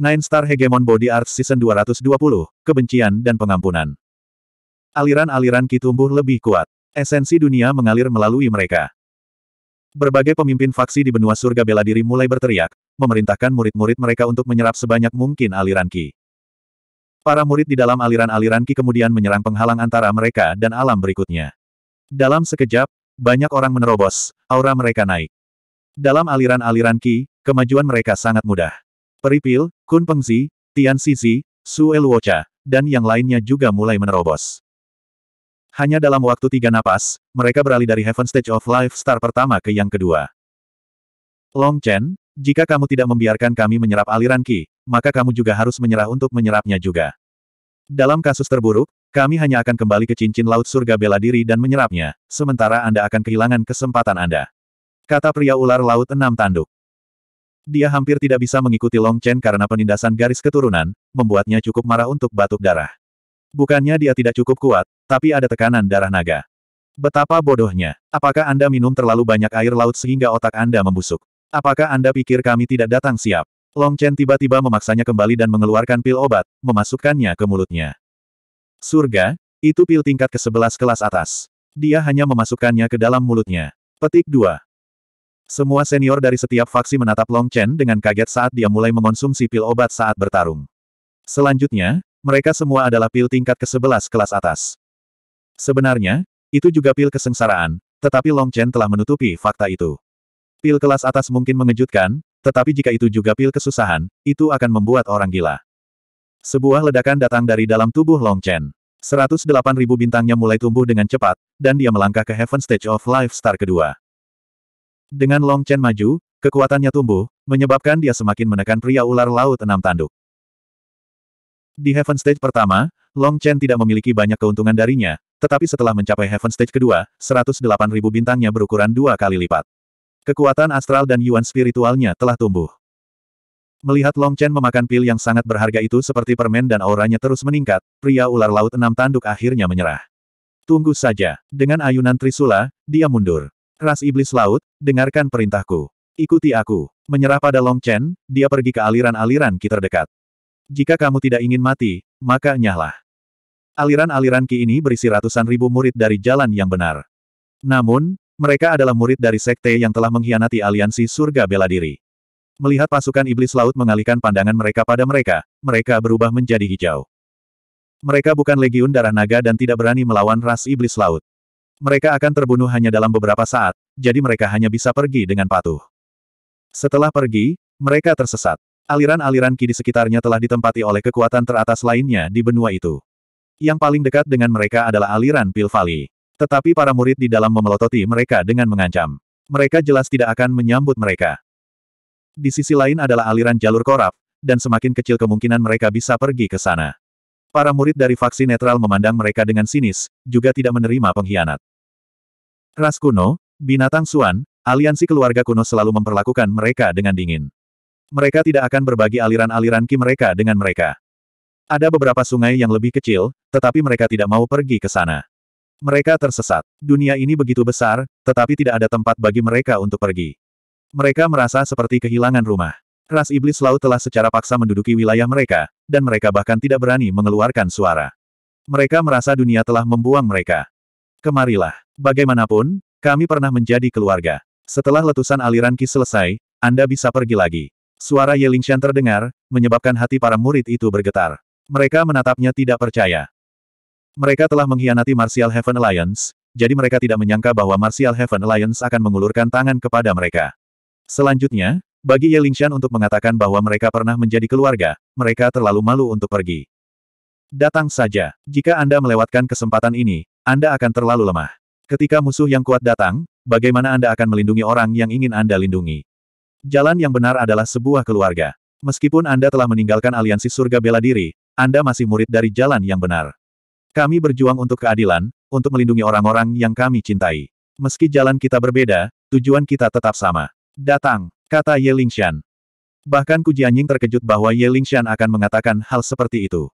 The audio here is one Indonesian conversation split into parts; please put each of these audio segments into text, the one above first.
Nine Star Hegemon Body Art Season 220, Kebencian dan Pengampunan. Aliran-aliran Ki tumbuh lebih kuat. Esensi dunia mengalir melalui mereka. Berbagai pemimpin faksi di benua surga bela diri mulai berteriak, memerintahkan murid-murid mereka untuk menyerap sebanyak mungkin aliran Ki. Para murid di dalam aliran-aliran Ki kemudian menyerang penghalang antara mereka dan alam berikutnya. Dalam sekejap, banyak orang menerobos, aura mereka naik. Dalam aliran-aliran Ki, kemajuan mereka sangat mudah. Peripil, Kun Pengzi, Tian Sisi, Su Elwocha, dan yang lainnya juga mulai menerobos. Hanya dalam waktu tiga napas, mereka beralih dari Heaven Stage of Life Star pertama ke yang kedua. Long Chen, jika kamu tidak membiarkan kami menyerap aliran Ki, maka kamu juga harus menyerah untuk menyerapnya juga. Dalam kasus terburuk, kami hanya akan kembali ke cincin laut surga bela diri dan menyerapnya, sementara Anda akan kehilangan kesempatan Anda. Kata pria ular laut enam tanduk. Dia hampir tidak bisa mengikuti Long Chen karena penindasan garis keturunan, membuatnya cukup marah untuk batuk darah. Bukannya dia tidak cukup kuat, tapi ada tekanan darah naga. Betapa bodohnya. Apakah Anda minum terlalu banyak air laut sehingga otak Anda membusuk? Apakah Anda pikir kami tidak datang siap? Long Chen tiba-tiba memaksanya kembali dan mengeluarkan pil obat, memasukkannya ke mulutnya. Surga, itu pil tingkat ke-11 kelas atas. Dia hanya memasukkannya ke dalam mulutnya. Petik 2. Semua senior dari setiap faksi menatap Long Chen dengan kaget saat dia mulai mengonsumsi pil obat saat bertarung. Selanjutnya, mereka semua adalah pil tingkat ke-11 kelas atas. Sebenarnya, itu juga pil kesengsaraan, tetapi Long Chen telah menutupi fakta itu. Pil kelas atas mungkin mengejutkan, tetapi jika itu juga pil kesusahan, itu akan membuat orang gila. Sebuah ledakan datang dari dalam tubuh Long Chen. 108.000 bintangnya mulai tumbuh dengan cepat, dan dia melangkah ke Heaven Stage of Life Star kedua. Dengan Long Chen maju, kekuatannya tumbuh, menyebabkan dia semakin menekan pria ular laut enam tanduk. Di Heaven Stage pertama, Long Chen tidak memiliki banyak keuntungan darinya, tetapi setelah mencapai Heaven Stage kedua, 108.000 bintangnya berukuran dua kali lipat. Kekuatan astral dan yuan spiritualnya telah tumbuh. Melihat Long Chen memakan pil yang sangat berharga itu seperti permen dan auranya terus meningkat, pria ular laut enam tanduk akhirnya menyerah. Tunggu saja. Dengan ayunan Trisula, dia mundur. Ras Iblis Laut, dengarkan perintahku. Ikuti aku. Menyerah pada Long Chen, dia pergi ke aliran-aliran ki terdekat. Jika kamu tidak ingin mati, maka nyahlah. Aliran-aliran ki ini berisi ratusan ribu murid dari jalan yang benar. Namun, mereka adalah murid dari sekte yang telah mengkhianati aliansi surga bela diri. Melihat pasukan iblis laut mengalihkan pandangan mereka pada mereka, mereka berubah menjadi hijau. Mereka bukan legiun darah naga dan tidak berani melawan ras iblis laut. Mereka akan terbunuh hanya dalam beberapa saat, jadi mereka hanya bisa pergi dengan patuh. Setelah pergi, mereka tersesat. Aliran-aliran ki di sekitarnya telah ditempati oleh kekuatan teratas lainnya di benua itu. Yang paling dekat dengan mereka adalah aliran Pil Tetapi para murid di dalam memelototi mereka dengan mengancam. Mereka jelas tidak akan menyambut mereka. Di sisi lain adalah aliran jalur korap, dan semakin kecil kemungkinan mereka bisa pergi ke sana. Para murid dari faksi netral memandang mereka dengan sinis, juga tidak menerima pengkhianat. Ras kuno, binatang Suan, aliansi keluarga kuno selalu memperlakukan mereka dengan dingin. Mereka tidak akan berbagi aliran-aliran ki mereka dengan mereka. Ada beberapa sungai yang lebih kecil, tetapi mereka tidak mau pergi ke sana. Mereka tersesat. Dunia ini begitu besar, tetapi tidak ada tempat bagi mereka untuk pergi. Mereka merasa seperti kehilangan rumah. Ras Iblis Laut telah secara paksa menduduki wilayah mereka, dan mereka bahkan tidak berani mengeluarkan suara. Mereka merasa dunia telah membuang mereka. Kemarilah. Bagaimanapun, kami pernah menjadi keluarga. Setelah letusan aliran kis selesai, Anda bisa pergi lagi. Suara ye Yelingshan terdengar, menyebabkan hati para murid itu bergetar. Mereka menatapnya tidak percaya. Mereka telah mengkhianati Martial Heaven Alliance, jadi mereka tidak menyangka bahwa Martial Heaven Alliance akan mengulurkan tangan kepada mereka. Selanjutnya, bagi ye Yelingshan untuk mengatakan bahwa mereka pernah menjadi keluarga, mereka terlalu malu untuk pergi. Datang saja. Jika Anda melewatkan kesempatan ini, anda akan terlalu lemah. Ketika musuh yang kuat datang, bagaimana Anda akan melindungi orang yang ingin Anda lindungi? Jalan yang benar adalah sebuah keluarga. Meskipun Anda telah meninggalkan aliansi surga bela diri, Anda masih murid dari jalan yang benar. Kami berjuang untuk keadilan, untuk melindungi orang-orang yang kami cintai. Meski jalan kita berbeda, tujuan kita tetap sama. Datang, kata Ye Lingshan. Bahkan Ku Jianying terkejut bahwa Ye Lingshan akan mengatakan hal seperti itu.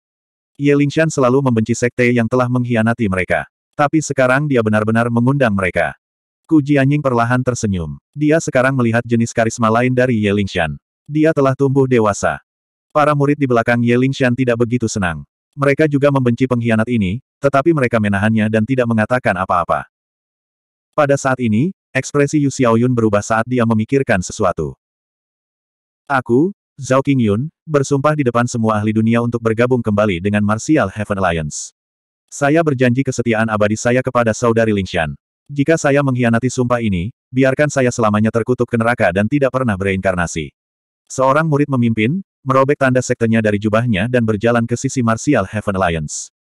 Ye Lingshan selalu membenci sekte yang telah mengkhianati mereka. Tapi sekarang dia benar-benar mengundang mereka. Ku Jianying perlahan tersenyum. Dia sekarang melihat jenis karisma lain dari Ye Lingxian. Dia telah tumbuh dewasa. Para murid di belakang Ye Lingxian tidak begitu senang. Mereka juga membenci pengkhianat ini, tetapi mereka menahannya dan tidak mengatakan apa-apa. Pada saat ini, ekspresi Yu Xiaoyun berubah saat dia memikirkan sesuatu. Aku, Zhao Qingyun, bersumpah di depan semua ahli dunia untuk bergabung kembali dengan Martial Heaven Alliance. Saya berjanji kesetiaan abadi saya kepada saudari Lingshan. Jika saya mengkhianati sumpah ini, biarkan saya selamanya terkutuk ke neraka dan tidak pernah bereinkarnasi. Seorang murid memimpin, merobek tanda sektenya dari jubahnya dan berjalan ke sisi Martial Heaven Alliance.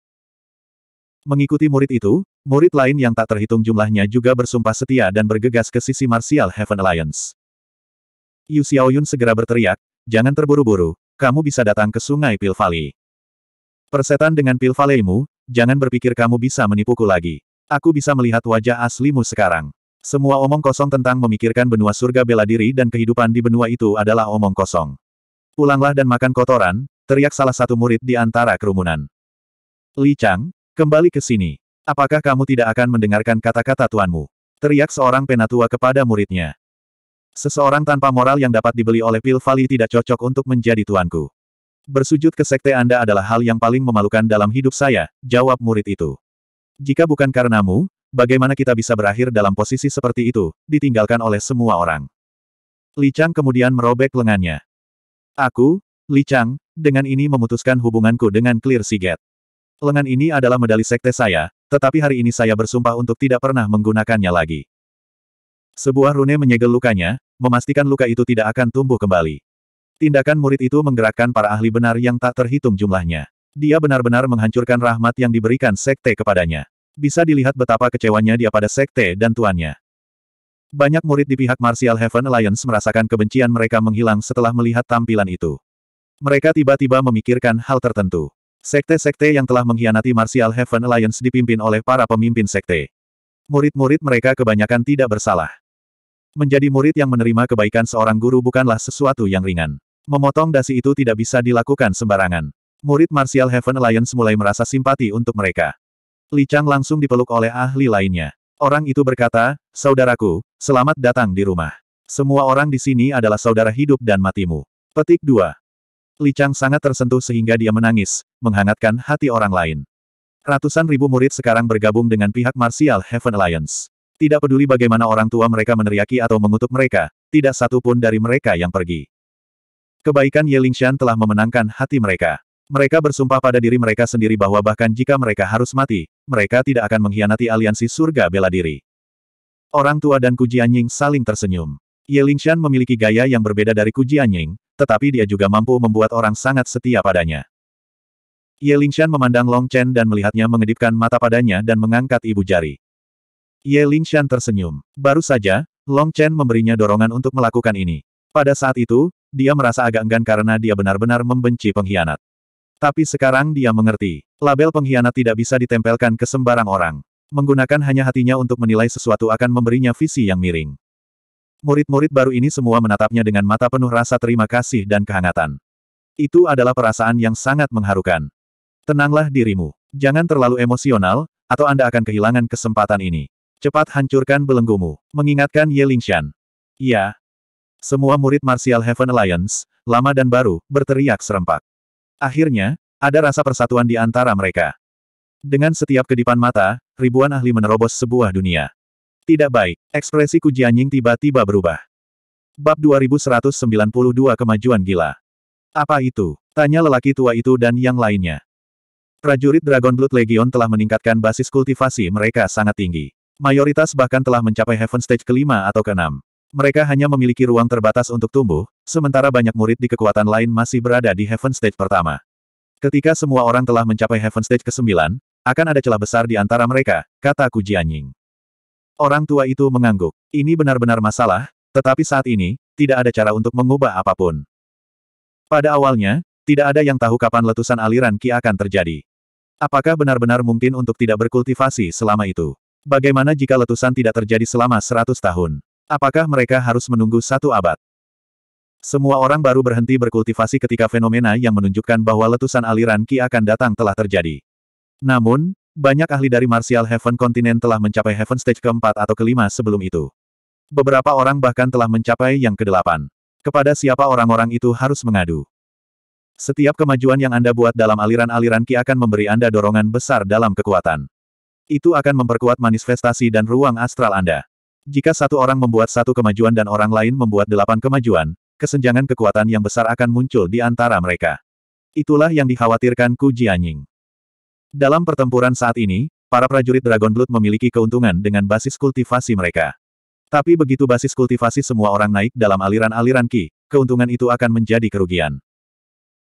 Mengikuti murid itu, murid lain yang tak terhitung jumlahnya juga bersumpah setia dan bergegas ke sisi Martial Heaven Alliance. Yu Xiaoyun segera berteriak, jangan terburu-buru, kamu bisa datang ke sungai Pil Persetan dengan Pil Jangan berpikir kamu bisa menipuku lagi. Aku bisa melihat wajah aslimu sekarang. Semua omong kosong tentang memikirkan benua surga bela diri dan kehidupan di benua itu adalah omong kosong. Pulanglah dan makan kotoran, teriak salah satu murid di antara kerumunan. Li Chang, kembali ke sini. Apakah kamu tidak akan mendengarkan kata-kata tuanmu? Teriak seorang penatua kepada muridnya. Seseorang tanpa moral yang dapat dibeli oleh pil Vali tidak cocok untuk menjadi tuanku. Bersujud ke sekte Anda adalah hal yang paling memalukan dalam hidup saya, jawab murid itu. Jika bukan karenamu, bagaimana kita bisa berakhir dalam posisi seperti itu, ditinggalkan oleh semua orang. Li Chang kemudian merobek lengannya. Aku, Li Chang, dengan ini memutuskan hubunganku dengan Clear Siget. Lengan ini adalah medali sekte saya, tetapi hari ini saya bersumpah untuk tidak pernah menggunakannya lagi. Sebuah rune menyegel lukanya, memastikan luka itu tidak akan tumbuh kembali. Tindakan murid itu menggerakkan para ahli benar yang tak terhitung jumlahnya. Dia benar-benar menghancurkan rahmat yang diberikan sekte kepadanya. Bisa dilihat betapa kecewanya dia pada sekte dan tuannya. Banyak murid di pihak Martial Heaven Alliance merasakan kebencian mereka menghilang setelah melihat tampilan itu. Mereka tiba-tiba memikirkan hal tertentu. Sekte-sekte yang telah mengkhianati Martial Heaven Alliance dipimpin oleh para pemimpin sekte. Murid-murid mereka kebanyakan tidak bersalah. Menjadi murid yang menerima kebaikan seorang guru bukanlah sesuatu yang ringan. Memotong dasi itu tidak bisa dilakukan sembarangan. Murid Martial Heaven Alliance mulai merasa simpati untuk mereka. Li Chang langsung dipeluk oleh ahli lainnya. Orang itu berkata, Saudaraku, selamat datang di rumah. Semua orang di sini adalah saudara hidup dan matimu. Petik 2. Li Chang sangat tersentuh sehingga dia menangis, menghangatkan hati orang lain. Ratusan ribu murid sekarang bergabung dengan pihak Martial Heaven Alliance. Tidak peduli bagaimana orang tua mereka meneriaki atau mengutuk mereka, tidak satu pun dari mereka yang pergi. Kebaikan Yelingshan telah memenangkan hati mereka. Mereka bersumpah pada diri mereka sendiri bahwa bahkan jika mereka harus mati, mereka tidak akan mengkhianati aliansi surga bela diri. Orang tua dan Kujianying saling tersenyum. Yelingshan memiliki gaya yang berbeda dari Kujianying, tetapi dia juga mampu membuat orang sangat setia padanya. Yelingshan memandang Long Chen dan melihatnya mengedipkan mata padanya dan mengangkat ibu jari. Yelingshan tersenyum. Baru saja, Long Chen memberinya dorongan untuk melakukan ini. Pada saat itu, dia merasa agak enggan karena dia benar-benar membenci pengkhianat. Tapi sekarang dia mengerti. Label pengkhianat tidak bisa ditempelkan ke sembarang orang. Menggunakan hanya hatinya untuk menilai sesuatu akan memberinya visi yang miring. Murid-murid baru ini semua menatapnya dengan mata penuh rasa terima kasih dan kehangatan. Itu adalah perasaan yang sangat mengharukan. Tenanglah dirimu. Jangan terlalu emosional, atau Anda akan kehilangan kesempatan ini. Cepat hancurkan belenggumu. Mengingatkan Ye Lingshan. Ya. Semua murid Martial Heaven Alliance, lama dan baru, berteriak serempak. Akhirnya, ada rasa persatuan di antara mereka. Dengan setiap kedipan mata, ribuan ahli menerobos sebuah dunia. Tidak baik, ekspresi Kujianying tiba-tiba berubah. Bab 2192 Kemajuan Gila. Apa itu? Tanya lelaki tua itu dan yang lainnya. Prajurit Dragon Blood Legion telah meningkatkan basis kultivasi mereka sangat tinggi. Mayoritas bahkan telah mencapai Heaven Stage kelima atau keenam. Mereka hanya memiliki ruang terbatas untuk tumbuh, sementara banyak murid di kekuatan lain masih berada di Heaven Stage pertama. Ketika semua orang telah mencapai Heaven Stage ke-9, akan ada celah besar di antara mereka, kata Ku Jianying. Orang tua itu mengangguk. Ini benar-benar masalah, tetapi saat ini, tidak ada cara untuk mengubah apapun. Pada awalnya, tidak ada yang tahu kapan letusan aliran Ki akan terjadi. Apakah benar-benar mungkin untuk tidak berkultivasi selama itu? Bagaimana jika letusan tidak terjadi selama 100 tahun? Apakah mereka harus menunggu satu abad? Semua orang baru berhenti berkultivasi ketika fenomena yang menunjukkan bahwa letusan aliran Ki akan datang telah terjadi. Namun, banyak ahli dari Martial Heaven Continent telah mencapai Heaven Stage keempat atau kelima sebelum itu. Beberapa orang bahkan telah mencapai yang kedelapan. Kepada siapa orang-orang itu harus mengadu? Setiap kemajuan yang Anda buat dalam aliran-aliran Ki akan memberi Anda dorongan besar dalam kekuatan. Itu akan memperkuat manifestasi dan ruang astral Anda. Jika satu orang membuat satu kemajuan dan orang lain membuat delapan kemajuan, kesenjangan kekuatan yang besar akan muncul di antara mereka. Itulah yang dikhawatirkan Ku Jianying. Dalam pertempuran saat ini, para prajurit Dragon Blood memiliki keuntungan dengan basis kultivasi mereka. Tapi begitu basis kultivasi semua orang naik dalam aliran-aliran Ki, keuntungan itu akan menjadi kerugian.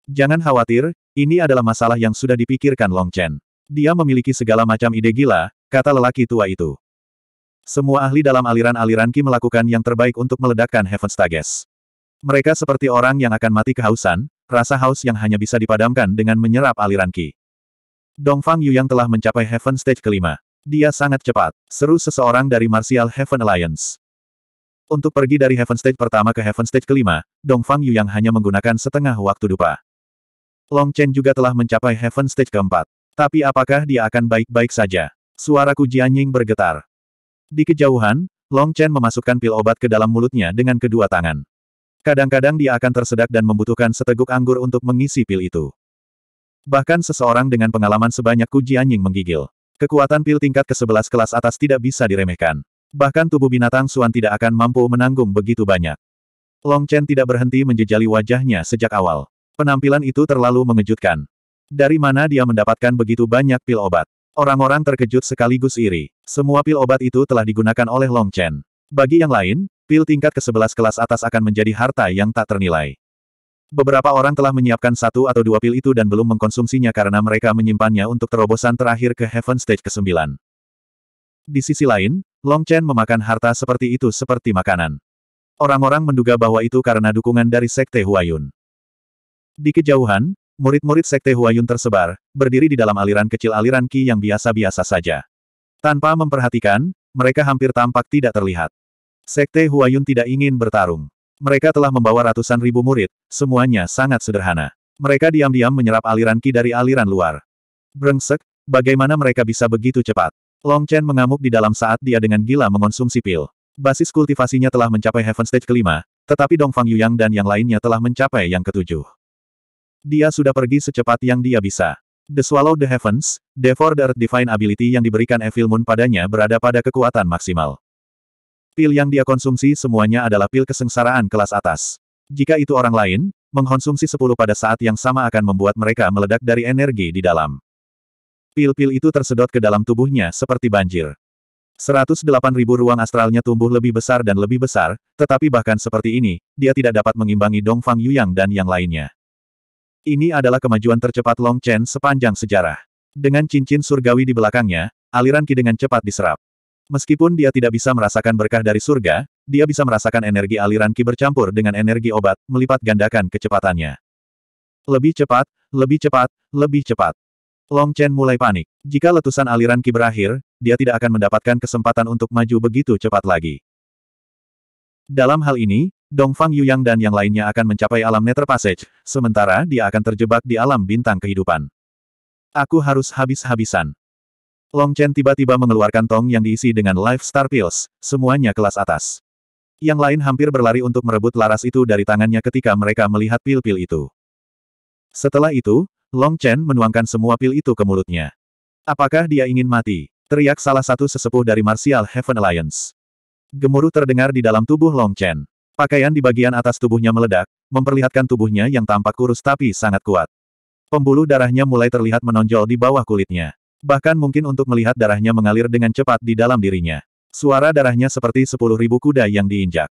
Jangan khawatir, ini adalah masalah yang sudah dipikirkan Long Chen. Dia memiliki segala macam ide gila, kata lelaki tua itu. Semua ahli dalam aliran-aliran Qi melakukan yang terbaik untuk meledakkan Heaven Stages. Mereka seperti orang yang akan mati kehausan, rasa haus yang hanya bisa dipadamkan dengan menyerap aliran Qi. Dongfang Yu yang telah mencapai Heaven Stage kelima. Dia sangat cepat, seru seseorang dari Martial Heaven Alliance. Untuk pergi dari Heaven Stage pertama ke Heaven Stage kelima, Dongfang Yu yang hanya menggunakan setengah waktu dupa. Long Chen juga telah mencapai Heaven Stage keempat. Tapi apakah dia akan baik-baik saja? Suara Ku Jianying bergetar. Di kejauhan, Long Chen memasukkan pil obat ke dalam mulutnya dengan kedua tangan. Kadang-kadang dia akan tersedak dan membutuhkan seteguk anggur untuk mengisi pil itu. Bahkan seseorang dengan pengalaman sebanyak Ku Jianying menggigil. Kekuatan pil tingkat ke-11 kelas atas tidak bisa diremehkan. Bahkan tubuh binatang Suan tidak akan mampu menanggung begitu banyak. Long Chen tidak berhenti menjejali wajahnya sejak awal. Penampilan itu terlalu mengejutkan. Dari mana dia mendapatkan begitu banyak pil obat? Orang-orang terkejut sekaligus iri. Semua pil obat itu telah digunakan oleh Long Chen. Bagi yang lain, pil tingkat ke-11 kelas atas akan menjadi harta yang tak ternilai. Beberapa orang telah menyiapkan satu atau dua pil itu dan belum mengkonsumsinya karena mereka menyimpannya untuk terobosan terakhir ke Heaven Stage ke-9. Di sisi lain, Long Chen memakan harta seperti itu seperti makanan. Orang-orang menduga bahwa itu karena dukungan dari Sekte Huayun. Di kejauhan, Murid-murid Sekte Huayun tersebar, berdiri di dalam aliran kecil aliran Ki yang biasa-biasa saja. Tanpa memperhatikan, mereka hampir tampak tidak terlihat. Sekte Huayun tidak ingin bertarung. Mereka telah membawa ratusan ribu murid, semuanya sangat sederhana. Mereka diam-diam menyerap aliran Ki dari aliran luar. Brengsek, bagaimana mereka bisa begitu cepat? Long Chen mengamuk di dalam saat dia dengan gila mengonsumsi pil. Basis kultivasinya telah mencapai Heaven Stage kelima, tetapi Dongfang Fang Yuyang dan yang lainnya telah mencapai yang ketujuh. Dia sudah pergi secepat yang dia bisa. The Swallow the Heavens, Devour the Earth Divine Ability yang diberikan Evil Moon padanya berada pada kekuatan maksimal. Pil yang dia konsumsi semuanya adalah pil kesengsaraan kelas atas. Jika itu orang lain, mengkonsumsi 10 pada saat yang sama akan membuat mereka meledak dari energi di dalam. Pil-pil itu tersedot ke dalam tubuhnya seperti banjir. 108.000 ruang astralnya tumbuh lebih besar dan lebih besar, tetapi bahkan seperti ini, dia tidak dapat mengimbangi Dongfang Fang Yuyang dan yang lainnya. Ini adalah kemajuan tercepat Long Chen sepanjang sejarah. Dengan cincin surgawi di belakangnya, aliran Qi dengan cepat diserap. Meskipun dia tidak bisa merasakan berkah dari surga, dia bisa merasakan energi aliran Qi bercampur dengan energi obat, melipat gandakan kecepatannya. Lebih cepat, lebih cepat, lebih cepat. Long Chen mulai panik. Jika letusan aliran Qi berakhir, dia tidak akan mendapatkan kesempatan untuk maju begitu cepat lagi. Dalam hal ini, Dongfang Yuyang dan yang lainnya akan mencapai alam Nether Passage, sementara dia akan terjebak di alam bintang kehidupan. Aku harus habis-habisan. Long Chen tiba-tiba mengeluarkan tong yang diisi dengan Life Star Pills, semuanya kelas atas. Yang lain hampir berlari untuk merebut laras itu dari tangannya ketika mereka melihat pil-pil itu. Setelah itu, Long Chen menuangkan semua pil itu ke mulutnya. Apakah dia ingin mati? Teriak salah satu sesepuh dari Martial Heaven Alliance. Gemuruh terdengar di dalam tubuh Long Chen. Pakaian di bagian atas tubuhnya meledak, memperlihatkan tubuhnya yang tampak kurus tapi sangat kuat. Pembuluh darahnya mulai terlihat menonjol di bawah kulitnya. Bahkan mungkin untuk melihat darahnya mengalir dengan cepat di dalam dirinya. Suara darahnya seperti sepuluh ribu kuda yang diinjak.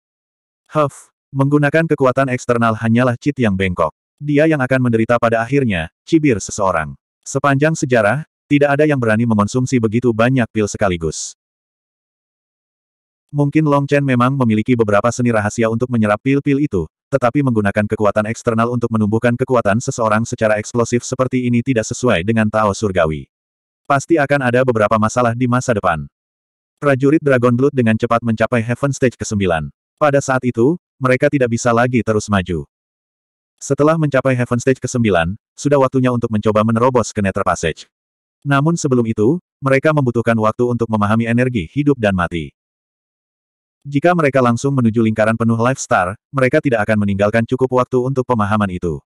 Huff, menggunakan kekuatan eksternal hanyalah Cit yang bengkok. Dia yang akan menderita pada akhirnya, cibir seseorang. Sepanjang sejarah, tidak ada yang berani mengonsumsi begitu banyak pil sekaligus. Mungkin Long Chen memang memiliki beberapa seni rahasia untuk menyerap pil-pil itu, tetapi menggunakan kekuatan eksternal untuk menumbuhkan kekuatan seseorang secara eksplosif seperti ini tidak sesuai dengan Tao Surgawi. Pasti akan ada beberapa masalah di masa depan. Prajurit Dragon Blood dengan cepat mencapai Heaven Stage ke-9. Pada saat itu, mereka tidak bisa lagi terus maju. Setelah mencapai Heaven Stage ke-9, sudah waktunya untuk mencoba menerobos ke Nether Passage. Namun sebelum itu, mereka membutuhkan waktu untuk memahami energi hidup dan mati. Jika mereka langsung menuju lingkaran penuh Life Star, mereka tidak akan meninggalkan cukup waktu untuk pemahaman itu.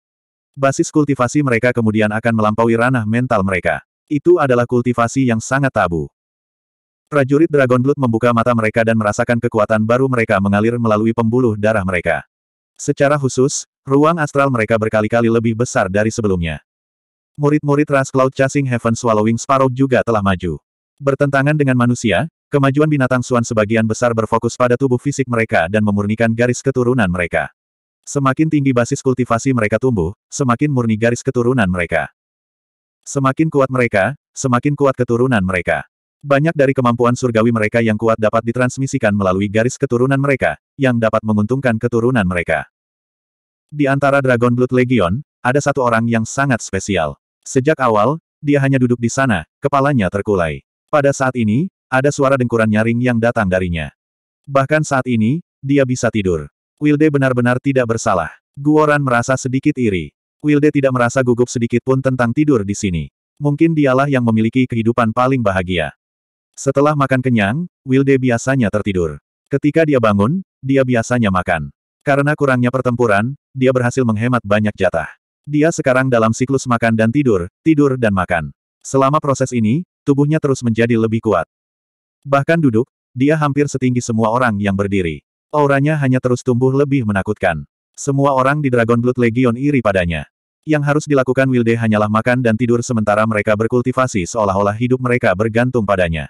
Basis kultivasi mereka kemudian akan melampaui ranah mental mereka. Itu adalah kultivasi yang sangat tabu. Prajurit Dragon Blood membuka mata mereka dan merasakan kekuatan baru mereka mengalir melalui pembuluh darah mereka. Secara khusus, ruang astral mereka berkali-kali lebih besar dari sebelumnya. Murid-murid ras Cloud Chasing Heaven Swallowing Sparrow juga telah maju. Bertentangan dengan manusia, Kemajuan binatang Suan sebagian besar berfokus pada tubuh fisik mereka dan memurnikan garis keturunan mereka. Semakin tinggi basis kultivasi mereka tumbuh, semakin murni garis keturunan mereka. Semakin kuat mereka, semakin kuat keturunan mereka. Banyak dari kemampuan surgawi mereka yang kuat dapat ditransmisikan melalui garis keturunan mereka, yang dapat menguntungkan keturunan mereka. Di antara Dragon Blood Legion, ada satu orang yang sangat spesial. Sejak awal, dia hanya duduk di sana, kepalanya terkulai. Pada saat ini, ada suara dengkuran nyaring yang datang darinya. Bahkan saat ini, dia bisa tidur. Wilde benar-benar tidak bersalah. Guoran merasa sedikit iri. Wilde tidak merasa gugup sedikit pun tentang tidur di sini. Mungkin dialah yang memiliki kehidupan paling bahagia. Setelah makan kenyang, Wilde biasanya tertidur. Ketika dia bangun, dia biasanya makan. Karena kurangnya pertempuran, dia berhasil menghemat banyak jatah. Dia sekarang dalam siklus makan dan tidur, tidur dan makan. Selama proses ini, tubuhnya terus menjadi lebih kuat. Bahkan duduk, dia hampir setinggi semua orang yang berdiri. Auranya hanya terus tumbuh lebih menakutkan. Semua orang di Dragon Blood Legion iri padanya. Yang harus dilakukan Wilde hanyalah makan dan tidur sementara mereka berkultivasi seolah-olah hidup mereka bergantung padanya.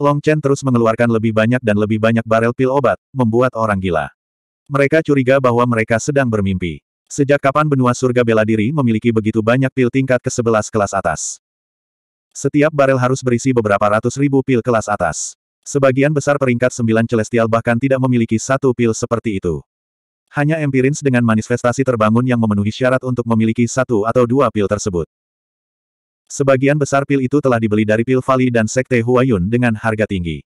Long Chen terus mengeluarkan lebih banyak dan lebih banyak barel pil obat, membuat orang gila. Mereka curiga bahwa mereka sedang bermimpi. Sejak kapan benua surga bela diri memiliki begitu banyak pil tingkat ke-11 kelas atas? Setiap barel harus berisi beberapa ratus ribu pil kelas atas. Sebagian besar peringkat sembilan celestial bahkan tidak memiliki satu pil seperti itu. Hanya empirins dengan manifestasi terbangun yang memenuhi syarat untuk memiliki satu atau dua pil tersebut. Sebagian besar pil itu telah dibeli dari pil Vali dan Sekte Huayun dengan harga tinggi.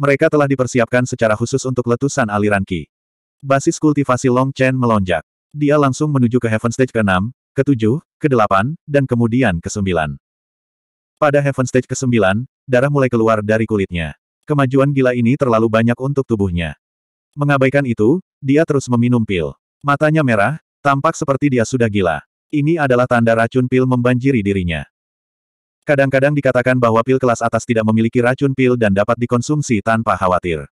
Mereka telah dipersiapkan secara khusus untuk letusan aliran Qi. Basis kultivasi Long Chen melonjak. Dia langsung menuju ke Heaven Stage ke-6, ke-7, ke-8, dan kemudian ke-9. Pada Heaven Stage ke-9, darah mulai keluar dari kulitnya. Kemajuan gila ini terlalu banyak untuk tubuhnya. Mengabaikan itu, dia terus meminum pil. Matanya merah, tampak seperti dia sudah gila. Ini adalah tanda racun pil membanjiri dirinya. Kadang-kadang dikatakan bahwa pil kelas atas tidak memiliki racun pil dan dapat dikonsumsi tanpa khawatir.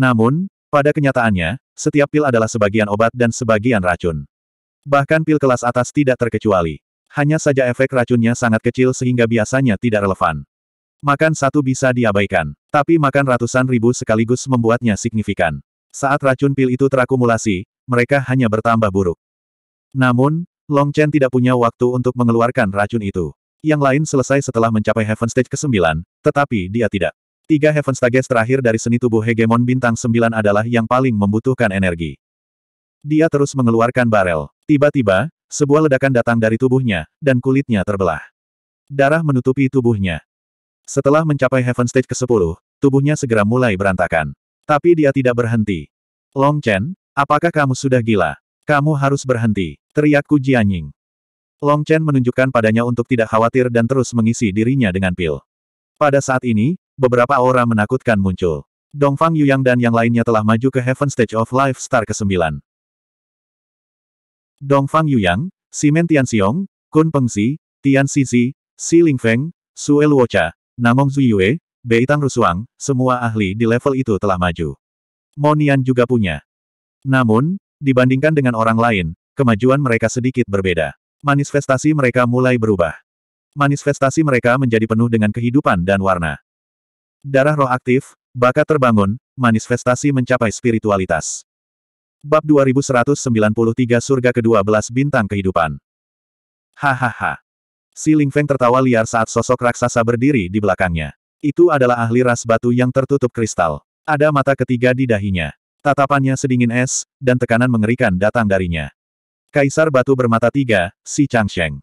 Namun, pada kenyataannya, setiap pil adalah sebagian obat dan sebagian racun. Bahkan pil kelas atas tidak terkecuali. Hanya saja efek racunnya sangat kecil sehingga biasanya tidak relevan. Makan satu bisa diabaikan. Tapi makan ratusan ribu sekaligus membuatnya signifikan. Saat racun pil itu terakumulasi, mereka hanya bertambah buruk. Namun, Long Chen tidak punya waktu untuk mengeluarkan racun itu. Yang lain selesai setelah mencapai Heaven Stage ke-9, tetapi dia tidak. Tiga Heaven Stage terakhir dari seni tubuh hegemon bintang 9 adalah yang paling membutuhkan energi. Dia terus mengeluarkan barel. Tiba-tiba, sebuah ledakan datang dari tubuhnya, dan kulitnya terbelah. Darah menutupi tubuhnya. Setelah mencapai Heaven Stage ke-10, tubuhnya segera mulai berantakan. Tapi dia tidak berhenti. Long Chen, apakah kamu sudah gila? Kamu harus berhenti, teriak teriakku Jianying. Long Chen menunjukkan padanya untuk tidak khawatir dan terus mengisi dirinya dengan pil. Pada saat ini, beberapa aura menakutkan muncul. Dongfang Yuyang dan yang lainnya telah maju ke Heaven Stage of Life Star ke-9. Dongfang Yuyang, Simen Tianxiong, Kun Pengzi, Tian Sisi, Si Lingfeng, Sue Luocha, Namong Zuyue, Beitang Rusuang, semua ahli di level itu telah maju. Monian juga punya. Namun, dibandingkan dengan orang lain, kemajuan mereka sedikit berbeda. Manifestasi mereka mulai berubah. Manifestasi mereka menjadi penuh dengan kehidupan dan warna. Darah roh aktif, bakat terbangun, manifestasi mencapai spiritualitas. Bab 2193 Surga ke-12 Bintang Kehidupan Hahaha. Si Ling Feng tertawa liar saat sosok raksasa berdiri di belakangnya. Itu adalah ahli ras batu yang tertutup kristal. Ada mata ketiga di dahinya. Tatapannya sedingin es, dan tekanan mengerikan datang darinya. Kaisar Batu Bermata Tiga, Si Chang Sheng.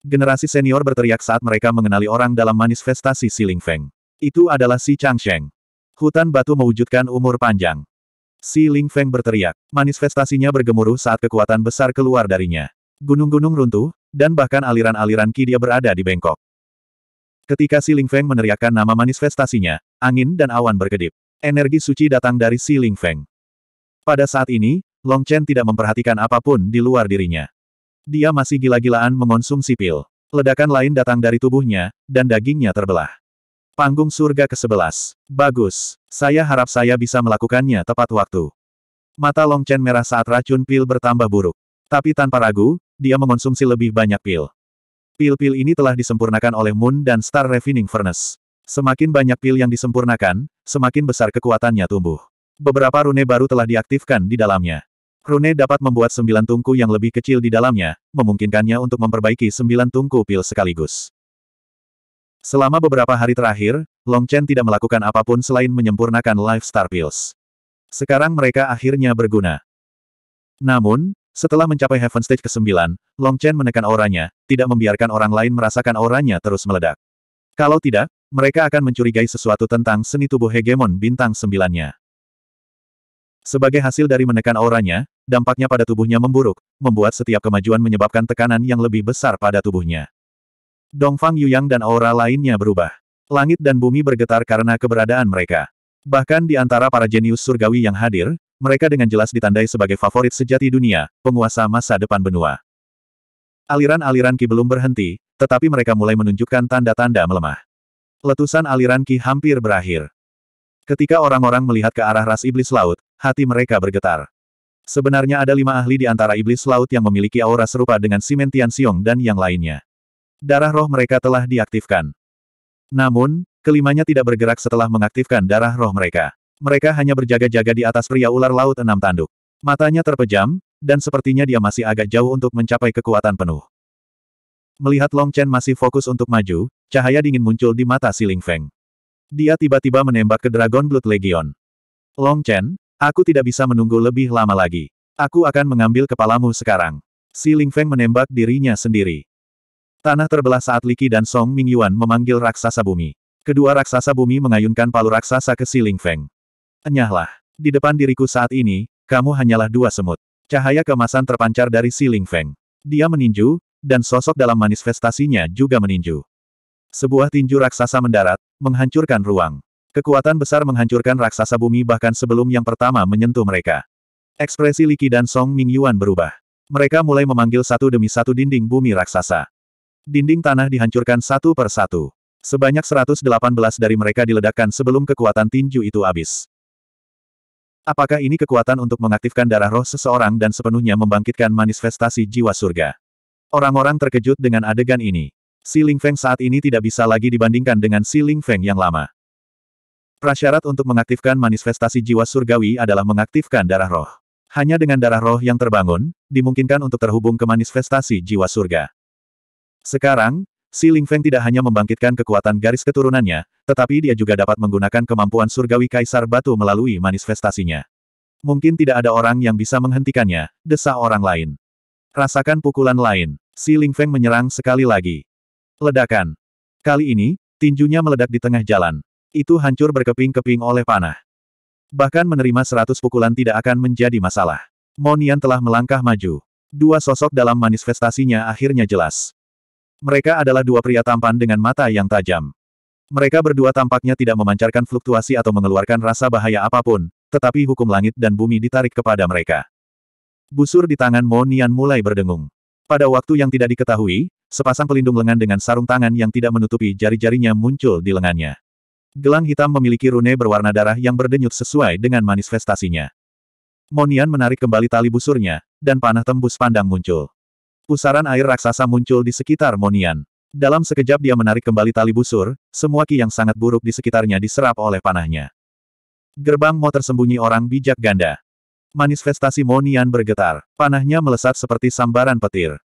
Generasi senior berteriak saat mereka mengenali orang dalam manifestasi Si Ling Feng. Itu adalah Si Chang Sheng. Hutan batu mewujudkan umur panjang. Si Ling Feng berteriak. Manifestasinya bergemuruh saat kekuatan besar keluar darinya. Gunung-gunung runtuh, dan bahkan aliran-aliran ki dia berada di bengkok. Ketika Si Ling Feng meneriakkan nama manifestasinya, angin dan awan berkedip. Energi suci datang dari Si Ling Feng. Pada saat ini, Long Chen tidak memperhatikan apapun di luar dirinya. Dia masih gila-gilaan mengonsumsi pil. Ledakan lain datang dari tubuhnya, dan dagingnya terbelah. Panggung surga ke-11. Bagus. Saya harap saya bisa melakukannya tepat waktu. Mata Long Chen merah saat racun pil bertambah buruk. Tapi tanpa ragu, dia mengonsumsi lebih banyak pil. Pil-pil ini telah disempurnakan oleh Moon dan Star Refining Furnace. Semakin banyak pil yang disempurnakan, semakin besar kekuatannya tumbuh. Beberapa rune baru telah diaktifkan di dalamnya. Rune dapat membuat sembilan tungku yang lebih kecil di dalamnya, memungkinkannya untuk memperbaiki sembilan tungku pil sekaligus. Selama beberapa hari terakhir, Long Chen tidak melakukan apapun selain menyempurnakan Life Star Pills. Sekarang mereka akhirnya berguna. Namun, setelah mencapai Heaven Stage ke-9, Long Chen menekan auranya, tidak membiarkan orang lain merasakan auranya terus meledak. Kalau tidak, mereka akan mencurigai sesuatu tentang seni tubuh hegemon bintang sembilannya. Sebagai hasil dari menekan auranya, dampaknya pada tubuhnya memburuk, membuat setiap kemajuan menyebabkan tekanan yang lebih besar pada tubuhnya. Dongfang Yuyang dan aura lainnya berubah. Langit dan bumi bergetar karena keberadaan mereka. Bahkan di antara para jenius surgawi yang hadir, mereka dengan jelas ditandai sebagai favorit sejati dunia, penguasa masa depan benua. Aliran-aliran Ki belum berhenti, tetapi mereka mulai menunjukkan tanda-tanda melemah. Letusan aliran Ki hampir berakhir. Ketika orang-orang melihat ke arah ras iblis laut, hati mereka bergetar. Sebenarnya ada lima ahli di antara iblis laut yang memiliki aura serupa dengan Simentian Siong dan yang lainnya. Darah roh mereka telah diaktifkan. Namun, kelimanya tidak bergerak setelah mengaktifkan darah roh mereka. Mereka hanya berjaga-jaga di atas pria ular laut enam tanduk. Matanya terpejam, dan sepertinya dia masih agak jauh untuk mencapai kekuatan penuh. Melihat Long Chen masih fokus untuk maju, cahaya dingin muncul di mata si Ling Feng. Dia tiba-tiba menembak ke Dragon Blood Legion. Long Chen, aku tidak bisa menunggu lebih lama lagi. Aku akan mengambil kepalamu sekarang. Si Ling Feng menembak dirinya sendiri. Tanah terbelah saat Liki dan Song Mingyuan memanggil raksasa bumi. Kedua raksasa bumi mengayunkan palu raksasa ke Si Ling Feng. Enyahlah. Di depan diriku saat ini, kamu hanyalah dua semut. Cahaya kemasan terpancar dari Si Ling Feng. Dia meninju, dan sosok dalam manifestasinya juga meninju. Sebuah tinju raksasa mendarat, menghancurkan ruang. Kekuatan besar menghancurkan raksasa bumi bahkan sebelum yang pertama menyentuh mereka. Ekspresi Liki dan Song Mingyuan berubah. Mereka mulai memanggil satu demi satu dinding bumi raksasa. Dinding tanah dihancurkan satu per satu. Sebanyak 118 dari mereka diledakkan sebelum kekuatan tinju itu habis. Apakah ini kekuatan untuk mengaktifkan darah roh seseorang dan sepenuhnya membangkitkan manifestasi jiwa surga? Orang-orang terkejut dengan adegan ini. Si Ling Feng saat ini tidak bisa lagi dibandingkan dengan Si Ling Feng yang lama. Prasyarat untuk mengaktifkan manifestasi jiwa surgawi adalah mengaktifkan darah roh. Hanya dengan darah roh yang terbangun, dimungkinkan untuk terhubung ke manifestasi jiwa surga. Sekarang, Si Ling Feng tidak hanya membangkitkan kekuatan garis keturunannya, tetapi dia juga dapat menggunakan kemampuan surgawi Kaisar Batu melalui manifestasinya. Mungkin tidak ada orang yang bisa menghentikannya, desa orang lain. Rasakan pukulan lain, Si Ling Feng menyerang sekali lagi. Ledakan. Kali ini, tinjunya meledak di tengah jalan. Itu hancur berkeping-keping oleh panah. Bahkan menerima seratus pukulan tidak akan menjadi masalah. Monian telah melangkah maju. Dua sosok dalam manifestasinya akhirnya jelas. Mereka adalah dua pria tampan dengan mata yang tajam. Mereka berdua tampaknya tidak memancarkan fluktuasi atau mengeluarkan rasa bahaya apapun, tetapi hukum langit dan bumi ditarik kepada mereka. Busur di tangan Mo Nian mulai berdengung. Pada waktu yang tidak diketahui, sepasang pelindung lengan dengan sarung tangan yang tidak menutupi jari-jarinya muncul di lengannya. Gelang hitam memiliki rune berwarna darah yang berdenyut sesuai dengan manifestasinya. Monian menarik kembali tali busurnya, dan panah tembus pandang muncul. Pusaran air raksasa muncul di sekitar Monian. Dalam sekejap dia menarik kembali tali busur, semua ki yang sangat buruk di sekitarnya diserap oleh panahnya. Gerbang mau tersembunyi orang bijak ganda. Manifestasi Monian bergetar, panahnya melesat seperti sambaran petir.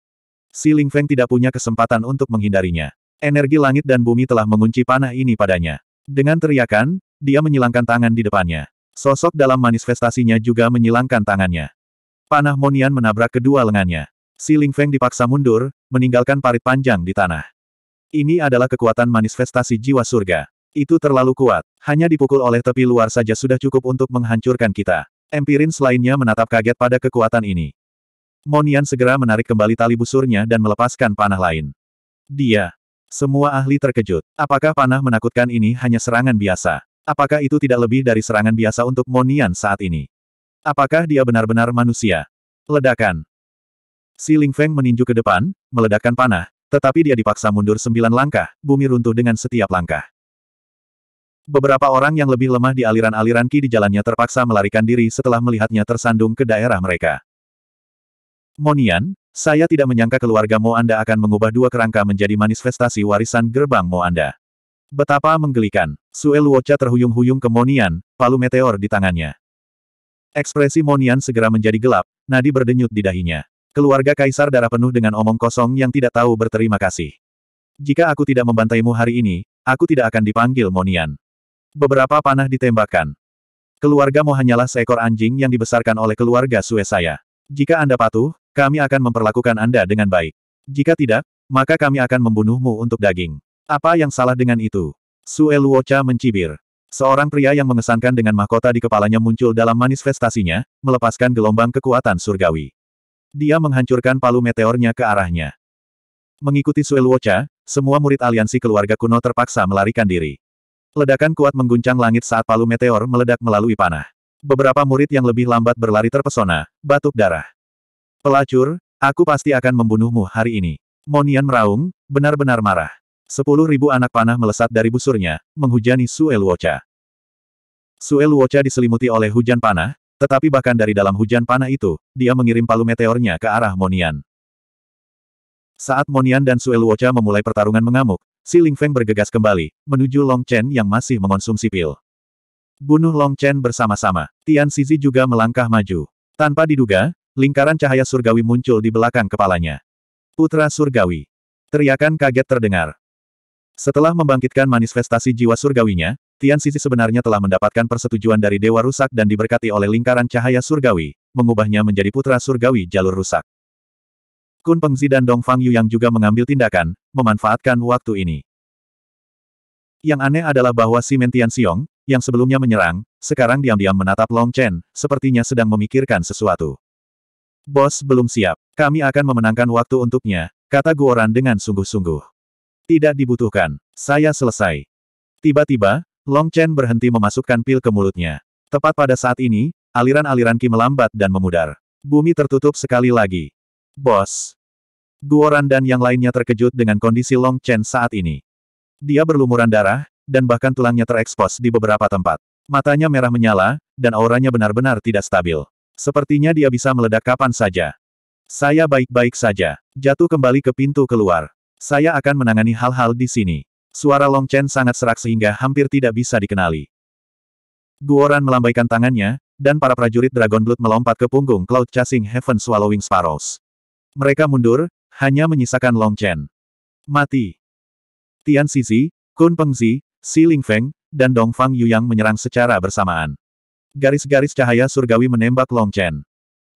Si Ling Feng tidak punya kesempatan untuk menghindarinya. Energi langit dan bumi telah mengunci panah ini padanya. Dengan teriakan, dia menyilangkan tangan di depannya. Sosok dalam manifestasinya juga menyilangkan tangannya. Panah Monian menabrak kedua lengannya. Si Ling Feng dipaksa mundur, meninggalkan parit panjang di tanah. Ini adalah kekuatan manifestasi jiwa surga. Itu terlalu kuat. Hanya dipukul oleh tepi luar saja sudah cukup untuk menghancurkan kita. Empirin selainnya menatap kaget pada kekuatan ini. Monian segera menarik kembali tali busurnya dan melepaskan panah lain. Dia. Semua ahli terkejut. Apakah panah menakutkan ini hanya serangan biasa? Apakah itu tidak lebih dari serangan biasa untuk Monian saat ini? Apakah dia benar-benar manusia? Ledakan. Si Ling Feng meninju ke depan, meledakkan panah, tetapi dia dipaksa mundur sembilan langkah, bumi runtuh dengan setiap langkah. Beberapa orang yang lebih lemah di aliran-aliran Ki di jalannya terpaksa melarikan diri setelah melihatnya tersandung ke daerah mereka. Monian, saya tidak menyangka keluarga Mo Anda akan mengubah dua kerangka menjadi manifestasi warisan gerbang Mo Anda. Betapa menggelikan. Sue Luocha terhuyung-huyung ke Monian, palu meteor di tangannya. Ekspresi Monian segera menjadi gelap, nadi berdenyut di dahinya. Keluarga kaisar darah penuh dengan omong kosong yang tidak tahu berterima kasih. Jika aku tidak membantaimu hari ini, aku tidak akan dipanggil Monian. Beberapa panah ditembakkan. keluarga Keluargamu hanyalah seekor anjing yang dibesarkan oleh keluarga Sue saya. Jika Anda patuh, kami akan memperlakukan Anda dengan baik. Jika tidak, maka kami akan membunuhmu untuk daging. Apa yang salah dengan itu? Sue Luocha mencibir. Seorang pria yang mengesankan dengan mahkota di kepalanya muncul dalam manifestasinya, melepaskan gelombang kekuatan surgawi. Dia menghancurkan palu meteornya ke arahnya. Mengikuti Sue semua murid aliansi keluarga kuno terpaksa melarikan diri. Ledakan kuat mengguncang langit saat palu meteor meledak melalui panah. Beberapa murid yang lebih lambat berlari terpesona, batuk darah. Pelacur, aku pasti akan membunuhmu hari ini. Monian meraung, benar-benar marah. Sepuluh ribu anak panah melesat dari busurnya, menghujani Sue Luocha. Suel diselimuti oleh hujan panah, tetapi bahkan dari dalam hujan panah itu, dia mengirim palu meteornya ke arah Monian. Saat Monian dan Sue Luocha memulai pertarungan mengamuk, Si Ling Feng bergegas kembali, menuju Long Chen yang masih mengonsumsi pil. Bunuh Long Chen bersama-sama. Tian Sisi juga melangkah maju. Tanpa diduga, lingkaran cahaya surgawi muncul di belakang kepalanya. Putra surgawi. Teriakan kaget terdengar. Setelah membangkitkan manifestasi jiwa surgawinya, Tian Sisi sebenarnya telah mendapatkan persetujuan dari Dewa Rusak dan diberkati oleh lingkaran cahaya surgawi, mengubahnya menjadi putra surgawi jalur rusak. Kun Pengzi dan Dong Fang Yu yang juga mengambil tindakan, memanfaatkan waktu ini. Yang aneh adalah bahwa si Mentian Xiong, yang sebelumnya menyerang, sekarang diam-diam menatap Long Chen, sepertinya sedang memikirkan sesuatu. Bos belum siap, kami akan memenangkan waktu untuknya, kata Guoran dengan sungguh-sungguh. Tidak dibutuhkan. Saya selesai. Tiba-tiba, Long Chen berhenti memasukkan pil ke mulutnya. Tepat pada saat ini, aliran-aliran Ki melambat dan memudar. Bumi tertutup sekali lagi. Bos. Guoran dan yang lainnya terkejut dengan kondisi Long Chen saat ini. Dia berlumuran darah, dan bahkan tulangnya terekspos di beberapa tempat. Matanya merah menyala, dan auranya benar-benar tidak stabil. Sepertinya dia bisa meledak kapan saja. Saya baik-baik saja. Jatuh kembali ke pintu keluar. Saya akan menangani hal-hal di sini. Suara Long Chen sangat serak sehingga hampir tidak bisa dikenali. Guoran melambaikan tangannya, dan para prajurit Dragon Blood melompat ke punggung Cloud Chasing Heaven Swallowing Sparrows. Mereka mundur, hanya menyisakan Long Chen. Mati. Tian Sisi, Kun Pengzi, Si Lingfeng, dan Dong Fang Yuyang menyerang secara bersamaan. Garis-garis cahaya surgawi menembak Long Chen.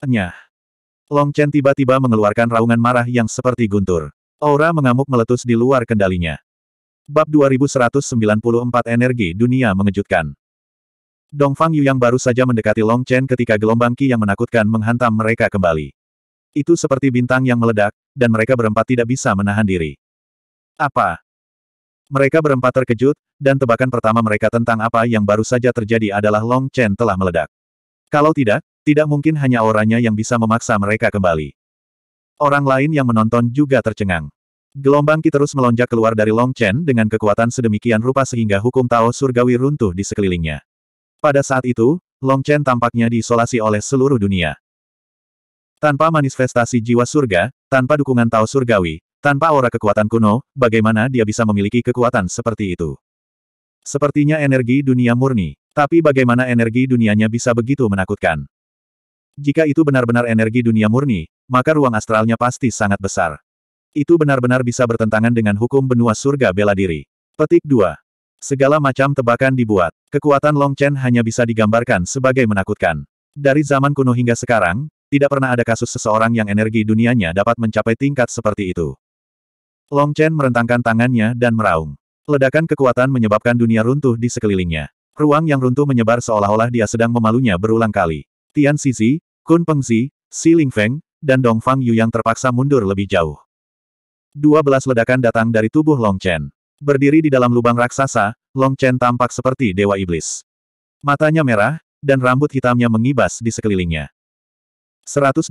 Enyah. Long Chen tiba-tiba mengeluarkan raungan marah yang seperti guntur. Aura mengamuk meletus di luar kendalinya. Bab 2194 Energi Dunia Mengejutkan Dongfang Yu yang baru saja mendekati Long Chen ketika gelombang Qi yang menakutkan menghantam mereka kembali. Itu seperti bintang yang meledak, dan mereka berempat tidak bisa menahan diri. Apa? Mereka berempat terkejut, dan tebakan pertama mereka tentang apa yang baru saja terjadi adalah Long Chen telah meledak. Kalau tidak, tidak mungkin hanya orangnya yang bisa memaksa mereka kembali. Orang lain yang menonton juga tercengang. Gelombang Ki terus melonjak keluar dari Long Chen dengan kekuatan sedemikian rupa sehingga hukum Tao surgawi runtuh di sekelilingnya. Pada saat itu, Long Chen tampaknya diisolasi oleh seluruh dunia. Tanpa manifestasi jiwa surga, tanpa dukungan Tao surgawi, tanpa aura kekuatan kuno, bagaimana dia bisa memiliki kekuatan seperti itu? Sepertinya energi dunia murni, tapi bagaimana energi dunianya bisa begitu menakutkan? Jika itu benar-benar energi dunia murni, maka ruang astralnya pasti sangat besar. Itu benar-benar bisa bertentangan dengan hukum benua surga bela diri. Petik 2. Segala macam tebakan dibuat. Kekuatan Long Chen hanya bisa digambarkan sebagai menakutkan. Dari zaman kuno hingga sekarang, tidak pernah ada kasus seseorang yang energi dunianya dapat mencapai tingkat seperti itu. Long Chen merentangkan tangannya dan meraung. Ledakan kekuatan menyebabkan dunia runtuh di sekelilingnya. Ruang yang runtuh menyebar seolah-olah dia sedang memalunya berulang kali. Tian Sisi, Kun Pengzi, Si Ling Feng, dan Dong Fang Yu yang terpaksa mundur lebih jauh. Dua belas ledakan datang dari tubuh Long Chen. Berdiri di dalam lubang raksasa, Long Chen tampak seperti dewa iblis. Matanya merah, dan rambut hitamnya mengibas di sekelilingnya. 108.000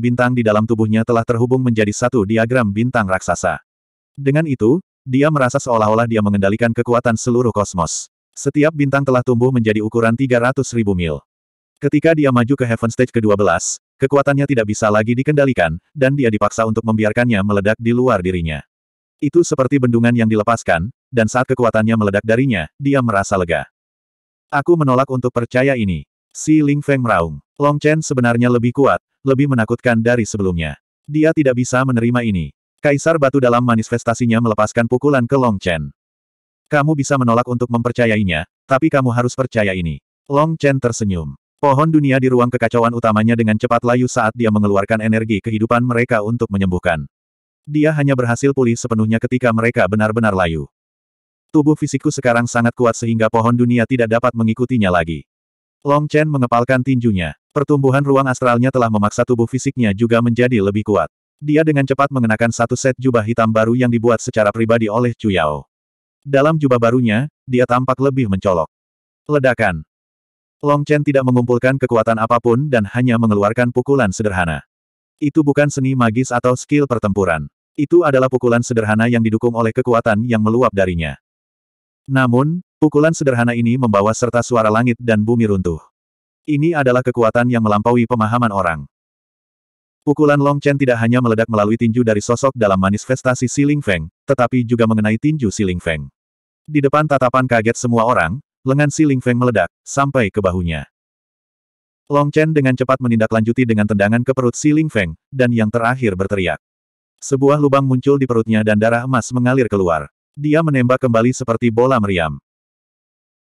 bintang di dalam tubuhnya telah terhubung menjadi satu diagram bintang raksasa. Dengan itu, dia merasa seolah-olah dia mengendalikan kekuatan seluruh kosmos. Setiap bintang telah tumbuh menjadi ukuran 300.000 mil. Ketika dia maju ke Heaven Stage ke-12, kekuatannya tidak bisa lagi dikendalikan, dan dia dipaksa untuk membiarkannya meledak di luar dirinya. Itu seperti bendungan yang dilepaskan, dan saat kekuatannya meledak darinya, dia merasa lega. Aku menolak untuk percaya ini. Si Ling Feng meraung. Long Chen sebenarnya lebih kuat, lebih menakutkan dari sebelumnya. Dia tidak bisa menerima ini. Kaisar Batu dalam manifestasinya melepaskan pukulan ke Long Chen. Kamu bisa menolak untuk mempercayainya, tapi kamu harus percaya ini. Long Chen tersenyum. Pohon dunia di ruang kekacauan utamanya dengan cepat layu saat dia mengeluarkan energi kehidupan mereka untuk menyembuhkan. Dia hanya berhasil pulih sepenuhnya ketika mereka benar-benar layu. Tubuh fisikku sekarang sangat kuat sehingga pohon dunia tidak dapat mengikutinya lagi. Long Chen mengepalkan tinjunya. Pertumbuhan ruang astralnya telah memaksa tubuh fisiknya juga menjadi lebih kuat. Dia dengan cepat mengenakan satu set jubah hitam baru yang dibuat secara pribadi oleh Chu Yao. Dalam jubah barunya, dia tampak lebih mencolok. Ledakan. Long Chen tidak mengumpulkan kekuatan apapun dan hanya mengeluarkan pukulan sederhana. Itu bukan seni magis atau skill pertempuran. Itu adalah pukulan sederhana yang didukung oleh kekuatan yang meluap darinya. Namun, pukulan sederhana ini membawa serta suara langit dan bumi runtuh. Ini adalah kekuatan yang melampaui pemahaman orang. Pukulan Long Chen tidak hanya meledak melalui tinju dari sosok dalam manifestasi Siling Feng, tetapi juga mengenai tinju Siling Feng. Di depan tatapan kaget semua orang, lengan si Ling Feng meledak, sampai ke bahunya. Long Chen dengan cepat menindaklanjuti dengan tendangan ke perut si Ling Feng, dan yang terakhir berteriak. Sebuah lubang muncul di perutnya dan darah emas mengalir keluar. Dia menembak kembali seperti bola meriam.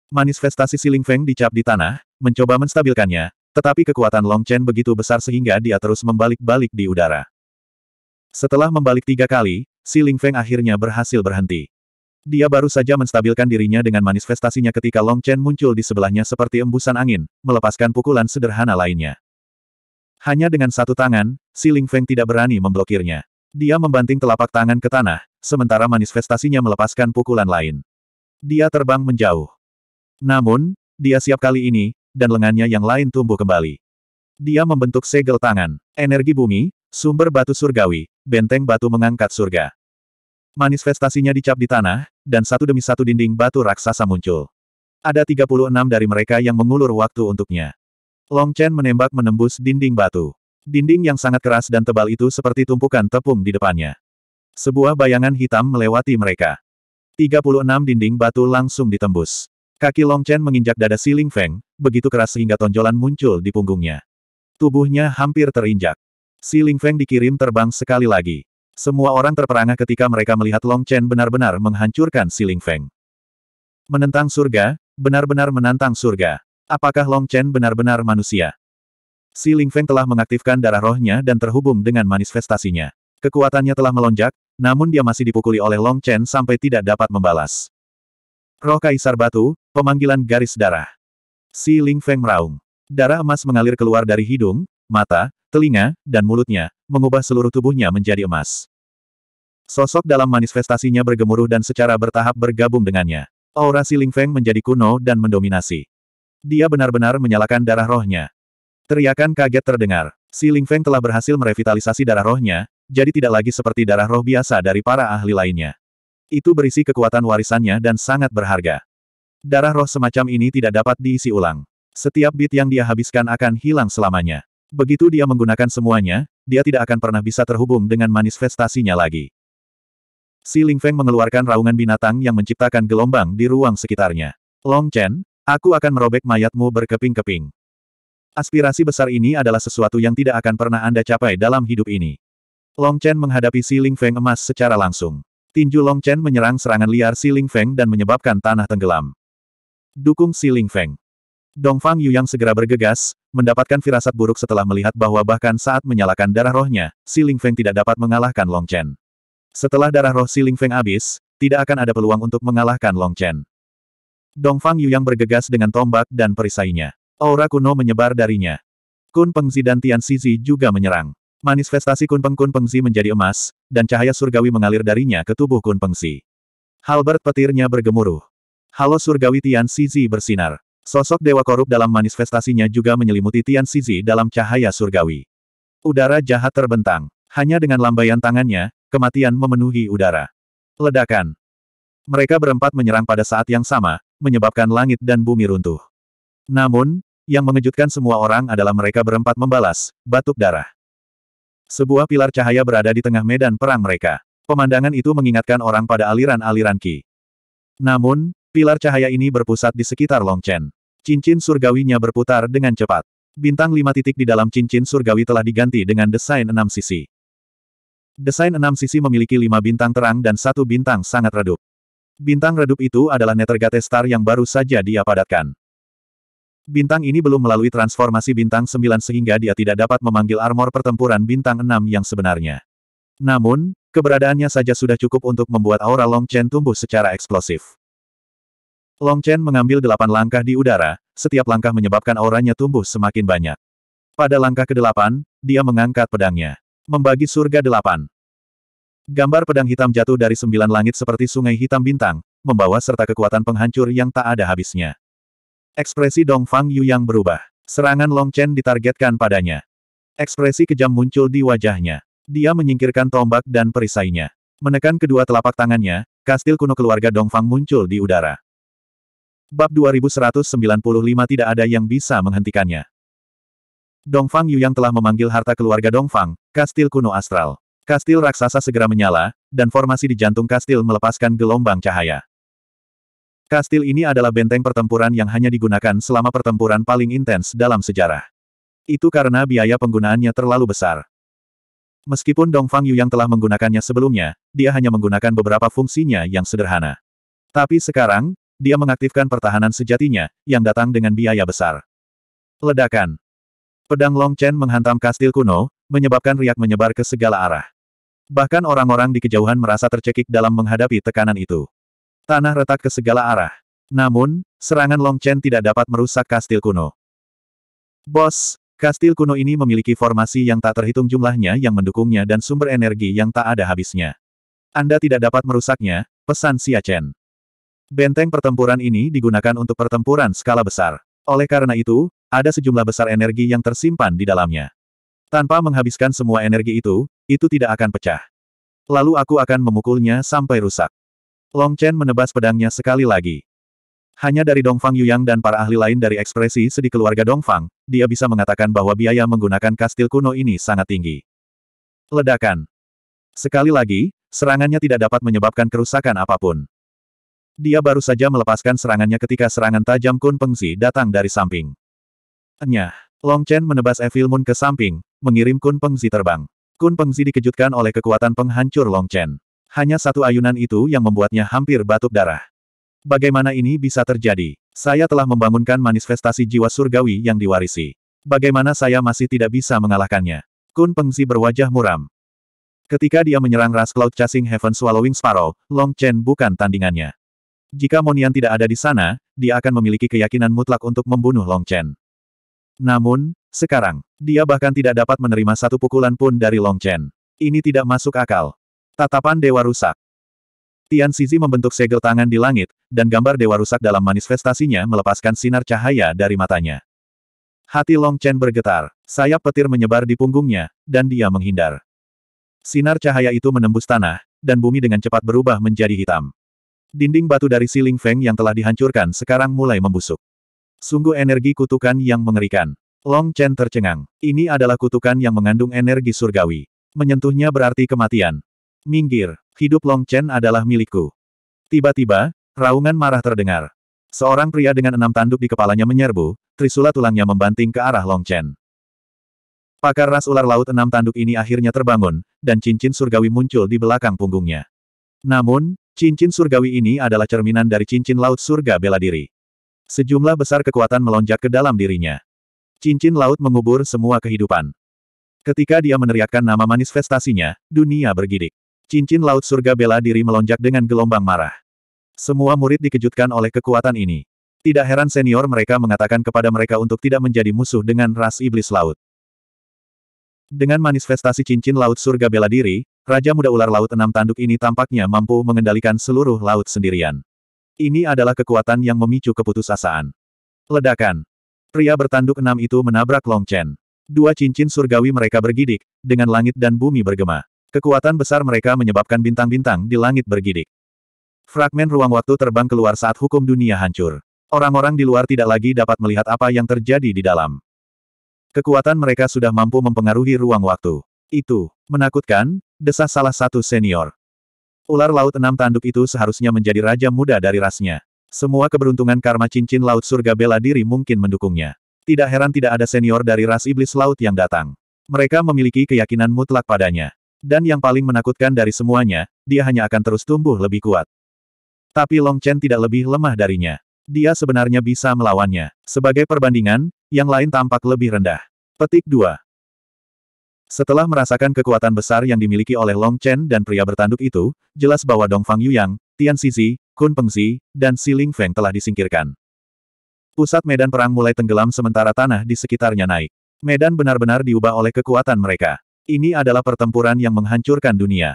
Manifestasi si Ling Feng dicap di tanah, mencoba menstabilkannya, tetapi kekuatan Long Chen begitu besar sehingga dia terus membalik-balik di udara. Setelah membalik tiga kali, si Ling Feng akhirnya berhasil berhenti. Dia baru saja menstabilkan dirinya dengan manifestasinya ketika Long Chen muncul di sebelahnya seperti embusan angin, melepaskan pukulan sederhana lainnya. Hanya dengan satu tangan, Si Ling Feng tidak berani memblokirnya. Dia membanting telapak tangan ke tanah, sementara manifestasinya melepaskan pukulan lain. Dia terbang menjauh. Namun, dia siap kali ini, dan lengannya yang lain tumbuh kembali. Dia membentuk segel tangan, energi bumi, sumber batu surgawi, benteng batu mengangkat surga. Manifestasinya dicap di tanah, dan satu demi satu dinding batu raksasa muncul. Ada 36 dari mereka yang mengulur waktu untuknya. Long Chen menembak menembus dinding batu. Dinding yang sangat keras dan tebal itu seperti tumpukan tepung di depannya. Sebuah bayangan hitam melewati mereka. 36 dinding batu langsung ditembus. Kaki Long Chen menginjak dada Si Ling Feng, begitu keras sehingga tonjolan muncul di punggungnya. Tubuhnya hampir terinjak. Si Ling Feng dikirim terbang sekali lagi. Semua orang terperangah ketika mereka melihat Long Chen benar-benar menghancurkan Si Ling Feng. Menentang surga, benar-benar menantang surga. Apakah Long Chen benar-benar manusia? Si Ling Feng telah mengaktifkan darah rohnya dan terhubung dengan manifestasinya. Kekuatannya telah melonjak, namun dia masih dipukuli oleh Long Chen sampai tidak dapat membalas. Roh Kaisar Batu, pemanggilan garis darah. Si Ling Feng meraung. Darah emas mengalir keluar dari hidung, mata, telinga, dan mulutnya, mengubah seluruh tubuhnya menjadi emas. Sosok dalam manifestasinya bergemuruh dan secara bertahap bergabung dengannya. Aura Si Ling Feng menjadi kuno dan mendominasi. Dia benar-benar menyalakan darah rohnya. Teriakan kaget terdengar. Si Ling Feng telah berhasil merevitalisasi darah rohnya, jadi tidak lagi seperti darah roh biasa dari para ahli lainnya. Itu berisi kekuatan warisannya dan sangat berharga. Darah roh semacam ini tidak dapat diisi ulang. Setiap bit yang dia habiskan akan hilang selamanya. Begitu dia menggunakan semuanya, dia tidak akan pernah bisa terhubung dengan manifestasinya lagi. Si Ling Feng mengeluarkan raungan binatang yang menciptakan gelombang di ruang sekitarnya. Long Chen, aku akan merobek mayatmu berkeping-keping. Aspirasi besar ini adalah sesuatu yang tidak akan pernah Anda capai dalam hidup ini. Long Chen menghadapi Si Ling Feng emas secara langsung. Tinju Long Chen menyerang serangan liar Si Ling Feng dan menyebabkan tanah tenggelam. Dukung Si Ling Feng. Dongfang Yu yang segera bergegas, mendapatkan firasat buruk setelah melihat bahwa bahkan saat menyalakan darah rohnya, Si Ling Feng tidak dapat mengalahkan Long Chen. Setelah darah roh Si Ling Feng habis, tidak akan ada peluang untuk mengalahkan Long Chen. Dongfang yang bergegas dengan tombak dan perisainya. Aura kuno menyebar darinya. Kun Pengzi dan Tian Sizi juga menyerang. Manifestasi Kun Peng Kun Pengzi menjadi emas, dan cahaya surgawi mengalir darinya ke tubuh Kun Pengzi. Halbert petirnya bergemuruh. Halo surgawi Tian Sizi bersinar. Sosok dewa korup dalam manifestasinya juga menyelimuti Tian Sizi dalam cahaya surgawi. Udara jahat terbentang. Hanya dengan lambaian tangannya, kematian memenuhi udara. Ledakan. Mereka berempat menyerang pada saat yang sama, menyebabkan langit dan bumi runtuh. Namun, yang mengejutkan semua orang adalah mereka berempat membalas, batuk darah. Sebuah pilar cahaya berada di tengah medan perang mereka. Pemandangan itu mengingatkan orang pada aliran-aliran Ki. Namun, Pilar cahaya ini berpusat di sekitar Longchen. Cincin surgawinya berputar dengan cepat. Bintang lima titik di dalam cincin surgawi telah diganti dengan desain enam sisi. Desain enam sisi memiliki lima bintang terang dan satu bintang sangat redup. Bintang redup itu adalah Nethergate Star yang baru saja dia padatkan. Bintang ini belum melalui transformasi bintang sembilan sehingga dia tidak dapat memanggil armor pertempuran bintang Enam yang sebenarnya. Namun, keberadaannya saja sudah cukup untuk membuat aura Longchen tumbuh secara eksplosif. Long Chen mengambil delapan langkah di udara, setiap langkah menyebabkan auranya tumbuh semakin banyak. Pada langkah ke-8, dia mengangkat pedangnya. Membagi surga delapan. Gambar pedang hitam jatuh dari sembilan langit seperti sungai hitam bintang, membawa serta kekuatan penghancur yang tak ada habisnya. Ekspresi Dong Fang Yu yang berubah. Serangan Long Chen ditargetkan padanya. Ekspresi kejam muncul di wajahnya. Dia menyingkirkan tombak dan perisainya. Menekan kedua telapak tangannya, kastil kuno keluarga Dong Fang muncul di udara. Bab 2195 tidak ada yang bisa menghentikannya. Dongfang Yuyang telah memanggil harta keluarga Dongfang, kastil kuno astral. Kastil raksasa segera menyala, dan formasi di jantung kastil melepaskan gelombang cahaya. Kastil ini adalah benteng pertempuran yang hanya digunakan selama pertempuran paling intens dalam sejarah. Itu karena biaya penggunaannya terlalu besar. Meskipun Dongfang Yuyang telah menggunakannya sebelumnya, dia hanya menggunakan beberapa fungsinya yang sederhana. Tapi sekarang, dia mengaktifkan pertahanan sejatinya, yang datang dengan biaya besar. Ledakan. Pedang Long Chen menghantam kastil kuno, menyebabkan riak menyebar ke segala arah. Bahkan orang-orang di kejauhan merasa tercekik dalam menghadapi tekanan itu. Tanah retak ke segala arah. Namun, serangan Long Chen tidak dapat merusak kastil kuno. Bos, kastil kuno ini memiliki formasi yang tak terhitung jumlahnya yang mendukungnya dan sumber energi yang tak ada habisnya. Anda tidak dapat merusaknya, pesan Xia Chen. Benteng pertempuran ini digunakan untuk pertempuran skala besar. Oleh karena itu, ada sejumlah besar energi yang tersimpan di dalamnya. Tanpa menghabiskan semua energi itu, itu tidak akan pecah. Lalu aku akan memukulnya sampai rusak. Long Chen menebas pedangnya sekali lagi. Hanya dari Dongfang Yuyang dan para ahli lain dari ekspresi sedih keluarga Dongfang, dia bisa mengatakan bahwa biaya menggunakan kastil kuno ini sangat tinggi. Ledakan. Sekali lagi, serangannya tidak dapat menyebabkan kerusakan apapun. Dia baru saja melepaskan serangannya ketika serangan tajam Kun Pengzi datang dari samping. Enyah, Long Chen menebas Evil Moon ke samping, mengirim Kun Pengzi terbang. Kun Pengzi dikejutkan oleh kekuatan penghancur Long Chen. Hanya satu ayunan itu yang membuatnya hampir batuk darah. Bagaimana ini bisa terjadi? Saya telah membangunkan manifestasi jiwa surgawi yang diwarisi. Bagaimana saya masih tidak bisa mengalahkannya? Kun Pengzi berwajah muram. Ketika dia menyerang ras Cloud Chasing Heaven Swallowing Sparrow, Long Chen bukan tandingannya. Jika Monian tidak ada di sana, dia akan memiliki keyakinan mutlak untuk membunuh Long Chen. Namun, sekarang, dia bahkan tidak dapat menerima satu pukulan pun dari Long Chen. Ini tidak masuk akal. Tatapan Dewa Rusak Tian Sizi membentuk segel tangan di langit, dan gambar Dewa Rusak dalam manifestasinya melepaskan sinar cahaya dari matanya. Hati Long Chen bergetar, sayap petir menyebar di punggungnya, dan dia menghindar. Sinar cahaya itu menembus tanah, dan bumi dengan cepat berubah menjadi hitam. Dinding batu dari siling Feng yang telah dihancurkan sekarang mulai membusuk. Sungguh energi kutukan yang mengerikan. Long Chen tercengang. Ini adalah kutukan yang mengandung energi surgawi. Menyentuhnya berarti kematian. Minggir, hidup Long Chen adalah milikku. Tiba-tiba, raungan marah terdengar. Seorang pria dengan enam tanduk di kepalanya menyerbu, trisula tulangnya membanting ke arah Long Chen. Pakar ras ular laut enam tanduk ini akhirnya terbangun, dan cincin surgawi muncul di belakang punggungnya. Namun, Cincin surgawi ini adalah cerminan dari cincin laut surga bela diri. Sejumlah besar kekuatan melonjak ke dalam dirinya. Cincin laut mengubur semua kehidupan. Ketika dia meneriakkan nama manifestasinya, dunia bergidik. Cincin laut surga bela diri melonjak dengan gelombang marah. Semua murid dikejutkan oleh kekuatan ini. Tidak heran senior mereka mengatakan kepada mereka untuk tidak menjadi musuh dengan ras iblis laut. Dengan manifestasi cincin laut surga bela diri, Raja Muda Ular Laut Enam Tanduk ini tampaknya mampu mengendalikan seluruh laut sendirian. Ini adalah kekuatan yang memicu keputusasaan. Ledakan. Pria bertanduk enam itu menabrak Long Chen. Dua cincin surgawi mereka bergidik, dengan langit dan bumi bergema. Kekuatan besar mereka menyebabkan bintang-bintang di langit bergidik. Fragmen ruang waktu terbang keluar saat hukum dunia hancur. Orang-orang di luar tidak lagi dapat melihat apa yang terjadi di dalam. Kekuatan mereka sudah mampu mempengaruhi ruang waktu. Itu, menakutkan, desah salah satu senior. Ular laut enam tanduk itu seharusnya menjadi raja muda dari rasnya. Semua keberuntungan karma cincin laut surga bela diri mungkin mendukungnya. Tidak heran tidak ada senior dari ras iblis laut yang datang. Mereka memiliki keyakinan mutlak padanya. Dan yang paling menakutkan dari semuanya, dia hanya akan terus tumbuh lebih kuat. Tapi Long Chen tidak lebih lemah darinya. Dia sebenarnya bisa melawannya. Sebagai perbandingan, yang lain tampak lebih rendah. Petik 2. Setelah merasakan kekuatan besar yang dimiliki oleh Long Chen dan pria bertanduk itu, jelas bahwa Dongfang Fang Yuyang, Tian Xizi, Kun Pengzi, dan Si Ling Feng telah disingkirkan. Pusat medan perang mulai tenggelam sementara tanah di sekitarnya naik. Medan benar-benar diubah oleh kekuatan mereka. Ini adalah pertempuran yang menghancurkan dunia.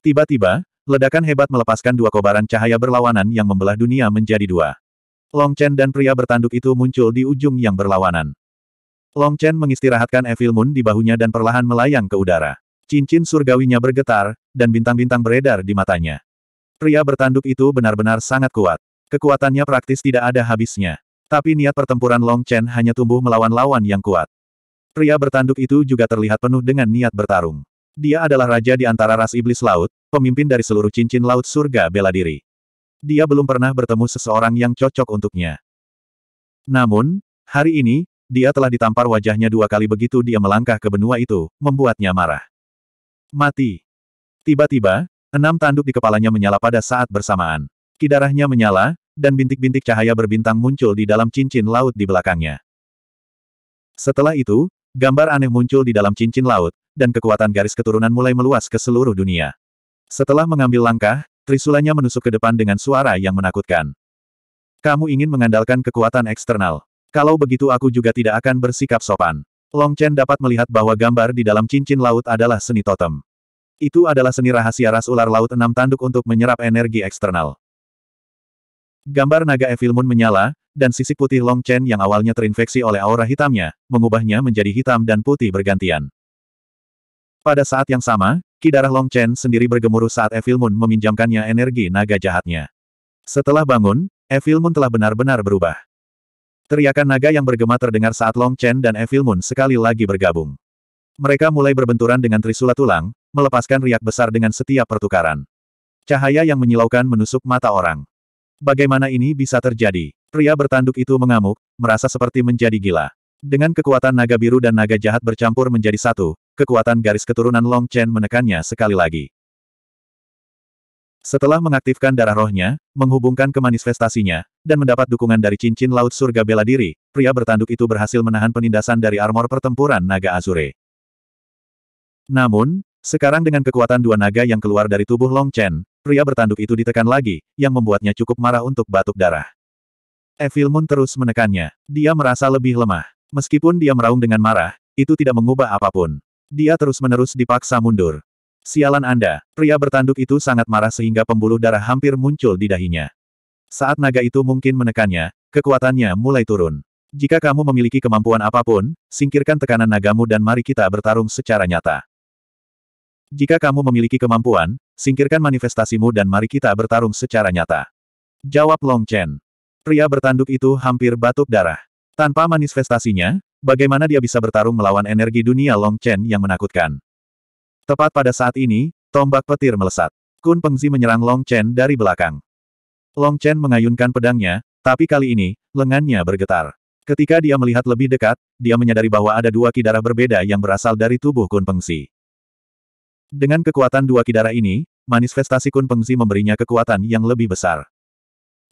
Tiba-tiba, ledakan hebat melepaskan dua kobaran cahaya berlawanan yang membelah dunia menjadi dua. Long Chen dan pria bertanduk itu muncul di ujung yang berlawanan. Long Chen mengistirahatkan Evil Moon di bahunya dan perlahan melayang ke udara. Cincin surgawinya bergetar, dan bintang-bintang beredar di matanya. Pria bertanduk itu benar-benar sangat kuat. Kekuatannya praktis tidak ada habisnya. Tapi niat pertempuran Long Chen hanya tumbuh melawan lawan yang kuat. Pria bertanduk itu juga terlihat penuh dengan niat bertarung. Dia adalah raja di antara ras iblis laut, pemimpin dari seluruh cincin laut surga bela diri. Dia belum pernah bertemu seseorang yang cocok untuknya. Namun, hari ini, dia telah ditampar wajahnya dua kali begitu dia melangkah ke benua itu, membuatnya marah. Mati. Tiba-tiba, enam tanduk di kepalanya menyala pada saat bersamaan. Kidarahnya menyala, dan bintik-bintik cahaya berbintang muncul di dalam cincin laut di belakangnya. Setelah itu, gambar aneh muncul di dalam cincin laut, dan kekuatan garis keturunan mulai meluas ke seluruh dunia. Setelah mengambil langkah, trisulanya menusuk ke depan dengan suara yang menakutkan. Kamu ingin mengandalkan kekuatan eksternal. Kalau begitu aku juga tidak akan bersikap sopan. Long Chen dapat melihat bahwa gambar di dalam cincin laut adalah seni totem. Itu adalah seni rahasia ras ular laut enam tanduk untuk menyerap energi eksternal. Gambar naga Evil Moon menyala, dan sisik putih Long Chen yang awalnya terinfeksi oleh aura hitamnya, mengubahnya menjadi hitam dan putih bergantian. Pada saat yang sama, Ki Long Chen sendiri bergemuruh saat Evil Moon meminjamkannya energi naga jahatnya. Setelah bangun, Evil Moon telah benar-benar berubah. Teriakan naga yang bergema terdengar saat Long Chen dan Evil Moon sekali lagi bergabung. Mereka mulai berbenturan dengan trisula tulang, melepaskan riak besar dengan setiap pertukaran. Cahaya yang menyilaukan menusuk mata orang. Bagaimana ini bisa terjadi? Pria bertanduk itu mengamuk, merasa seperti menjadi gila. Dengan kekuatan naga biru dan naga jahat bercampur menjadi satu, kekuatan garis keturunan Long Chen menekannya sekali lagi. Setelah mengaktifkan darah rohnya, menghubungkan ke manifestasinya, dan mendapat dukungan dari cincin laut surga bela diri, pria bertanduk itu berhasil menahan penindasan dari armor pertempuran naga Azure. Namun, sekarang dengan kekuatan dua naga yang keluar dari tubuh Long Chen, pria bertanduk itu ditekan lagi, yang membuatnya cukup marah untuk batuk darah. Evil Moon terus menekannya. Dia merasa lebih lemah. Meskipun dia meraung dengan marah, itu tidak mengubah apapun. Dia terus-menerus dipaksa mundur. Sialan Anda, pria bertanduk itu sangat marah sehingga pembuluh darah hampir muncul di dahinya. Saat naga itu mungkin menekannya, kekuatannya mulai turun. Jika kamu memiliki kemampuan apapun, singkirkan tekanan nagamu dan mari kita bertarung secara nyata. Jika kamu memiliki kemampuan, singkirkan manifestasimu dan mari kita bertarung secara nyata. Jawab Long Chen. Pria bertanduk itu hampir batuk darah. Tanpa manifestasinya, bagaimana dia bisa bertarung melawan energi dunia Long Chen yang menakutkan? Tepat pada saat ini, tombak petir melesat. Kun Pengzi menyerang Long Chen dari belakang. Long Chen mengayunkan pedangnya, tapi kali ini, lengannya bergetar. Ketika dia melihat lebih dekat, dia menyadari bahwa ada dua kidara berbeda yang berasal dari tubuh Kun Pengzi. Dengan kekuatan dua kidara ini, manifestasi Kun Pengzi memberinya kekuatan yang lebih besar.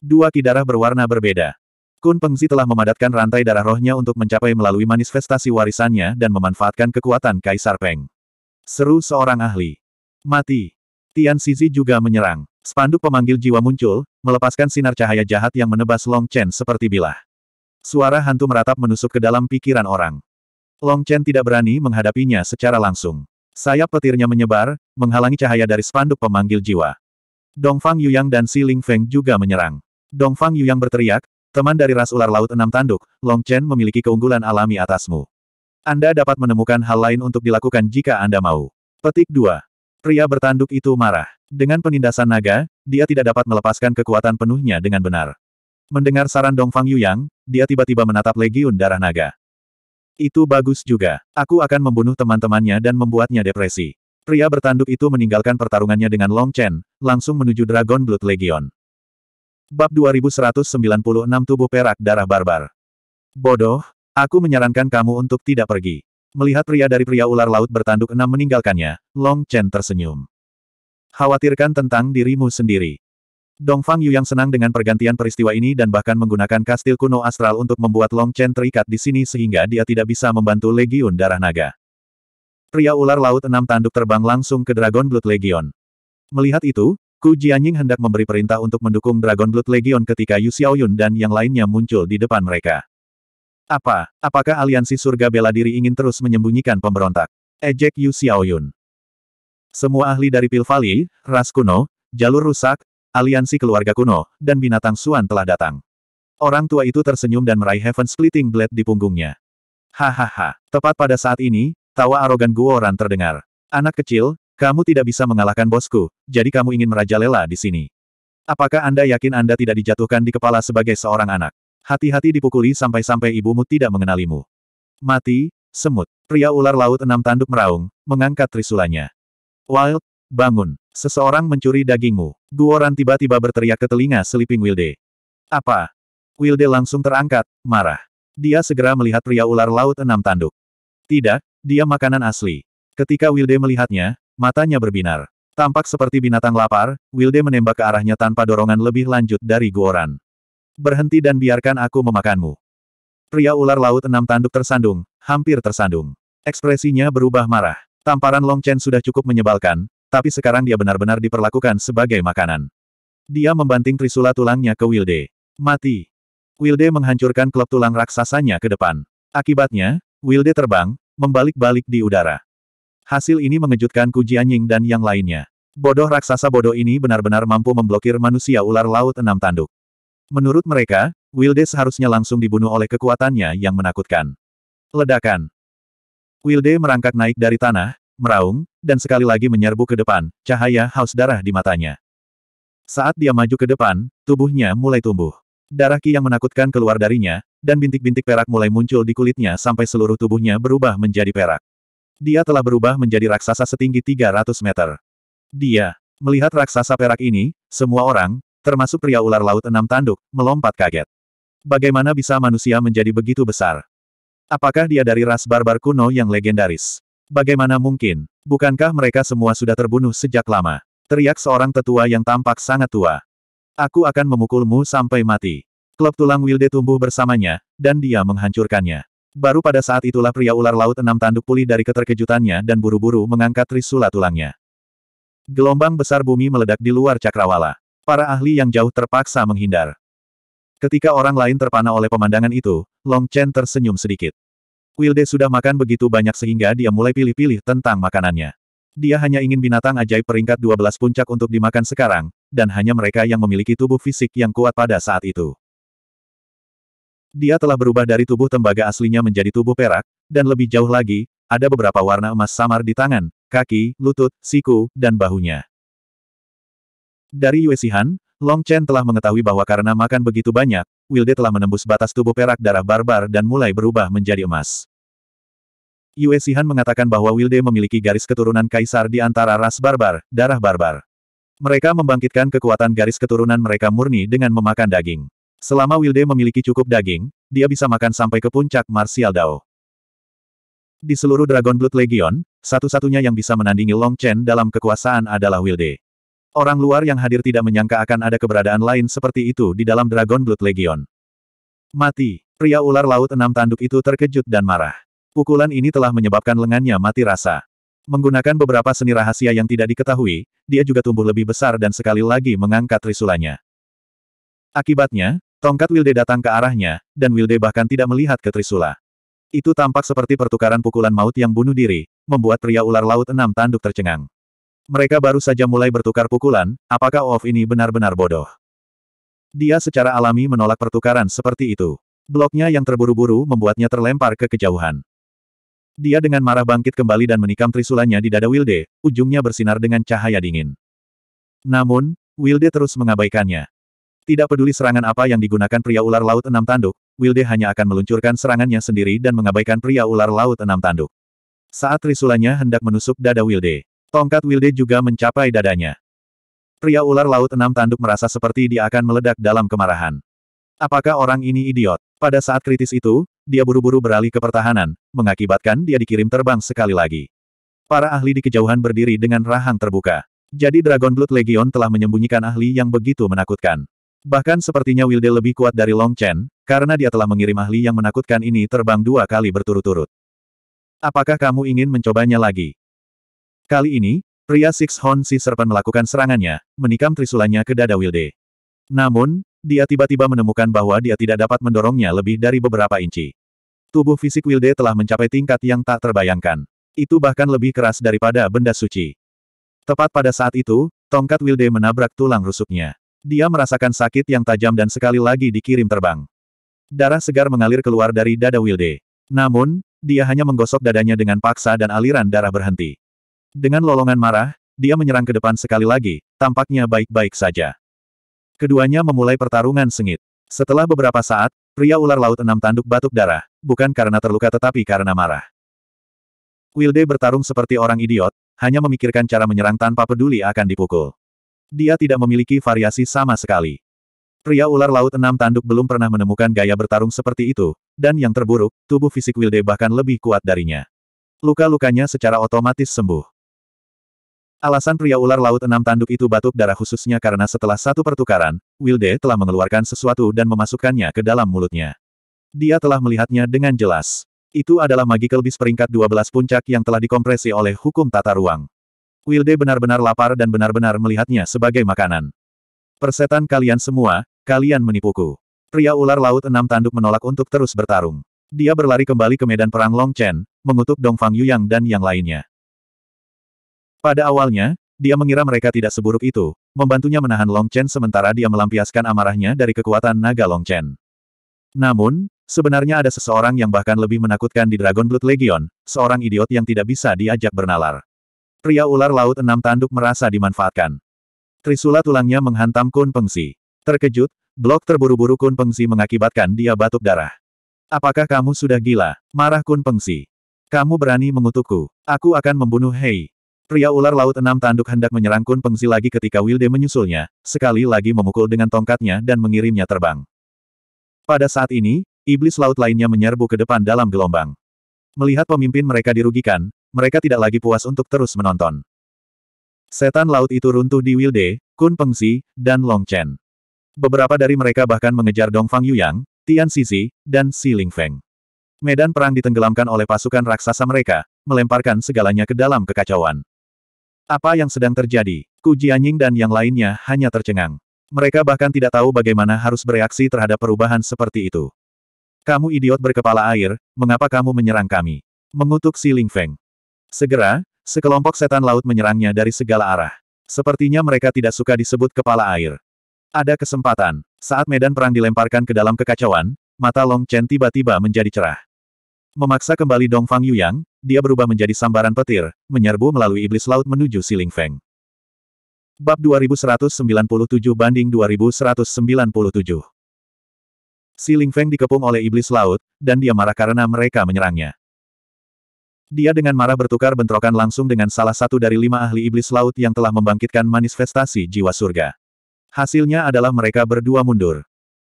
Dua kidara berwarna berbeda. Kun Pengzi telah memadatkan rantai darah rohnya untuk mencapai melalui manifestasi warisannya dan memanfaatkan kekuatan Kaisar Peng. Seru seorang ahli. Mati. Tian Sizi juga menyerang. Spanduk pemanggil jiwa muncul, melepaskan sinar cahaya jahat yang menebas Long Chen seperti bilah. Suara hantu meratap menusuk ke dalam pikiran orang. Long Chen tidak berani menghadapinya secara langsung. Sayap petirnya menyebar, menghalangi cahaya dari spanduk pemanggil jiwa. Dongfang Yuyang dan Si Ling Feng juga menyerang. Dongfang Yuyang berteriak, teman dari ras ular laut enam tanduk, Long Chen memiliki keunggulan alami atasmu. Anda dapat menemukan hal lain untuk dilakukan jika Anda mau. Petik 2. Pria bertanduk itu marah. Dengan penindasan naga, dia tidak dapat melepaskan kekuatan penuhnya dengan benar. Mendengar saran Dongfang Yuyang, dia tiba-tiba menatap Legiun Darah Naga. Itu bagus juga. Aku akan membunuh teman-temannya dan membuatnya depresi. Pria bertanduk itu meninggalkan pertarungannya dengan Long Chen, langsung menuju Dragon Blood Legion. Bab 2196 Tubuh Perak Darah Barbar Bodoh, Aku menyarankan kamu untuk tidak pergi. Melihat pria dari pria ular laut bertanduk enam meninggalkannya, Long Chen tersenyum. Khawatirkan tentang dirimu sendiri. Dong Fang Yu yang senang dengan pergantian peristiwa ini dan bahkan menggunakan kastil kuno astral untuk membuat Long Chen terikat di sini sehingga dia tidak bisa membantu Legiun Darah Naga. Pria ular laut enam tanduk terbang langsung ke Dragon Blood Legion. Melihat itu, Ku Jianying hendak memberi perintah untuk mendukung Dragon Blood Legion ketika Yu Xiaoyun dan yang lainnya muncul di depan mereka. Apa, apakah aliansi surga bela diri ingin terus menyembunyikan pemberontak? Ejek Yu Xiaoyun. Semua ahli dari Pilvali, ras kuno, jalur rusak, aliansi keluarga kuno, dan binatang suan telah datang. Orang tua itu tersenyum dan meraih Heaven Splitting Blade di punggungnya. Hahaha, tepat pada saat ini, tawa arogan Guoran terdengar. Anak kecil, kamu tidak bisa mengalahkan bosku, jadi kamu ingin merajalela di sini. Apakah Anda yakin Anda tidak dijatuhkan di kepala sebagai seorang anak? Hati-hati dipukuli sampai-sampai ibumu tidak mengenalimu. Mati, semut. Pria ular laut enam tanduk meraung, mengangkat trisulanya. Wild, bangun. Seseorang mencuri dagingmu. Guoran tiba-tiba berteriak ke telinga Sleeping Wilde. Apa? Wilde langsung terangkat, marah. Dia segera melihat pria ular laut enam tanduk. Tidak, dia makanan asli. Ketika Wilde melihatnya, matanya berbinar. Tampak seperti binatang lapar, Wilde menembak ke arahnya tanpa dorongan lebih lanjut dari Guoran. Berhenti dan biarkan aku memakanmu. Pria ular laut enam tanduk tersandung, hampir tersandung. Ekspresinya berubah marah. Tamparan Long Chen sudah cukup menyebalkan, tapi sekarang dia benar-benar diperlakukan sebagai makanan. Dia membanting trisula tulangnya ke Wilde. Mati. Wilde menghancurkan klub tulang raksasanya ke depan. Akibatnya, Wilde terbang, membalik-balik di udara. Hasil ini mengejutkan Ku Jianying dan yang lainnya. Bodoh raksasa bodoh ini benar-benar mampu memblokir manusia ular laut enam tanduk. Menurut mereka, Wilde seharusnya langsung dibunuh oleh kekuatannya yang menakutkan. Ledakan. Wilde merangkak naik dari tanah, meraung, dan sekali lagi menyerbu ke depan, cahaya haus darah di matanya. Saat dia maju ke depan, tubuhnya mulai tumbuh. Darah ki yang menakutkan keluar darinya, dan bintik-bintik perak mulai muncul di kulitnya sampai seluruh tubuhnya berubah menjadi perak. Dia telah berubah menjadi raksasa setinggi 300 meter. Dia melihat raksasa perak ini, semua orang, termasuk pria ular laut enam tanduk, melompat kaget. Bagaimana bisa manusia menjadi begitu besar? Apakah dia dari ras barbar kuno yang legendaris? Bagaimana mungkin? Bukankah mereka semua sudah terbunuh sejak lama? Teriak seorang tetua yang tampak sangat tua. Aku akan memukulmu sampai mati. Klub tulang Wilde tumbuh bersamanya, dan dia menghancurkannya. Baru pada saat itulah pria ular laut enam tanduk pulih dari keterkejutannya dan buru-buru mengangkat trisula tulangnya. Gelombang besar bumi meledak di luar cakrawala. Para ahli yang jauh terpaksa menghindar. Ketika orang lain terpana oleh pemandangan itu, Long Chen tersenyum sedikit. Wilde sudah makan begitu banyak sehingga dia mulai pilih-pilih tentang makanannya. Dia hanya ingin binatang ajaib peringkat 12 puncak untuk dimakan sekarang, dan hanya mereka yang memiliki tubuh fisik yang kuat pada saat itu. Dia telah berubah dari tubuh tembaga aslinya menjadi tubuh perak, dan lebih jauh lagi, ada beberapa warna emas samar di tangan, kaki, lutut, siku, dan bahunya. Dari Yue Xihan, Long Chen telah mengetahui bahwa karena makan begitu banyak, Wilde telah menembus batas tubuh perak darah barbar dan mulai berubah menjadi emas. Yue Xihan mengatakan bahwa Wilde memiliki garis keturunan kaisar di antara ras barbar, darah barbar. Mereka membangkitkan kekuatan garis keturunan mereka murni dengan memakan daging. Selama Wilde memiliki cukup daging, dia bisa makan sampai ke puncak Martial Dao. Di seluruh Dragon Blood Legion, satu-satunya yang bisa menandingi Long Chen dalam kekuasaan adalah Wilde. Orang luar yang hadir tidak menyangka akan ada keberadaan lain seperti itu di dalam Dragon Blood Legion. Mati, pria ular laut enam tanduk itu terkejut dan marah. Pukulan ini telah menyebabkan lengannya mati rasa. Menggunakan beberapa seni rahasia yang tidak diketahui, dia juga tumbuh lebih besar dan sekali lagi mengangkat risulanya. Akibatnya, tongkat Wilde datang ke arahnya, dan Wilde bahkan tidak melihat ke Trisula. Itu tampak seperti pertukaran pukulan maut yang bunuh diri, membuat pria ular laut enam tanduk tercengang. Mereka baru saja mulai bertukar pukulan, apakah Of ini benar-benar bodoh? Dia secara alami menolak pertukaran seperti itu. Bloknya yang terburu-buru membuatnya terlempar ke kejauhan. Dia dengan marah bangkit kembali dan menikam trisulanya di dada Wilde, ujungnya bersinar dengan cahaya dingin. Namun, Wilde terus mengabaikannya. Tidak peduli serangan apa yang digunakan pria ular laut enam tanduk, Wilde hanya akan meluncurkan serangannya sendiri dan mengabaikan pria ular laut enam tanduk. Saat trisulanya hendak menusuk dada Wilde, Tongkat Wilde juga mencapai dadanya. Pria ular laut enam tanduk merasa seperti dia akan meledak dalam kemarahan. Apakah orang ini idiot? Pada saat kritis itu, dia buru-buru beralih ke pertahanan, mengakibatkan dia dikirim terbang sekali lagi. Para ahli di kejauhan berdiri dengan rahang terbuka. Jadi Dragon Blood Legion telah menyembunyikan ahli yang begitu menakutkan. Bahkan sepertinya Wilde lebih kuat dari Long Chen, karena dia telah mengirim ahli yang menakutkan ini terbang dua kali berturut-turut. Apakah kamu ingin mencobanya lagi? Kali ini, pria Six Horn si Serpent melakukan serangannya, menikam trisulanya ke dada Wilde. Namun, dia tiba-tiba menemukan bahwa dia tidak dapat mendorongnya lebih dari beberapa inci. Tubuh fisik Wilde telah mencapai tingkat yang tak terbayangkan. Itu bahkan lebih keras daripada benda suci. Tepat pada saat itu, tongkat Wilde menabrak tulang rusuknya. Dia merasakan sakit yang tajam dan sekali lagi dikirim terbang. Darah segar mengalir keluar dari dada Wilde. Namun, dia hanya menggosok dadanya dengan paksa dan aliran darah berhenti. Dengan lolongan marah, dia menyerang ke depan sekali lagi, tampaknya baik-baik saja. Keduanya memulai pertarungan sengit. Setelah beberapa saat, pria ular laut enam tanduk batuk darah, bukan karena terluka tetapi karena marah. Wilde bertarung seperti orang idiot, hanya memikirkan cara menyerang tanpa peduli akan dipukul. Dia tidak memiliki variasi sama sekali. Pria ular laut enam tanduk belum pernah menemukan gaya bertarung seperti itu, dan yang terburuk, tubuh fisik Wilde bahkan lebih kuat darinya. Luka-lukanya secara otomatis sembuh. Alasan pria ular laut enam tanduk itu batuk darah khususnya karena setelah satu pertukaran, Wilde telah mengeluarkan sesuatu dan memasukkannya ke dalam mulutnya. Dia telah melihatnya dengan jelas. Itu adalah magical bis peringkat 12 puncak yang telah dikompresi oleh hukum tata ruang. Wilde benar-benar lapar dan benar-benar melihatnya sebagai makanan. Persetan kalian semua, kalian menipuku. Pria ular laut enam tanduk menolak untuk terus bertarung. Dia berlari kembali ke medan perang Long Chen, mengutuk Dongfang Fang Yuyang dan yang lainnya. Pada awalnya, dia mengira mereka tidak seburuk itu, membantunya menahan Long Chen sementara dia melampiaskan amarahnya dari kekuatan naga Long Chen. Namun, sebenarnya ada seseorang yang bahkan lebih menakutkan di Dragon Blood Legion, seorang idiot yang tidak bisa diajak bernalar. Pria ular laut enam tanduk merasa dimanfaatkan. Trisula tulangnya menghantam Kun Pengsi. Terkejut, blok terburu-buru Kun Pengsi mengakibatkan dia batuk darah. Apakah kamu sudah gila? Marah Kun Pengsi. Kamu berani mengutukku. Aku akan membunuh Hei. Pria ular laut enam tanduk hendak menyerang Kun Pengzi lagi ketika Wilde menyusulnya, sekali lagi memukul dengan tongkatnya dan mengirimnya terbang. Pada saat ini, iblis laut lainnya menyerbu ke depan dalam gelombang. Melihat pemimpin mereka dirugikan, mereka tidak lagi puas untuk terus menonton. Setan laut itu runtuh di Wilde, Kun Pengzi, dan Long Chen. Beberapa dari mereka bahkan mengejar Dongfang Fang Yuyang, Tian Sisi, dan Si Ling Feng. Medan perang ditenggelamkan oleh pasukan raksasa mereka, melemparkan segalanya ke dalam kekacauan. Apa yang sedang terjadi? Ku Jianying dan yang lainnya hanya tercengang. Mereka bahkan tidak tahu bagaimana harus bereaksi terhadap perubahan seperti itu. Kamu idiot berkepala air, mengapa kamu menyerang kami? Mengutuk si Ling Feng. Segera, sekelompok setan laut menyerangnya dari segala arah. Sepertinya mereka tidak suka disebut kepala air. Ada kesempatan. Saat medan perang dilemparkan ke dalam kekacauan, mata Long Chen tiba-tiba menjadi cerah. Memaksa kembali Dongfang Fang Yuyang, dia berubah menjadi sambaran petir, menyerbu melalui iblis laut menuju Siling Feng. Bab 2197 banding 2197 Siling Feng dikepung oleh iblis laut, dan dia marah karena mereka menyerangnya. Dia dengan marah bertukar bentrokan langsung dengan salah satu dari lima ahli iblis laut yang telah membangkitkan manifestasi jiwa surga. Hasilnya adalah mereka berdua mundur.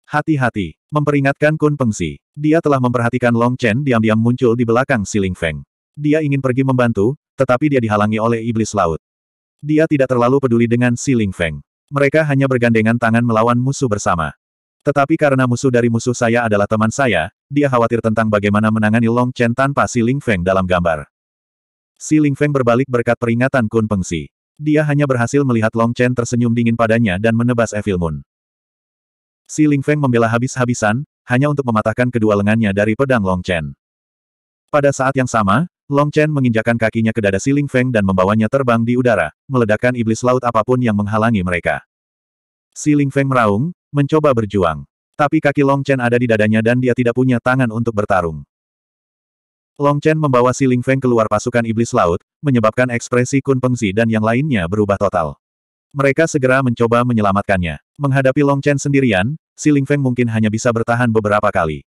Hati-hati, memperingatkan Kun Pengsi. Dia telah memperhatikan Long Chen diam-diam muncul di belakang Si Ling Feng. Dia ingin pergi membantu, tetapi dia dihalangi oleh iblis laut. Dia tidak terlalu peduli dengan Si Ling Feng. Mereka hanya bergandengan tangan melawan musuh bersama. Tetapi karena musuh dari musuh saya adalah teman saya, dia khawatir tentang bagaimana menangani Long Chen tanpa Si Ling Feng dalam gambar. Si Ling Feng berbalik berkat peringatan Kun Pengsi. Dia hanya berhasil melihat Long Chen tersenyum dingin padanya dan menebas Evil Moon. Si Ling Feng membela habis-habisan, hanya untuk mematahkan kedua lengannya dari pedang Long Chen. Pada saat yang sama, Long Chen menginjakan kakinya ke dada Si Ling Feng dan membawanya terbang di udara, meledakkan iblis laut apapun yang menghalangi mereka. Si Ling Feng meraung, mencoba berjuang. Tapi kaki Long Chen ada di dadanya dan dia tidak punya tangan untuk bertarung. Long Chen membawa Si Ling Feng keluar pasukan iblis laut, menyebabkan ekspresi Kun Pengzi dan yang lainnya berubah total. Mereka segera mencoba menyelamatkannya. Menghadapi Long Chen sendirian, Si Ling Feng mungkin hanya bisa bertahan beberapa kali.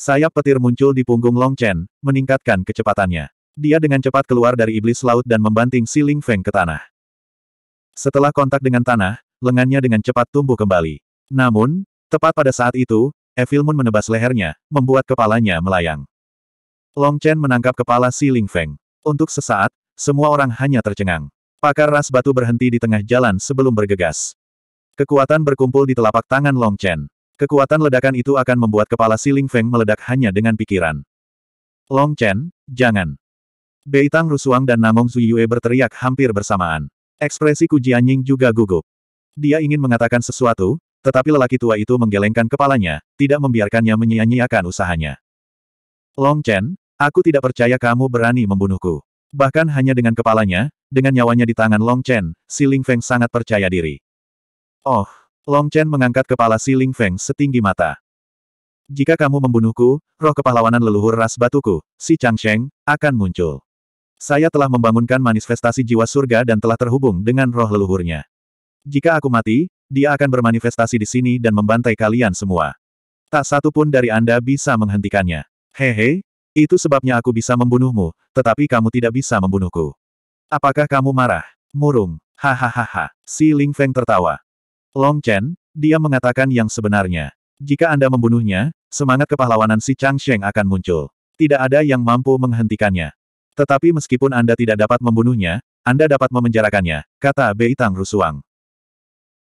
Sayap petir muncul di punggung Long Chen, meningkatkan kecepatannya. Dia dengan cepat keluar dari iblis laut dan membanting Si Ling Feng ke tanah. Setelah kontak dengan tanah, lengannya dengan cepat tumbuh kembali. Namun, tepat pada saat itu, Evil Moon menebas lehernya, membuat kepalanya melayang. Long Chen menangkap kepala Si Ling Feng. Untuk sesaat, semua orang hanya tercengang. Pakar ras batu berhenti di tengah jalan sebelum bergegas. Kekuatan berkumpul di telapak tangan Long Chen. Kekuatan ledakan itu akan membuat kepala si Ling Feng meledak hanya dengan pikiran. Long Chen, jangan. Beitang Rusuang dan Namong Zuyue berteriak hampir bersamaan. Ekspresi Jianying juga gugup. Dia ingin mengatakan sesuatu, tetapi lelaki tua itu menggelengkan kepalanya, tidak membiarkannya menyia-nyiakan usahanya. Long Chen, aku tidak percaya kamu berani membunuhku. Bahkan hanya dengan kepalanya, dengan nyawanya di tangan Long Chen, Si Ling Feng sangat percaya diri. Oh, Long Chen mengangkat kepala Si Ling Feng setinggi mata. Jika kamu membunuhku, roh kepahlawanan leluhur ras batuku, si Chang Sheng, akan muncul. Saya telah membangunkan manifestasi jiwa surga dan telah terhubung dengan roh leluhurnya. Jika aku mati, dia akan bermanifestasi di sini dan membantai kalian semua. Tak satu pun dari Anda bisa menghentikannya. Hehe, itu sebabnya aku bisa membunuhmu, tetapi kamu tidak bisa membunuhku. Apakah kamu marah? Murung. Hahaha. Si Ling Feng tertawa. Long Chen, dia mengatakan yang sebenarnya. Jika Anda membunuhnya, semangat kepahlawanan si Chang Sheng akan muncul. Tidak ada yang mampu menghentikannya. Tetapi meskipun Anda tidak dapat membunuhnya, Anda dapat memenjarakannya, kata Bei Tang Rusuang.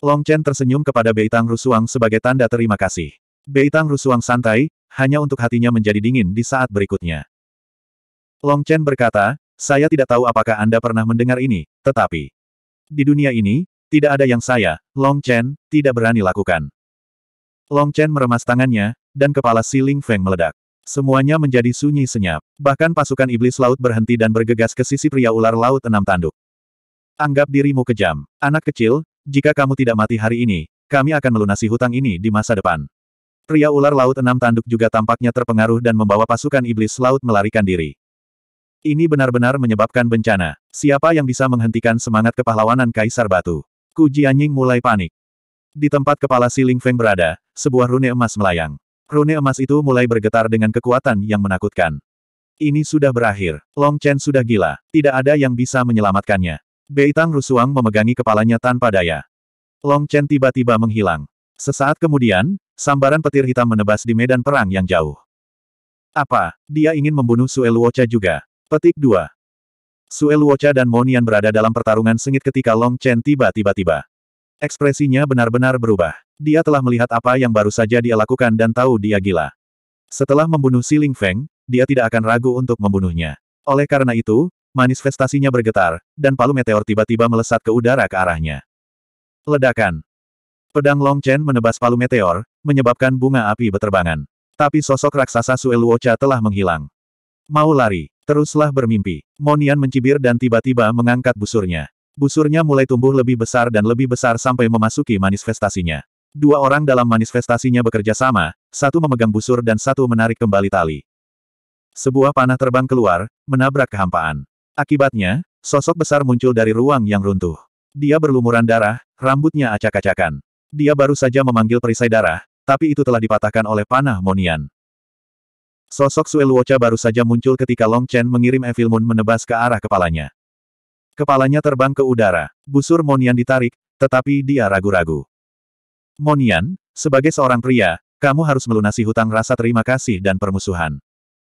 Long Chen tersenyum kepada Bei Tang Rusuang sebagai tanda terima kasih. Bei Tang Rusuang santai, hanya untuk hatinya menjadi dingin di saat berikutnya. Long Chen berkata, saya tidak tahu apakah Anda pernah mendengar ini, tetapi di dunia ini, tidak ada yang saya, Long Chen, tidak berani lakukan. Long Chen meremas tangannya, dan kepala Si Ling Feng meledak. Semuanya menjadi sunyi senyap. Bahkan pasukan iblis laut berhenti dan bergegas ke sisi pria ular laut enam tanduk. Anggap dirimu kejam. Anak kecil, jika kamu tidak mati hari ini, kami akan melunasi hutang ini di masa depan. Pria ular laut enam tanduk juga tampaknya terpengaruh dan membawa pasukan iblis laut melarikan diri. Ini benar-benar menyebabkan bencana. Siapa yang bisa menghentikan semangat kepahlawanan Kaisar Batu? Ku Jianying mulai panik. Di tempat kepala si Ling Feng berada, sebuah rune emas melayang. Rune emas itu mulai bergetar dengan kekuatan yang menakutkan. Ini sudah berakhir. Long Chen sudah gila. Tidak ada yang bisa menyelamatkannya. Beitang Rusuang memegangi kepalanya tanpa daya. Long Chen tiba-tiba menghilang. Sesaat kemudian, Sambaran petir hitam menebas di medan perang yang jauh. Apa, dia ingin membunuh Sue Luocha juga? Petik 2. Sue Luocha dan Monian berada dalam pertarungan sengit ketika Long Chen tiba-tiba tiba. Ekspresinya benar-benar berubah. Dia telah melihat apa yang baru saja dia lakukan dan tahu dia gila. Setelah membunuh Si Ling Feng, dia tidak akan ragu untuk membunuhnya. Oleh karena itu, manifestasinya bergetar, dan palu meteor tiba-tiba melesat ke udara ke arahnya. Ledakan. Pedang Long Chen menebas palu meteor, menyebabkan bunga api berterbangan. Tapi sosok raksasa Sueluocha telah menghilang. Mau lari, teruslah bermimpi. Monian mencibir dan tiba-tiba mengangkat busurnya. Busurnya mulai tumbuh lebih besar dan lebih besar sampai memasuki manifestasinya. Dua orang dalam manifestasinya bekerja sama, satu memegang busur dan satu menarik kembali tali. Sebuah panah terbang keluar, menabrak kehampaan. Akibatnya, sosok besar muncul dari ruang yang runtuh. Dia berlumuran darah, rambutnya acak-acakan. Dia baru saja memanggil perisai darah, tapi itu telah dipatahkan oleh panah Monian. Sosok Luocha baru saja muncul ketika Long Chen mengirim Evil Moon menebas ke arah kepalanya. Kepalanya terbang ke udara, busur Monian ditarik, tetapi dia ragu-ragu. Monian, sebagai seorang pria, kamu harus melunasi hutang rasa terima kasih dan permusuhan.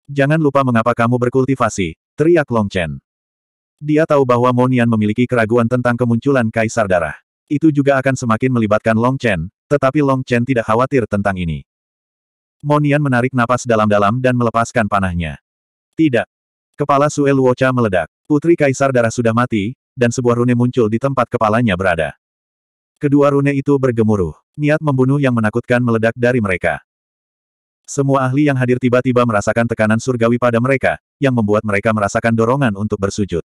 Jangan lupa mengapa kamu berkultivasi, teriak Long Chen. Dia tahu bahwa Monian memiliki keraguan tentang kemunculan Kaisar Darah. Itu juga akan semakin melibatkan Long Chen, tetapi Long Chen tidak khawatir tentang ini. Monian menarik napas dalam-dalam dan melepaskan panahnya. Tidak. Kepala Sue Luocha meledak. Putri Kaisar Darah sudah mati, dan sebuah rune muncul di tempat kepalanya berada. Kedua rune itu bergemuruh. Niat membunuh yang menakutkan meledak dari mereka. Semua ahli yang hadir tiba-tiba merasakan tekanan surgawi pada mereka, yang membuat mereka merasakan dorongan untuk bersujud.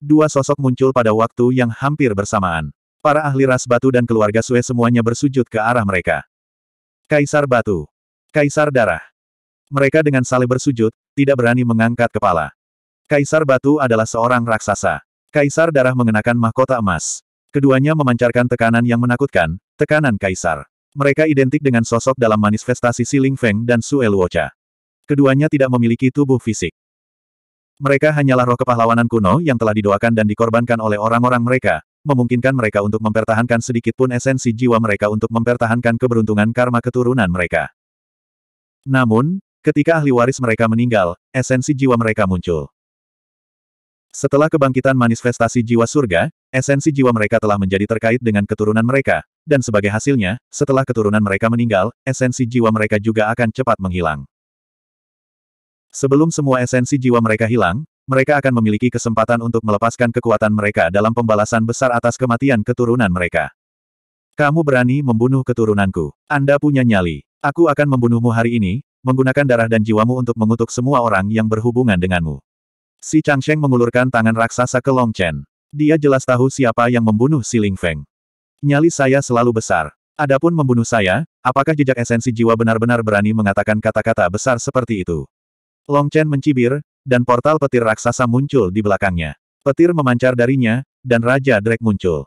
Dua sosok muncul pada waktu yang hampir bersamaan. Para ahli ras batu dan keluarga Sue semuanya bersujud ke arah mereka. Kaisar batu. Kaisar darah. Mereka dengan saleh bersujud, tidak berani mengangkat kepala. Kaisar batu adalah seorang raksasa. Kaisar darah mengenakan mahkota emas. Keduanya memancarkan tekanan yang menakutkan, tekanan kaisar. Mereka identik dengan sosok dalam manifestasi Siling Feng dan Sue Luocha. Keduanya tidak memiliki tubuh fisik. Mereka hanyalah roh kepahlawanan kuno yang telah didoakan dan dikorbankan oleh orang-orang mereka, memungkinkan mereka untuk mempertahankan sedikit pun esensi jiwa mereka untuk mempertahankan keberuntungan karma keturunan mereka. Namun, ketika ahli waris mereka meninggal, esensi jiwa mereka muncul. Setelah kebangkitan manifestasi jiwa surga, esensi jiwa mereka telah menjadi terkait dengan keturunan mereka, dan sebagai hasilnya, setelah keturunan mereka meninggal, esensi jiwa mereka juga akan cepat menghilang. Sebelum semua esensi jiwa mereka hilang, mereka akan memiliki kesempatan untuk melepaskan kekuatan mereka dalam pembalasan besar atas kematian keturunan mereka. Kamu berani membunuh keturunanku. Anda punya nyali. Aku akan membunuhmu hari ini, menggunakan darah dan jiwamu untuk mengutuk semua orang yang berhubungan denganmu. Si Changsheng mengulurkan tangan raksasa ke Long Chen. Dia jelas tahu siapa yang membunuh si Ling Feng. Nyali saya selalu besar. Adapun membunuh saya, apakah jejak esensi jiwa benar-benar berani mengatakan kata-kata besar seperti itu? Long Chen mencibir, dan portal petir raksasa muncul di belakangnya. Petir memancar darinya, dan Raja Drake muncul.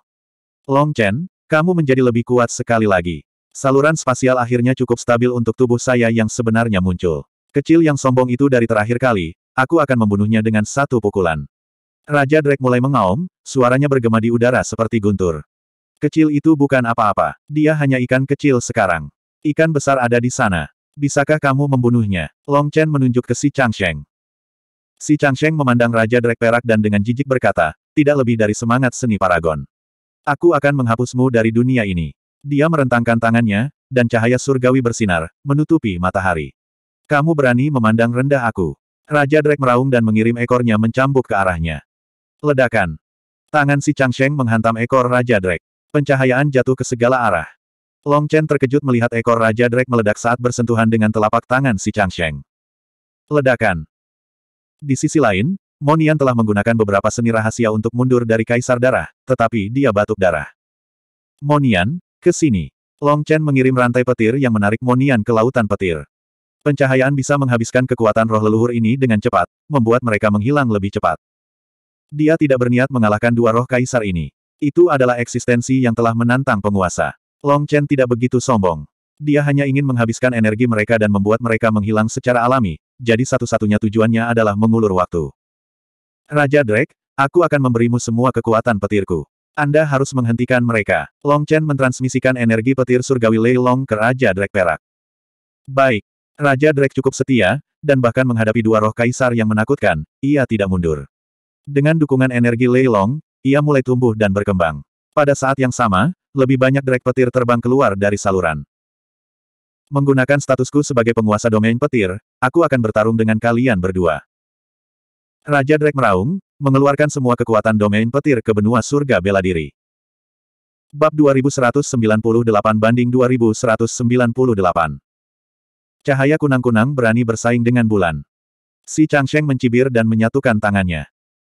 Long Chen, kamu menjadi lebih kuat sekali lagi. Saluran spasial akhirnya cukup stabil untuk tubuh saya yang sebenarnya muncul. Kecil yang sombong itu dari terakhir kali, aku akan membunuhnya dengan satu pukulan. Raja Drake mulai mengaum, suaranya bergema di udara seperti guntur. Kecil itu bukan apa-apa, dia hanya ikan kecil sekarang. Ikan besar ada di sana. Bisakah kamu membunuhnya? Long Chen menunjuk ke si Chang Sheng. Si Changsheng memandang Raja Drek Perak dan dengan jijik berkata, tidak lebih dari semangat seni paragon. Aku akan menghapusmu dari dunia ini. Dia merentangkan tangannya, dan cahaya surgawi bersinar, menutupi matahari. Kamu berani memandang rendah aku. Raja Drek meraung dan mengirim ekornya mencambuk ke arahnya. Ledakan. Tangan si Changsheng menghantam ekor Raja Drek. Pencahayaan jatuh ke segala arah. Long Chen terkejut melihat ekor Raja Drek meledak saat bersentuhan dengan telapak tangan si Changsheng. Ledakan. Di sisi lain, Monian telah menggunakan beberapa seni rahasia untuk mundur dari Kaisar Darah, tetapi dia batuk darah. Monian, ke sini. Long Chen mengirim rantai petir yang menarik Monian ke lautan petir. Pencahayaan bisa menghabiskan kekuatan roh leluhur ini dengan cepat, membuat mereka menghilang lebih cepat. Dia tidak berniat mengalahkan dua roh kaisar ini. Itu adalah eksistensi yang telah menantang penguasa. Long Chen tidak begitu sombong. Dia hanya ingin menghabiskan energi mereka dan membuat mereka menghilang secara alami, jadi satu-satunya tujuannya adalah mengulur waktu. Raja Drake, aku akan memberimu semua kekuatan petirku. Anda harus menghentikan mereka. Long Chen mentransmisikan energi petir surgawi Lei Long ke Raja Drake Perak. Baik. Raja Drake cukup setia, dan bahkan menghadapi dua roh kaisar yang menakutkan, ia tidak mundur. Dengan dukungan energi Lei Long, ia mulai tumbuh dan berkembang. Pada saat yang sama, lebih banyak Drake petir terbang keluar dari saluran. Menggunakan statusku sebagai penguasa domain petir, Aku akan bertarung dengan kalian berdua. Raja Drake meraung, mengeluarkan semua kekuatan domain petir ke benua surga bela diri. Bab 2198 banding 2198. Cahaya kunang-kunang berani bersaing dengan bulan. Si Changsheng mencibir dan menyatukan tangannya.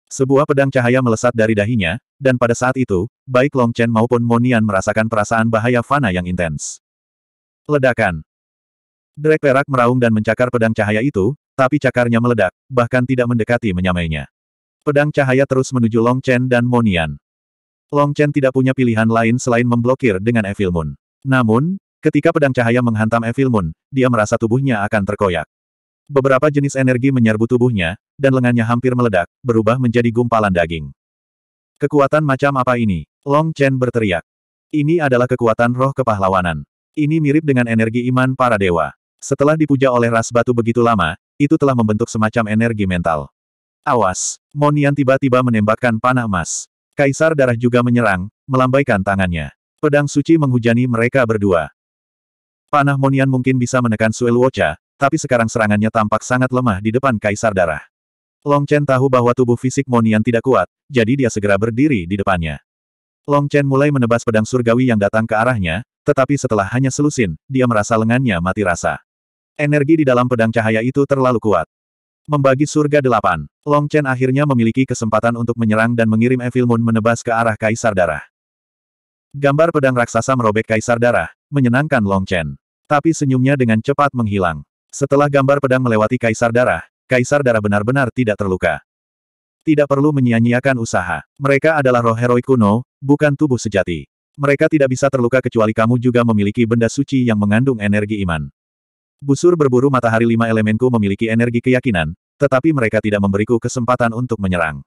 Sebuah pedang cahaya melesat dari dahinya, dan pada saat itu, baik Long Chen maupun Monian merasakan perasaan bahaya fana yang intens. Ledakan. Drek perak meraung dan mencakar pedang cahaya itu, tapi cakarnya meledak, bahkan tidak mendekati menyamainya. Pedang cahaya terus menuju Long Chen dan Monian. Long Chen tidak punya pilihan lain selain memblokir dengan Evil Moon. Namun, ketika pedang cahaya menghantam Evil Moon, dia merasa tubuhnya akan terkoyak. Beberapa jenis energi menyerbu tubuhnya, dan lengannya hampir meledak, berubah menjadi gumpalan daging. Kekuatan macam apa ini? Long Chen berteriak. Ini adalah kekuatan roh kepahlawanan. Ini mirip dengan energi iman para dewa. Setelah dipuja oleh ras batu begitu lama, itu telah membentuk semacam energi mental. Awas! Monian tiba-tiba menembakkan panah emas. Kaisar darah juga menyerang, melambaikan tangannya. Pedang suci menghujani mereka berdua. Panah Monian mungkin bisa menekan Suel Wocha, tapi sekarang serangannya tampak sangat lemah di depan Kaisar darah. Long Chen tahu bahwa tubuh fisik Monian tidak kuat, jadi dia segera berdiri di depannya. Long Chen mulai menebas pedang surgawi yang datang ke arahnya, tetapi setelah hanya selusin, dia merasa lengannya mati rasa. Energi di dalam pedang cahaya itu terlalu kuat. Membagi surga delapan, Long Chen akhirnya memiliki kesempatan untuk menyerang dan mengirim Evil Moon menebas ke arah Kaisar Darah. Gambar pedang raksasa merobek Kaisar Darah, menyenangkan Long Chen. Tapi senyumnya dengan cepat menghilang. Setelah gambar pedang melewati Kaisar Darah, Kaisar Darah benar-benar tidak terluka. Tidak perlu menyia-nyiakan usaha. Mereka adalah roh heroik kuno, bukan tubuh sejati. Mereka tidak bisa terluka kecuali kamu juga memiliki benda suci yang mengandung energi iman. Busur berburu matahari lima elemenku memiliki energi keyakinan, tetapi mereka tidak memberiku kesempatan untuk menyerang.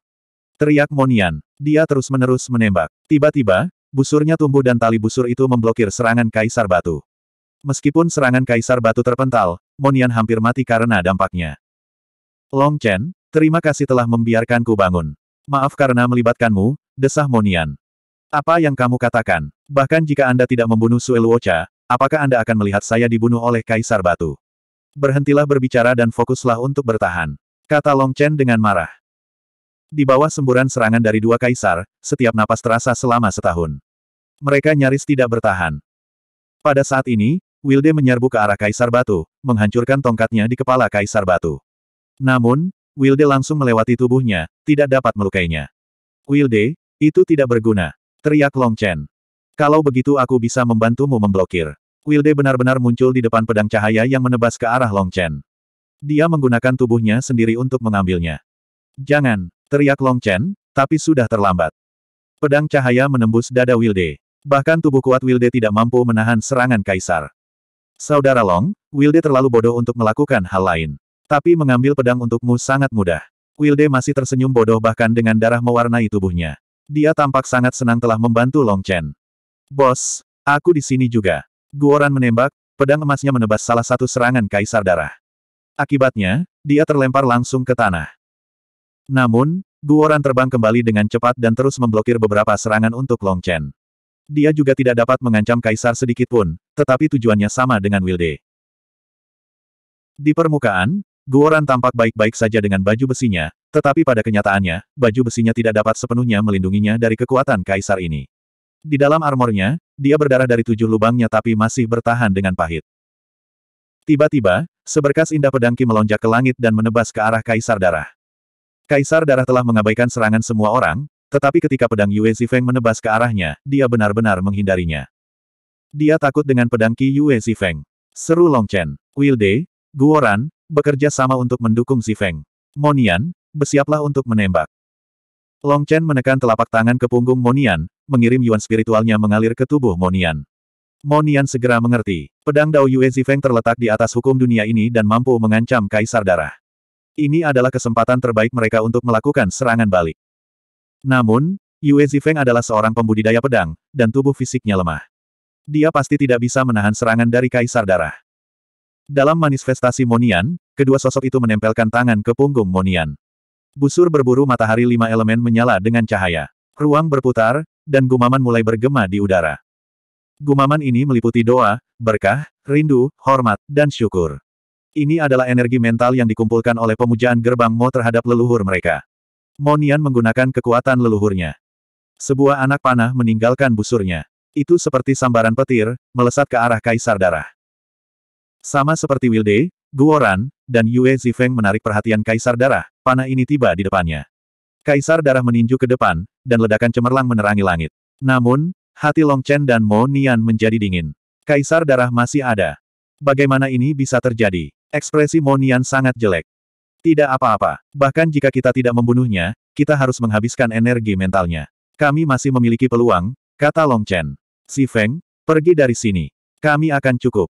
Teriak Monian. Dia terus-menerus menembak. Tiba-tiba, busurnya tumbuh dan tali busur itu memblokir serangan Kaisar Batu. Meskipun serangan Kaisar Batu terpental, Monian hampir mati karena dampaknya. Long Chen, terima kasih telah membiarkanku bangun. Maaf karena melibatkanmu, desah Monian. Apa yang kamu katakan? Bahkan jika Anda tidak membunuh Sueluocha apakah Anda akan melihat saya dibunuh oleh Kaisar Batu? Berhentilah berbicara dan fokuslah untuk bertahan. Kata Long Chen dengan marah. Di bawah semburan serangan dari dua kaisar, setiap napas terasa selama setahun. Mereka nyaris tidak bertahan. Pada saat ini, Wilde menyerbu ke arah Kaisar Batu, menghancurkan tongkatnya di kepala Kaisar Batu. Namun, Wilde langsung melewati tubuhnya, tidak dapat melukainya. Wilde, itu tidak berguna. Teriak Long Chen. Kalau begitu aku bisa membantumu memblokir. Wilde benar-benar muncul di depan pedang cahaya yang menebas ke arah Long Chen. Dia menggunakan tubuhnya sendiri untuk mengambilnya. Jangan, teriak Long Chen, tapi sudah terlambat. Pedang cahaya menembus dada Wilde. Bahkan tubuh kuat Wilde tidak mampu menahan serangan kaisar. Saudara Long, Wilde terlalu bodoh untuk melakukan hal lain. Tapi mengambil pedang untukmu sangat mudah. Wilde masih tersenyum bodoh bahkan dengan darah mewarnai tubuhnya. Dia tampak sangat senang telah membantu Long Chen. Bos, aku di sini juga. Guoran menembak, pedang emasnya menebas salah satu serangan kaisar darah. Akibatnya, dia terlempar langsung ke tanah. Namun, Guoran terbang kembali dengan cepat dan terus memblokir beberapa serangan untuk Long Chen. Dia juga tidak dapat mengancam kaisar sedikit pun, tetapi tujuannya sama dengan Wilde. Di permukaan, Guoran tampak baik-baik saja dengan baju besinya, tetapi pada kenyataannya, baju besinya tidak dapat sepenuhnya melindunginya dari kekuatan kaisar ini. Di dalam armornya, dia berdarah dari tujuh lubangnya tapi masih bertahan dengan pahit. Tiba-tiba, seberkas indah pedangki melonjak ke langit dan menebas ke arah Kaisar Darah. Kaisar Darah telah mengabaikan serangan semua orang, tetapi ketika pedang Yue Zifeng menebas ke arahnya, dia benar-benar menghindarinya. Dia takut dengan pedangki Yue Zifeng. Seru Long Longchen, Wilde, Guoran, bekerja sama untuk mendukung Zifeng. Monian, bersiaplah untuk menembak. Long Chen menekan telapak tangan ke punggung Monian, mengirim yuan spiritualnya mengalir ke tubuh Monian. Monian segera mengerti. Pedang Dao Yue Zifeng terletak di atas hukum dunia ini dan mampu mengancam Kaisar Darah. Ini adalah kesempatan terbaik mereka untuk melakukan serangan balik. Namun, Yue Zifeng adalah seorang pembudidaya pedang, dan tubuh fisiknya lemah. Dia pasti tidak bisa menahan serangan dari Kaisar Darah. Dalam manifestasi Monian, kedua sosok itu menempelkan tangan ke punggung Monian. Busur berburu matahari lima elemen menyala dengan cahaya. Ruang berputar, dan gumaman mulai bergema di udara. Gumaman ini meliputi doa, berkah, rindu, hormat, dan syukur. Ini adalah energi mental yang dikumpulkan oleh pemujaan gerbang Mo terhadap leluhur mereka. Monian menggunakan kekuatan leluhurnya. Sebuah anak panah meninggalkan busurnya. Itu seperti sambaran petir, melesat ke arah kaisar darah. Sama seperti Wilde, Guoran, dan Yue Zifeng menarik perhatian kaisar darah, panah ini tiba di depannya. Kaisar darah meninju ke depan, dan ledakan cemerlang menerangi langit. Namun, hati Long Chen dan Mo Nian menjadi dingin. Kaisar darah masih ada. Bagaimana ini bisa terjadi? Ekspresi Mo Nian sangat jelek. Tidak apa-apa. Bahkan jika kita tidak membunuhnya, kita harus menghabiskan energi mentalnya. Kami masih memiliki peluang, kata Long Chen. Si Feng, pergi dari sini. Kami akan cukup.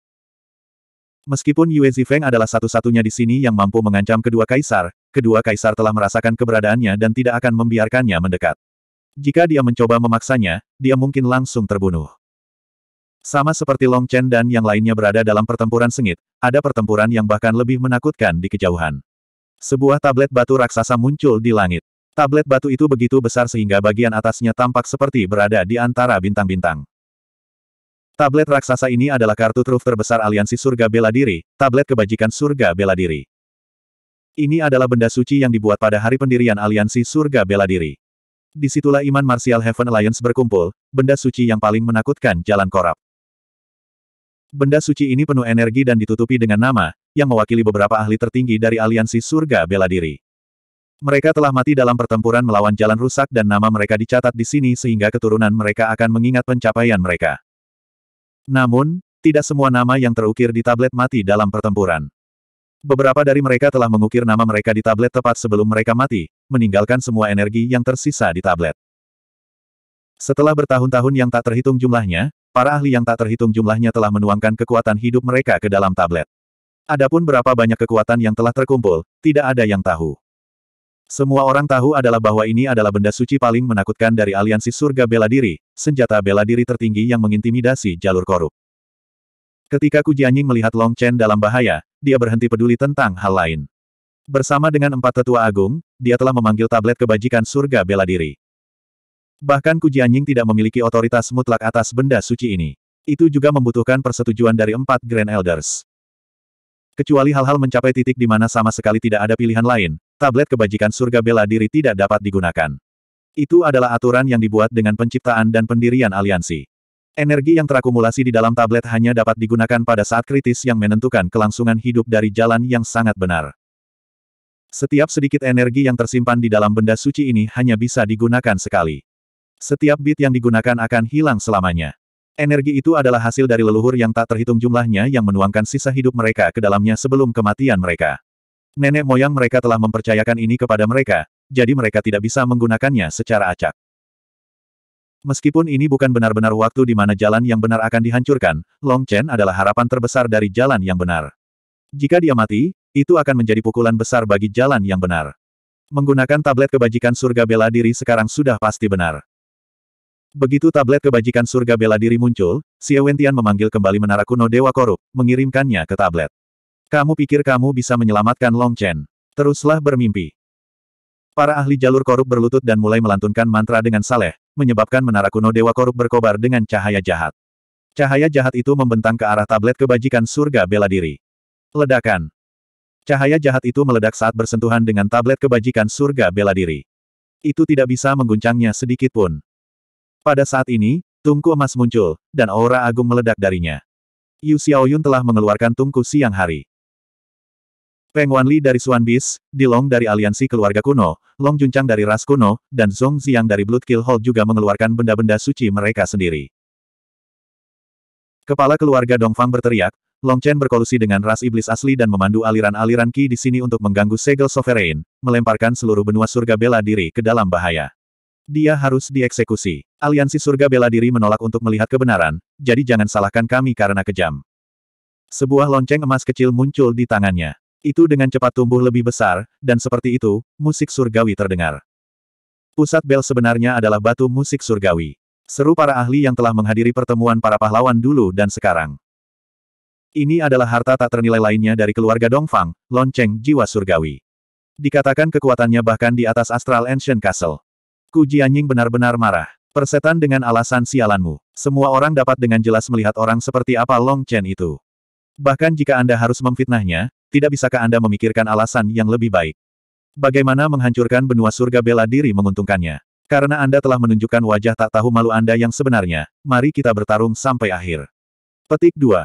Meskipun Yue Zifeng adalah satu-satunya di sini yang mampu mengancam kedua kaisar, kedua kaisar telah merasakan keberadaannya dan tidak akan membiarkannya mendekat. Jika dia mencoba memaksanya, dia mungkin langsung terbunuh. Sama seperti Long Chen dan yang lainnya berada dalam pertempuran sengit, ada pertempuran yang bahkan lebih menakutkan di kejauhan. Sebuah tablet batu raksasa muncul di langit. Tablet batu itu begitu besar sehingga bagian atasnya tampak seperti berada di antara bintang-bintang. Tablet raksasa ini adalah kartu truf terbesar aliansi surga bela diri, tablet kebajikan surga bela diri. Ini adalah benda suci yang dibuat pada hari pendirian aliansi surga bela diri. Disitulah iman Martial Heaven Alliance berkumpul, benda suci yang paling menakutkan jalan korap. Benda suci ini penuh energi dan ditutupi dengan nama, yang mewakili beberapa ahli tertinggi dari aliansi surga bela diri. Mereka telah mati dalam pertempuran melawan jalan rusak dan nama mereka dicatat di sini sehingga keturunan mereka akan mengingat pencapaian mereka. Namun, tidak semua nama yang terukir di tablet mati dalam pertempuran. Beberapa dari mereka telah mengukir nama mereka di tablet tepat sebelum mereka mati, meninggalkan semua energi yang tersisa di tablet. Setelah bertahun-tahun yang tak terhitung jumlahnya, para ahli yang tak terhitung jumlahnya telah menuangkan kekuatan hidup mereka ke dalam tablet. Adapun berapa banyak kekuatan yang telah terkumpul, tidak ada yang tahu. Semua orang tahu adalah bahwa ini adalah benda suci paling menakutkan dari aliansi surga bela diri, senjata bela diri tertinggi yang mengintimidasi jalur korup. Ketika Ku Jianying melihat Long Chen dalam bahaya, dia berhenti peduli tentang hal lain. Bersama dengan empat tetua agung, dia telah memanggil tablet kebajikan surga bela diri. Bahkan Ku Jianying tidak memiliki otoritas mutlak atas benda suci ini. Itu juga membutuhkan persetujuan dari empat Grand Elders. Kecuali hal-hal mencapai titik di mana sama sekali tidak ada pilihan lain, tablet kebajikan surga bela diri tidak dapat digunakan. Itu adalah aturan yang dibuat dengan penciptaan dan pendirian aliansi. Energi yang terakumulasi di dalam tablet hanya dapat digunakan pada saat kritis yang menentukan kelangsungan hidup dari jalan yang sangat benar. Setiap sedikit energi yang tersimpan di dalam benda suci ini hanya bisa digunakan sekali. Setiap bit yang digunakan akan hilang selamanya. Energi itu adalah hasil dari leluhur yang tak terhitung jumlahnya yang menuangkan sisa hidup mereka ke dalamnya sebelum kematian mereka. Nenek moyang mereka telah mempercayakan ini kepada mereka, jadi mereka tidak bisa menggunakannya secara acak. Meskipun ini bukan benar-benar waktu di mana jalan yang benar akan dihancurkan, Long Chen adalah harapan terbesar dari jalan yang benar. Jika dia mati, itu akan menjadi pukulan besar bagi jalan yang benar. Menggunakan tablet kebajikan surga bela diri sekarang sudah pasti benar. Begitu tablet kebajikan surga bela diri muncul, Xie Wentian memanggil kembali menara kuno Dewa Korup, mengirimkannya ke tablet. Kamu pikir kamu bisa menyelamatkan Long Chen. Teruslah bermimpi. Para ahli jalur korup berlutut dan mulai melantunkan mantra dengan saleh, menyebabkan menara kuno Dewa Korup berkobar dengan cahaya jahat. Cahaya jahat itu membentang ke arah tablet kebajikan surga bela diri. Ledakan. Cahaya jahat itu meledak saat bersentuhan dengan tablet kebajikan surga bela diri. Itu tidak bisa mengguncangnya sedikit pun. Pada saat ini, tungku emas muncul, dan aura agung meledak darinya. Yu Xiaoyun telah mengeluarkan tungku siang hari. Peng Wanli dari Suanbis, Dilong dari Aliansi Keluarga Kuno, Long Juncang dari Ras Kuno, dan Zhong Ziyang dari Blood Kill Hall juga mengeluarkan benda-benda suci mereka sendiri. Kepala keluarga Dongfang berteriak, Long Chen berkolusi dengan ras iblis asli dan memandu aliran-aliran Qi di sini untuk mengganggu segel sovereign, melemparkan seluruh benua surga bela diri ke dalam bahaya. Dia harus dieksekusi. Aliansi surga bela diri menolak untuk melihat kebenaran, jadi jangan salahkan kami karena kejam. Sebuah lonceng emas kecil muncul di tangannya itu dengan cepat tumbuh lebih besar, dan seperti itu, musik surgawi terdengar. Pusat bel sebenarnya adalah batu musik surgawi. Seru para ahli yang telah menghadiri pertemuan para pahlawan dulu dan sekarang. Ini adalah harta tak ternilai lainnya dari keluarga Dongfang, lonceng jiwa surgawi. Dikatakan kekuatannya bahkan di atas Astral Ancient Castle. Ku Jianying benar-benar marah. Persetan dengan alasan sialanmu. Semua orang dapat dengan jelas melihat orang seperti apa Long Chen itu. Bahkan jika Anda harus memfitnahnya, tidak bisakah Anda memikirkan alasan yang lebih baik? Bagaimana menghancurkan benua surga bela diri menguntungkannya? Karena Anda telah menunjukkan wajah tak tahu malu Anda yang sebenarnya, mari kita bertarung sampai akhir. Petik 2.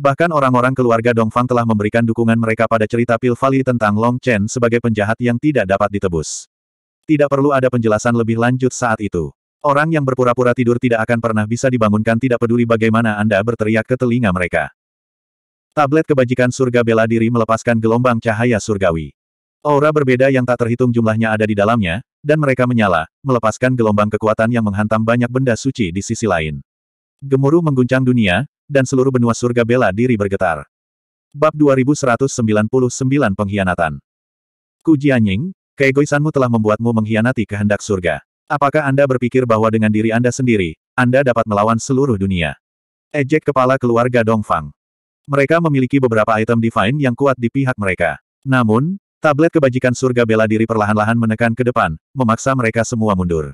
Bahkan orang-orang keluarga Dongfang telah memberikan dukungan mereka pada cerita Pil Valley tentang Long Chen sebagai penjahat yang tidak dapat ditebus. Tidak perlu ada penjelasan lebih lanjut saat itu. Orang yang berpura-pura tidur tidak akan pernah bisa dibangunkan tidak peduli bagaimana Anda berteriak ke telinga mereka. Tablet kebajikan surga bela diri melepaskan gelombang cahaya surgawi. Aura berbeda yang tak terhitung jumlahnya ada di dalamnya, dan mereka menyala, melepaskan gelombang kekuatan yang menghantam banyak benda suci di sisi lain. Gemuruh mengguncang dunia, dan seluruh benua surga bela diri bergetar. Bab 2199 Pengkhianatan Ku Jianying, keegoisanmu telah membuatmu mengkhianati kehendak surga. Apakah Anda berpikir bahwa dengan diri Anda sendiri, Anda dapat melawan seluruh dunia? Ejek kepala keluarga Dongfang. Mereka memiliki beberapa item divine yang kuat di pihak mereka. Namun, tablet kebajikan surga bela diri perlahan-lahan menekan ke depan, memaksa mereka semua mundur.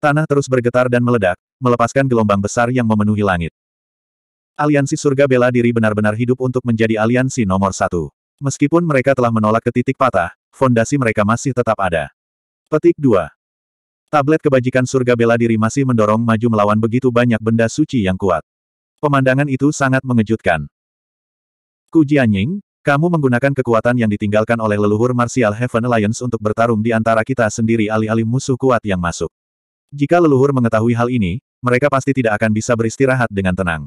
Tanah terus bergetar dan meledak, melepaskan gelombang besar yang memenuhi langit. Aliansi surga bela diri benar-benar hidup untuk menjadi aliansi nomor satu. Meskipun mereka telah menolak ke titik patah, fondasi mereka masih tetap ada. Petik 2. Tablet kebajikan surga bela diri masih mendorong maju melawan begitu banyak benda suci yang kuat. Pemandangan itu sangat mengejutkan. Ku Jianying, kamu menggunakan kekuatan yang ditinggalkan oleh leluhur Martial Heaven Alliance untuk bertarung di antara kita sendiri alih-alih musuh kuat yang masuk. Jika leluhur mengetahui hal ini, mereka pasti tidak akan bisa beristirahat dengan tenang.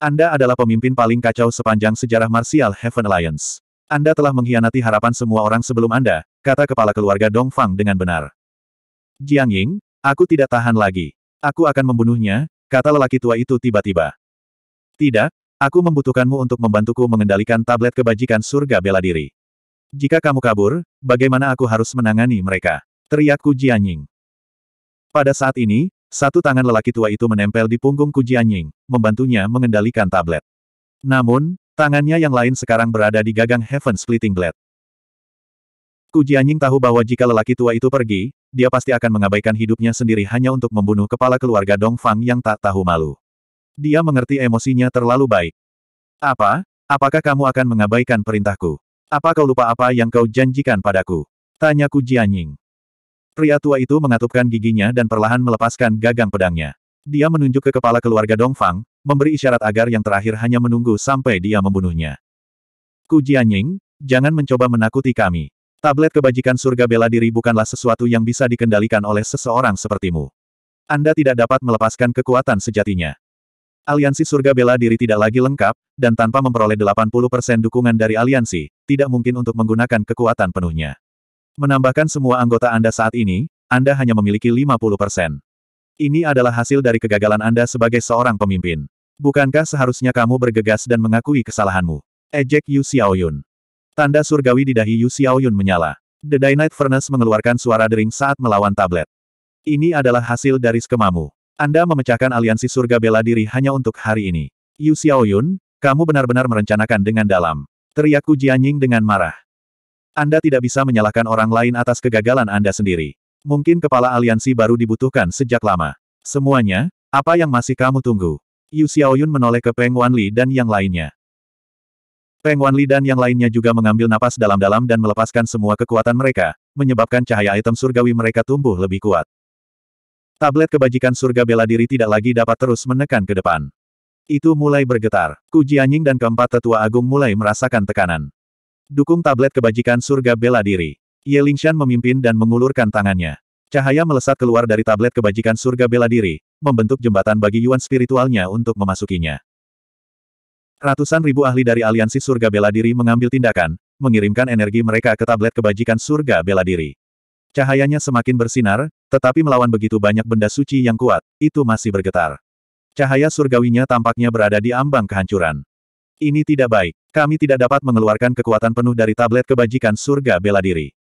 Anda adalah pemimpin paling kacau sepanjang sejarah Martial Heaven Alliance. Anda telah mengkhianati harapan semua orang sebelum Anda, kata kepala keluarga Dong Fang dengan benar. Jiang Ying, aku tidak tahan lagi. Aku akan membunuhnya, kata lelaki tua itu tiba-tiba. Tidak, Aku membutuhkanmu untuk membantuku mengendalikan tablet kebajikan surga bela diri. Jika kamu kabur, bagaimana aku harus menangani mereka? Teriak Ku Jianying. Pada saat ini, satu tangan lelaki tua itu menempel di punggung Ku Jianying, membantunya mengendalikan tablet. Namun, tangannya yang lain sekarang berada di gagang Heaven Splitting Blade. Ku Jianying tahu bahwa jika lelaki tua itu pergi, dia pasti akan mengabaikan hidupnya sendiri hanya untuk membunuh kepala keluarga Dong Fang yang tak tahu malu. Dia mengerti emosinya terlalu baik. Apa? Apakah kamu akan mengabaikan perintahku? Apa kau lupa apa yang kau janjikan padaku? Tanyaku Jianying. Pria tua itu mengatupkan giginya dan perlahan melepaskan gagang pedangnya. Dia menunjuk ke kepala keluarga Dongfang, memberi isyarat agar yang terakhir hanya menunggu sampai dia membunuhnya. Ku Jianying, jangan mencoba menakuti kami. Tablet kebajikan surga bela diri bukanlah sesuatu yang bisa dikendalikan oleh seseorang sepertimu. Anda tidak dapat melepaskan kekuatan sejatinya. Aliansi Surga Bela Diri tidak lagi lengkap, dan tanpa memperoleh 80% dukungan dari aliansi, tidak mungkin untuk menggunakan kekuatan penuhnya. Menambahkan semua anggota Anda saat ini, Anda hanya memiliki 50%. Ini adalah hasil dari kegagalan Anda sebagai seorang pemimpin. Bukankah seharusnya kamu bergegas dan mengakui kesalahanmu? Ejek Yu Xiaoyun. Tanda surgawi di dahi Yu Xiaoyun menyala. The Dynite Furnace mengeluarkan suara dering saat melawan tablet. Ini adalah hasil dari skemamu. Anda memecahkan aliansi surga bela diri hanya untuk hari ini. Yu Xiaoyun, kamu benar-benar merencanakan dengan dalam. Teriak Ku Jianying dengan marah. Anda tidak bisa menyalahkan orang lain atas kegagalan Anda sendiri. Mungkin kepala aliansi baru dibutuhkan sejak lama. Semuanya, apa yang masih kamu tunggu? Yu Xiaoyun menoleh ke Peng Wanli dan yang lainnya. Peng Wanli dan yang lainnya juga mengambil napas dalam-dalam dan melepaskan semua kekuatan mereka, menyebabkan cahaya item surgawi mereka tumbuh lebih kuat. Tablet kebajikan surga bela diri tidak lagi dapat terus menekan ke depan. Itu mulai bergetar. Ku Jianying dan keempat tetua agung mulai merasakan tekanan. Dukung tablet kebajikan surga bela diri. Ye Lingshan memimpin dan mengulurkan tangannya. Cahaya melesat keluar dari tablet kebajikan surga bela diri, membentuk jembatan bagi Yuan spiritualnya untuk memasukinya. Ratusan ribu ahli dari aliansi surga bela diri mengambil tindakan, mengirimkan energi mereka ke tablet kebajikan surga bela diri. Cahayanya semakin bersinar, tetapi melawan begitu banyak benda suci yang kuat, itu masih bergetar. Cahaya surgawinya tampaknya berada di ambang kehancuran. Ini tidak baik. Kami tidak dapat mengeluarkan kekuatan penuh dari tablet kebajikan surga bela diri.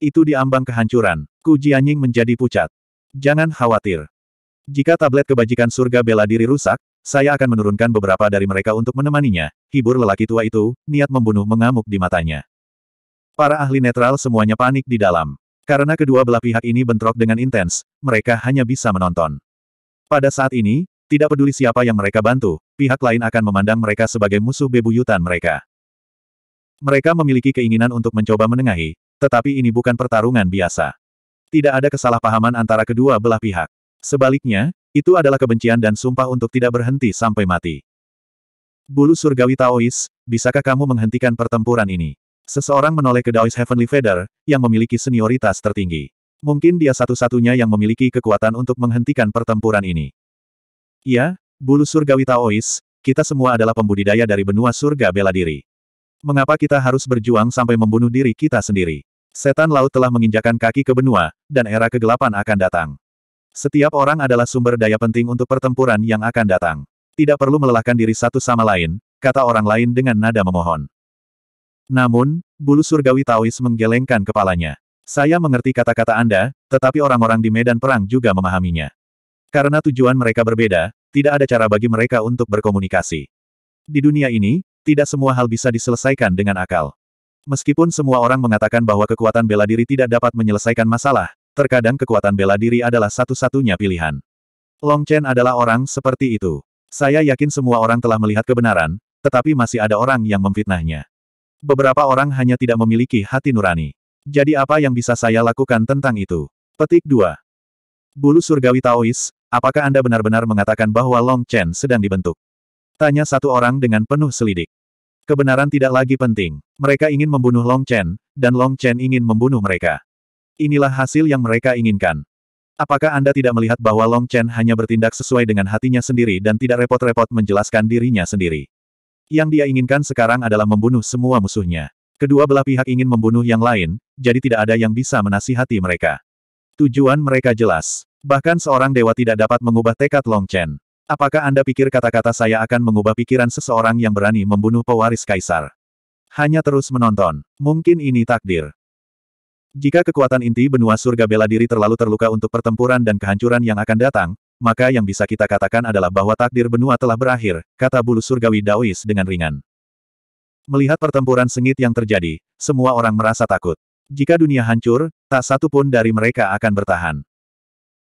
Itu di ambang kehancuran. Ku Jianying menjadi pucat. Jangan khawatir. Jika tablet kebajikan surga bela diri rusak, saya akan menurunkan beberapa dari mereka untuk menemaninya, hibur lelaki tua itu, niat membunuh mengamuk di matanya. Para ahli netral semuanya panik di dalam. Karena kedua belah pihak ini bentrok dengan intens, mereka hanya bisa menonton. Pada saat ini, tidak peduli siapa yang mereka bantu, pihak lain akan memandang mereka sebagai musuh bebuyutan mereka. Mereka memiliki keinginan untuk mencoba menengahi, tetapi ini bukan pertarungan biasa. Tidak ada kesalahpahaman antara kedua belah pihak. Sebaliknya, itu adalah kebencian dan sumpah untuk tidak berhenti sampai mati. Bulu surgawi Taois, bisakah kamu menghentikan pertempuran ini? Seseorang menoleh ke Daois Heavenly Feather, yang memiliki senioritas tertinggi. Mungkin dia satu-satunya yang memiliki kekuatan untuk menghentikan pertempuran ini. Ya, bulu surgawi Taois, kita semua adalah pembudidaya dari benua surga bela diri. Mengapa kita harus berjuang sampai membunuh diri kita sendiri? Setan laut telah menginjakan kaki ke benua, dan era kegelapan akan datang. Setiap orang adalah sumber daya penting untuk pertempuran yang akan datang. Tidak perlu melelahkan diri satu sama lain, kata orang lain dengan nada memohon. Namun, bulu surgawi Taois menggelengkan kepalanya. Saya mengerti kata-kata Anda, tetapi orang-orang di medan perang juga memahaminya. Karena tujuan mereka berbeda, tidak ada cara bagi mereka untuk berkomunikasi. Di dunia ini, tidak semua hal bisa diselesaikan dengan akal. Meskipun semua orang mengatakan bahwa kekuatan bela diri tidak dapat menyelesaikan masalah, terkadang kekuatan bela diri adalah satu-satunya pilihan. Long Chen adalah orang seperti itu. Saya yakin semua orang telah melihat kebenaran, tetapi masih ada orang yang memfitnahnya. Beberapa orang hanya tidak memiliki hati nurani. Jadi apa yang bisa saya lakukan tentang itu? Petik 2. Bulu surgawi Taois, apakah Anda benar-benar mengatakan bahwa Long Chen sedang dibentuk? Tanya satu orang dengan penuh selidik. Kebenaran tidak lagi penting. Mereka ingin membunuh Long Chen, dan Long Chen ingin membunuh mereka. Inilah hasil yang mereka inginkan. Apakah Anda tidak melihat bahwa Long Chen hanya bertindak sesuai dengan hatinya sendiri dan tidak repot-repot menjelaskan dirinya sendiri? Yang dia inginkan sekarang adalah membunuh semua musuhnya. Kedua belah pihak ingin membunuh yang lain, jadi tidak ada yang bisa menasihati mereka. Tujuan mereka jelas. Bahkan seorang dewa tidak dapat mengubah tekad Long Chen. Apakah Anda pikir kata-kata saya akan mengubah pikiran seseorang yang berani membunuh pewaris kaisar? Hanya terus menonton. Mungkin ini takdir. Jika kekuatan inti benua surga bela diri terlalu terluka untuk pertempuran dan kehancuran yang akan datang, maka yang bisa kita katakan adalah bahwa takdir benua telah berakhir, kata bulu surgawi Daois dengan ringan. Melihat pertempuran sengit yang terjadi, semua orang merasa takut. Jika dunia hancur, tak satu pun dari mereka akan bertahan.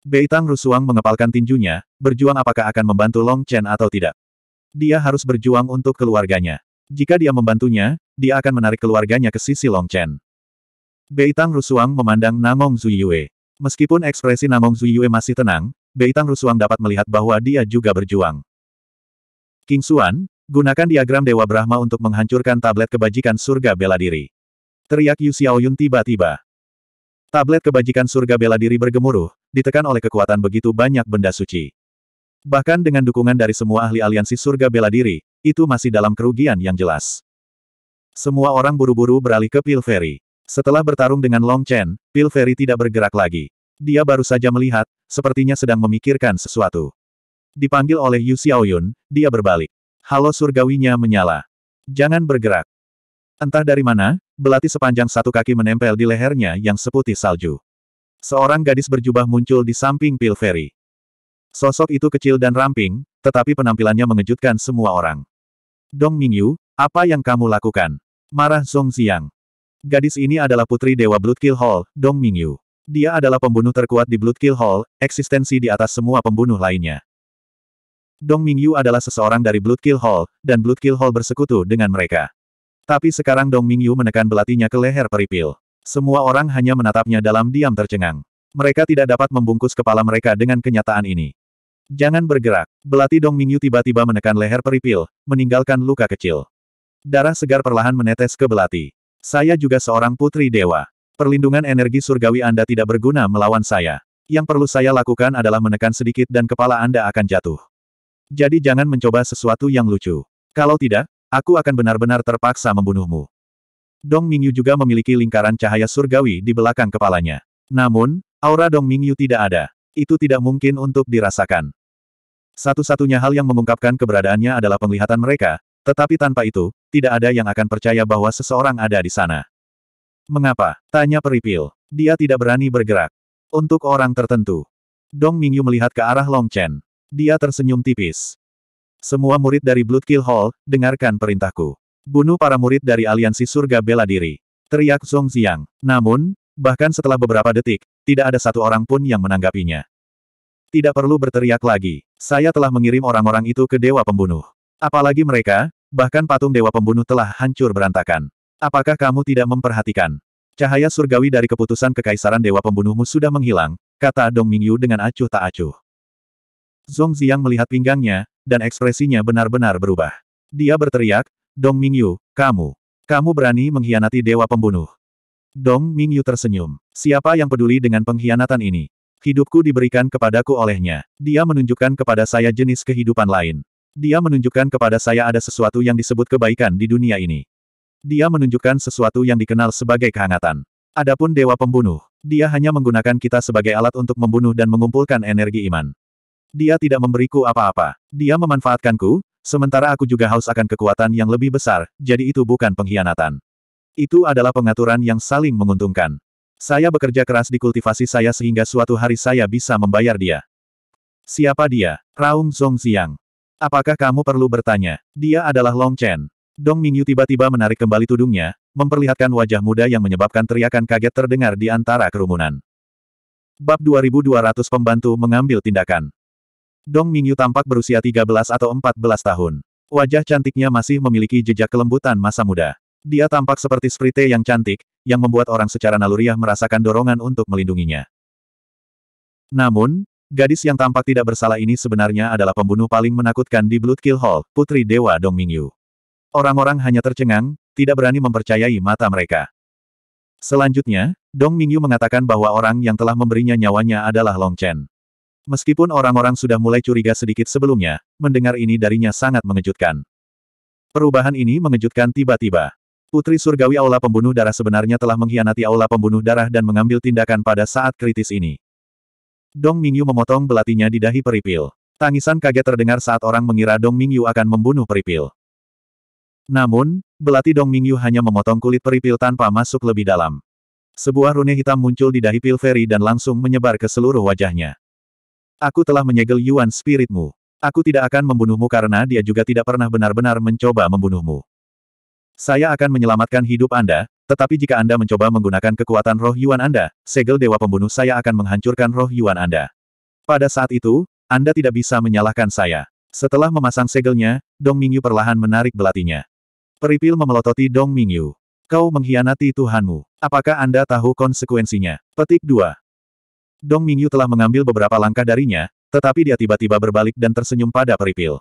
Beitang Rusuang mengepalkan tinjunya, berjuang apakah akan membantu Long Chen atau tidak. Dia harus berjuang untuk keluarganya. Jika dia membantunya, dia akan menarik keluarganya ke sisi Long Chen. Beitang Rusuang memandang Namong Zuyue. Meskipun ekspresi Namong Zuyue masih tenang, Beitang Rusuang dapat melihat bahwa dia juga berjuang. King Xuan, gunakan diagram Dewa Brahma untuk menghancurkan tablet kebajikan surga bela diri. Teriak Yu Xiaoyun tiba-tiba. Tablet kebajikan surga bela diri bergemuruh, ditekan oleh kekuatan begitu banyak benda suci. Bahkan dengan dukungan dari semua ahli aliansi surga bela diri, itu masih dalam kerugian yang jelas. Semua orang buru-buru beralih ke Pilferi. Setelah bertarung dengan Long Chen, Pilferi tidak bergerak lagi. Dia baru saja melihat, sepertinya sedang memikirkan sesuatu. Dipanggil oleh Yu Xiaoyun, dia berbalik. Halo surgawinya menyala. Jangan bergerak. Entah dari mana, belati sepanjang satu kaki menempel di lehernya yang seputih salju. Seorang gadis berjubah muncul di samping Pil Pilferi. Sosok itu kecil dan ramping, tetapi penampilannya mengejutkan semua orang. Dong Mingyu, apa yang kamu lakukan? Marah Zhong Xiang. Gadis ini adalah putri Dewa bloodkill Hall, Dong Mingyu. Dia adalah pembunuh terkuat di Blood Kill Hall, eksistensi di atas semua pembunuh lainnya. Dong Mingyu adalah seseorang dari Blood Kill Hall, dan Blood Kill Hall bersekutu dengan mereka. Tapi sekarang Dong Mingyu menekan belatinya ke leher peripil. Semua orang hanya menatapnya dalam diam tercengang. Mereka tidak dapat membungkus kepala mereka dengan kenyataan ini. Jangan bergerak. Belati Dong Mingyu tiba-tiba menekan leher peripil, meninggalkan luka kecil. Darah segar perlahan menetes ke belati. Saya juga seorang putri dewa. Perlindungan energi surgawi Anda tidak berguna melawan saya. Yang perlu saya lakukan adalah menekan sedikit dan kepala Anda akan jatuh. Jadi jangan mencoba sesuatu yang lucu. Kalau tidak, aku akan benar-benar terpaksa membunuhmu. Dong Mingyu juga memiliki lingkaran cahaya surgawi di belakang kepalanya. Namun, aura Dong Mingyu tidak ada. Itu tidak mungkin untuk dirasakan. Satu-satunya hal yang mengungkapkan keberadaannya adalah penglihatan mereka, tetapi tanpa itu, tidak ada yang akan percaya bahwa seseorang ada di sana. Mengapa? Tanya Peripil. Dia tidak berani bergerak. Untuk orang tertentu. Dong Mingyu melihat ke arah Long Chen. Dia tersenyum tipis. Semua murid dari Blood Kill Hall, dengarkan perintahku. Bunuh para murid dari aliansi surga bela diri. Teriak Song Xiang. Namun, bahkan setelah beberapa detik, tidak ada satu orang pun yang menanggapinya. Tidak perlu berteriak lagi. Saya telah mengirim orang-orang itu ke Dewa Pembunuh. Apalagi mereka, bahkan patung Dewa Pembunuh telah hancur berantakan. Apakah kamu tidak memperhatikan? Cahaya surgawi dari keputusan kekaisaran Dewa Pembunuhmu sudah menghilang, kata Dong Mingyu dengan acuh tak acuh. Zong Ziyang melihat pinggangnya, dan ekspresinya benar-benar berubah. Dia berteriak, Dong Mingyu, kamu, kamu berani mengkhianati Dewa Pembunuh. Dong Mingyu tersenyum. Siapa yang peduli dengan pengkhianatan ini? Hidupku diberikan kepadaku olehnya. Dia menunjukkan kepada saya jenis kehidupan lain. Dia menunjukkan kepada saya ada sesuatu yang disebut kebaikan di dunia ini. Dia menunjukkan sesuatu yang dikenal sebagai kehangatan. Adapun Dewa Pembunuh, dia hanya menggunakan kita sebagai alat untuk membunuh dan mengumpulkan energi iman. Dia tidak memberiku apa-apa. Dia memanfaatkanku, sementara aku juga haus akan kekuatan yang lebih besar, jadi itu bukan pengkhianatan. Itu adalah pengaturan yang saling menguntungkan. Saya bekerja keras di kultivasi saya sehingga suatu hari saya bisa membayar dia. Siapa dia? Raung Zhongxiang. Apakah kamu perlu bertanya? Dia adalah Long Chen. Dong Mingyu tiba-tiba menarik kembali tudungnya, memperlihatkan wajah muda yang menyebabkan teriakan kaget terdengar di antara kerumunan. Bab 2200 pembantu mengambil tindakan. Dong Mingyu tampak berusia 13 atau 14 tahun. Wajah cantiknya masih memiliki jejak kelembutan masa muda. Dia tampak seperti Sprite yang cantik, yang membuat orang secara naluriah merasakan dorongan untuk melindunginya. Namun, gadis yang tampak tidak bersalah ini sebenarnya adalah pembunuh paling menakutkan di Blood Kill Hall, Putri Dewa Dong Mingyu. Orang-orang hanya tercengang, tidak berani mempercayai mata mereka. Selanjutnya, Dong Mingyu mengatakan bahwa orang yang telah memberinya nyawanya adalah Long Chen. Meskipun orang-orang sudah mulai curiga sedikit sebelumnya, mendengar ini darinya sangat mengejutkan. Perubahan ini mengejutkan tiba-tiba. Putri Surgawi Aula Pembunuh Darah sebenarnya telah mengkhianati Aula Pembunuh Darah dan mengambil tindakan pada saat kritis ini. Dong Mingyu memotong belatinya di dahi peripil. Tangisan kaget terdengar saat orang mengira Dong Mingyu akan membunuh peripil. Namun, belati Dong Mingyu hanya memotong kulit peripil tanpa masuk lebih dalam. Sebuah rune hitam muncul di dahi Pilferi dan langsung menyebar ke seluruh wajahnya. Aku telah menyegel Yuan spiritmu. Aku tidak akan membunuhmu karena dia juga tidak pernah benar-benar mencoba membunuhmu. Saya akan menyelamatkan hidup Anda, tetapi jika Anda mencoba menggunakan kekuatan roh Yuan Anda, segel Dewa Pembunuh saya akan menghancurkan roh Yuan Anda. Pada saat itu, Anda tidak bisa menyalahkan saya. Setelah memasang segelnya, Dong Mingyu perlahan menarik belatinya. Peripil memelototi Dong Mingyu. Kau mengkhianati Tuhanmu. Apakah Anda tahu konsekuensinya? Petik 2. Dong Mingyu telah mengambil beberapa langkah darinya, tetapi dia tiba-tiba berbalik dan tersenyum pada Peripil.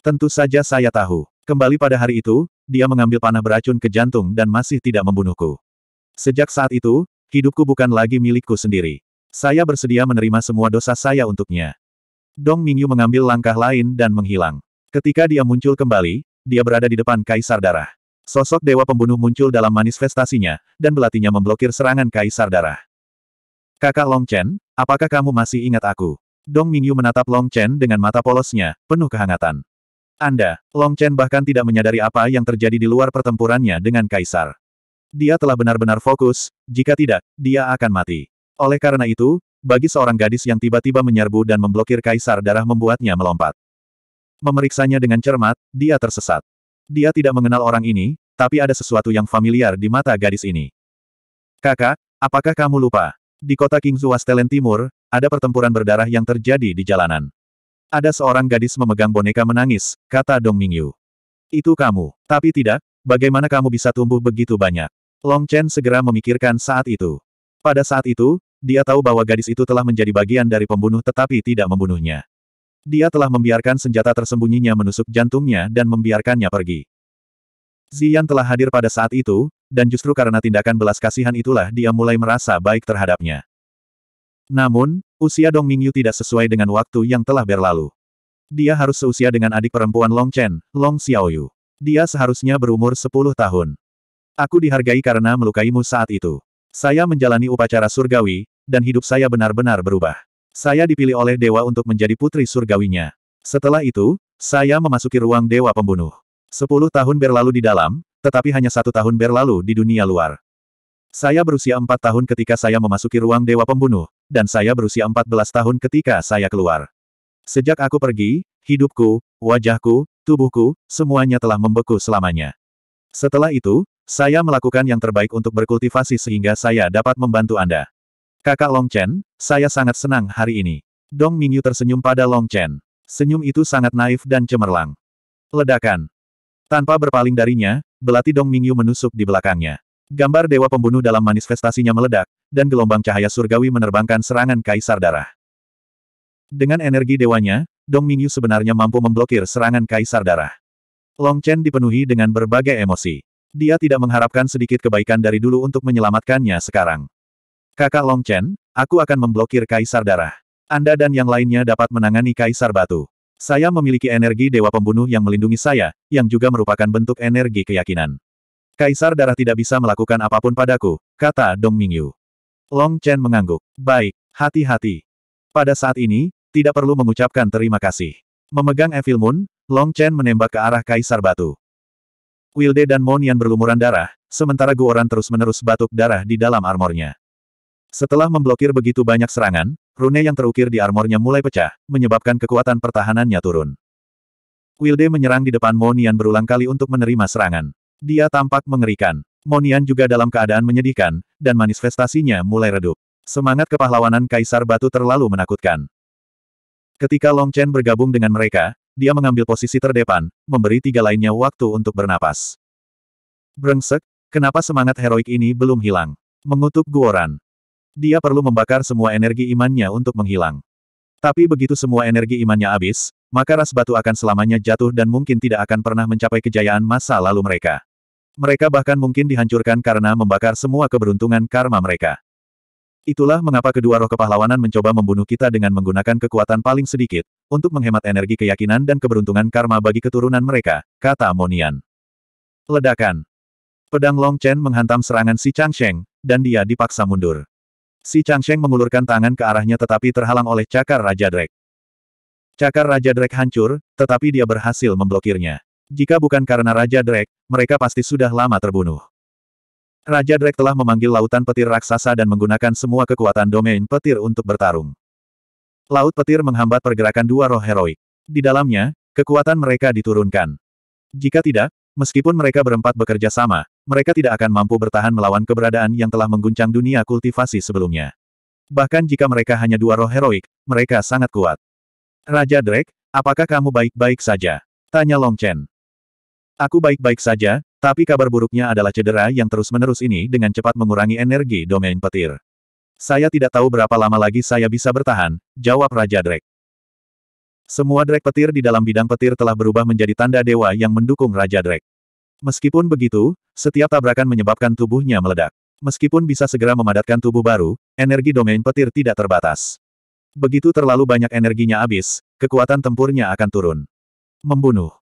Tentu saja saya tahu. Kembali pada hari itu, dia mengambil panah beracun ke jantung dan masih tidak membunuhku. Sejak saat itu, hidupku bukan lagi milikku sendiri. Saya bersedia menerima semua dosa saya untuknya. Dong Mingyu mengambil langkah lain dan menghilang. Ketika dia muncul kembali, dia berada di depan Kaisar Darah. Sosok Dewa Pembunuh muncul dalam manifestasinya, dan belatinya memblokir serangan Kaisar Darah. Kakak Long Chen, apakah kamu masih ingat aku? Dong Mingyu menatap Long Chen dengan mata polosnya, penuh kehangatan. Anda, Long Chen bahkan tidak menyadari apa yang terjadi di luar pertempurannya dengan Kaisar. Dia telah benar-benar fokus, jika tidak, dia akan mati. Oleh karena itu, bagi seorang gadis yang tiba-tiba menyerbu dan memblokir Kaisar darah membuatnya melompat memeriksanya dengan cermat, dia tersesat. Dia tidak mengenal orang ini, tapi ada sesuatu yang familiar di mata gadis ini. Kakak, apakah kamu lupa? Di kota Kingzu Wastelen Timur, ada pertempuran berdarah yang terjadi di jalanan. Ada seorang gadis memegang boneka menangis, kata Dong Mingyu. Itu kamu. Tapi tidak, bagaimana kamu bisa tumbuh begitu banyak? Long Chen segera memikirkan saat itu. Pada saat itu, dia tahu bahwa gadis itu telah menjadi bagian dari pembunuh tetapi tidak membunuhnya. Dia telah membiarkan senjata tersembunyinya menusuk jantungnya dan membiarkannya pergi. Zian telah hadir pada saat itu, dan justru karena tindakan belas kasihan itulah dia mulai merasa baik terhadapnya. Namun, usia Dong Mingyu tidak sesuai dengan waktu yang telah berlalu. Dia harus seusia dengan adik perempuan Long Chen, Long Xiaoyu. Dia seharusnya berumur 10 tahun. Aku dihargai karena melukaimu saat itu. Saya menjalani upacara surgawi, dan hidup saya benar-benar berubah. Saya dipilih oleh dewa untuk menjadi putri surgawinya. Setelah itu, saya memasuki ruang dewa pembunuh. Sepuluh tahun berlalu di dalam, tetapi hanya satu tahun berlalu di dunia luar. Saya berusia empat tahun ketika saya memasuki ruang dewa pembunuh, dan saya berusia empat belas tahun ketika saya keluar. Sejak aku pergi, hidupku, wajahku, tubuhku, semuanya telah membeku selamanya. Setelah itu, saya melakukan yang terbaik untuk berkultivasi sehingga saya dapat membantu Anda. Kakak Long Chen, saya sangat senang hari ini. Dong Mingyu tersenyum pada Long Chen. Senyum itu sangat naif dan cemerlang. Ledakan. Tanpa berpaling darinya, belati Dong Mingyu menusuk di belakangnya. Gambar dewa pembunuh dalam manifestasinya meledak, dan gelombang cahaya surgawi menerbangkan serangan kaisar darah. Dengan energi dewanya, Dong Mingyu sebenarnya mampu memblokir serangan kaisar darah. Long Chen dipenuhi dengan berbagai emosi. Dia tidak mengharapkan sedikit kebaikan dari dulu untuk menyelamatkannya sekarang. Kakak Long Chen, aku akan memblokir Kaisar Darah. Anda dan yang lainnya dapat menangani Kaisar Batu. Saya memiliki energi Dewa Pembunuh yang melindungi saya, yang juga merupakan bentuk energi keyakinan. Kaisar Darah tidak bisa melakukan apapun padaku, kata Dong Mingyu. Long Chen mengangguk. Baik, hati-hati. Pada saat ini, tidak perlu mengucapkan terima kasih. Memegang Evil Moon, Long Chen menembak ke arah Kaisar Batu. Wilde dan Monian berlumuran darah, sementara Guoran terus-menerus batuk darah di dalam armornya. Setelah memblokir begitu banyak serangan, rune yang terukir di armornya mulai pecah, menyebabkan kekuatan pertahanannya turun. Wilde menyerang di depan Monian berulang kali untuk menerima serangan. Dia tampak mengerikan. Monian juga dalam keadaan menyedihkan, dan manifestasinya mulai redup. Semangat kepahlawanan Kaisar Batu terlalu menakutkan. Ketika Long Chen bergabung dengan mereka, dia mengambil posisi terdepan, memberi tiga lainnya waktu untuk bernapas. Brengsek, kenapa semangat heroik ini belum hilang? Mengutuk Guoran, dia perlu membakar semua energi imannya untuk menghilang. Tapi begitu semua energi imannya habis, maka ras batu akan selamanya jatuh dan mungkin tidak akan pernah mencapai kejayaan masa lalu mereka. Mereka bahkan mungkin dihancurkan karena membakar semua keberuntungan karma mereka. Itulah mengapa kedua roh kepahlawanan mencoba membunuh kita dengan menggunakan kekuatan paling sedikit, untuk menghemat energi keyakinan dan keberuntungan karma bagi keturunan mereka, kata Monian. Ledakan. Pedang Long Chen menghantam serangan si Changsheng, dan dia dipaksa mundur. Si Changsheng mengulurkan tangan ke arahnya tetapi terhalang oleh cakar Raja Drake. Cakar Raja Drake hancur, tetapi dia berhasil memblokirnya. Jika bukan karena Raja Drake, mereka pasti sudah lama terbunuh. Raja Drake telah memanggil lautan petir raksasa dan menggunakan semua kekuatan domain petir untuk bertarung. Laut petir menghambat pergerakan dua roh heroik. Di dalamnya, kekuatan mereka diturunkan. Jika tidak, Meskipun mereka berempat bekerja sama, mereka tidak akan mampu bertahan melawan keberadaan yang telah mengguncang dunia kultivasi sebelumnya. Bahkan jika mereka hanya dua roh heroik, mereka sangat kuat. Raja Drake, apakah kamu baik-baik saja? Tanya Long Chen. Aku baik-baik saja, tapi kabar buruknya adalah cedera yang terus-menerus ini dengan cepat mengurangi energi domain petir. Saya tidak tahu berapa lama lagi saya bisa bertahan, jawab Raja Drake. Semua drek petir di dalam bidang petir telah berubah menjadi tanda dewa yang mendukung Raja Drek. Meskipun begitu, setiap tabrakan menyebabkan tubuhnya meledak. Meskipun bisa segera memadatkan tubuh baru, energi domain petir tidak terbatas. Begitu terlalu banyak energinya habis, kekuatan tempurnya akan turun. Membunuh.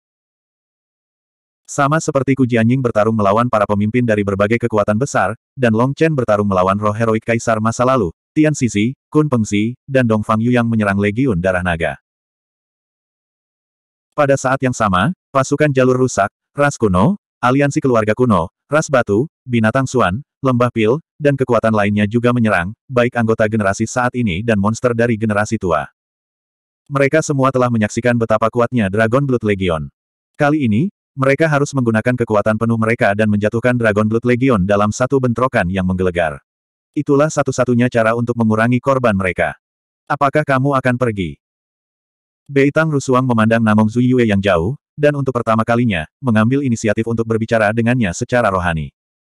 Sama seperti Ku Jianying bertarung melawan para pemimpin dari berbagai kekuatan besar, dan Long Chen bertarung melawan roh heroik kaisar masa lalu, Tian Sisi, Kun Pengsi, dan Dong Fang Yu yang menyerang Legiun Darah Naga. Pada saat yang sama, pasukan jalur rusak, ras kuno, aliansi keluarga kuno, ras batu, binatang suan, lembah pil, dan kekuatan lainnya juga menyerang, baik anggota generasi saat ini dan monster dari generasi tua. Mereka semua telah menyaksikan betapa kuatnya Dragon Blood Legion. Kali ini, mereka harus menggunakan kekuatan penuh mereka dan menjatuhkan Dragon Blood Legion dalam satu bentrokan yang menggelegar. Itulah satu-satunya cara untuk mengurangi korban mereka. Apakah kamu akan pergi? Beitang Rusuang memandang Namong Zuyue yang jauh, dan untuk pertama kalinya, mengambil inisiatif untuk berbicara dengannya secara rohani.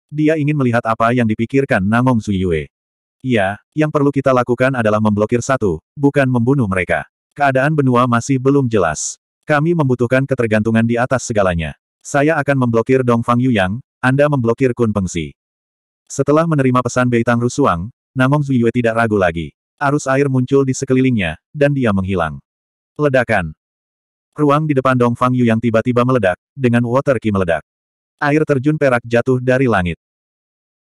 Dia ingin melihat apa yang dipikirkan Namong Zuyue. Ya, yang perlu kita lakukan adalah memblokir satu, bukan membunuh mereka. Keadaan benua masih belum jelas. Kami membutuhkan ketergantungan di atas segalanya. Saya akan memblokir Dongfang Fang Yuyang, Anda memblokir Kun Pengsi. Setelah menerima pesan Beitang Rusuang, Namong Zuyue tidak ragu lagi. Arus air muncul di sekelilingnya, dan dia menghilang. Ledakan. Ruang di depan Dong Fang Yu yang tiba-tiba meledak, dengan water key meledak. Air terjun perak jatuh dari langit.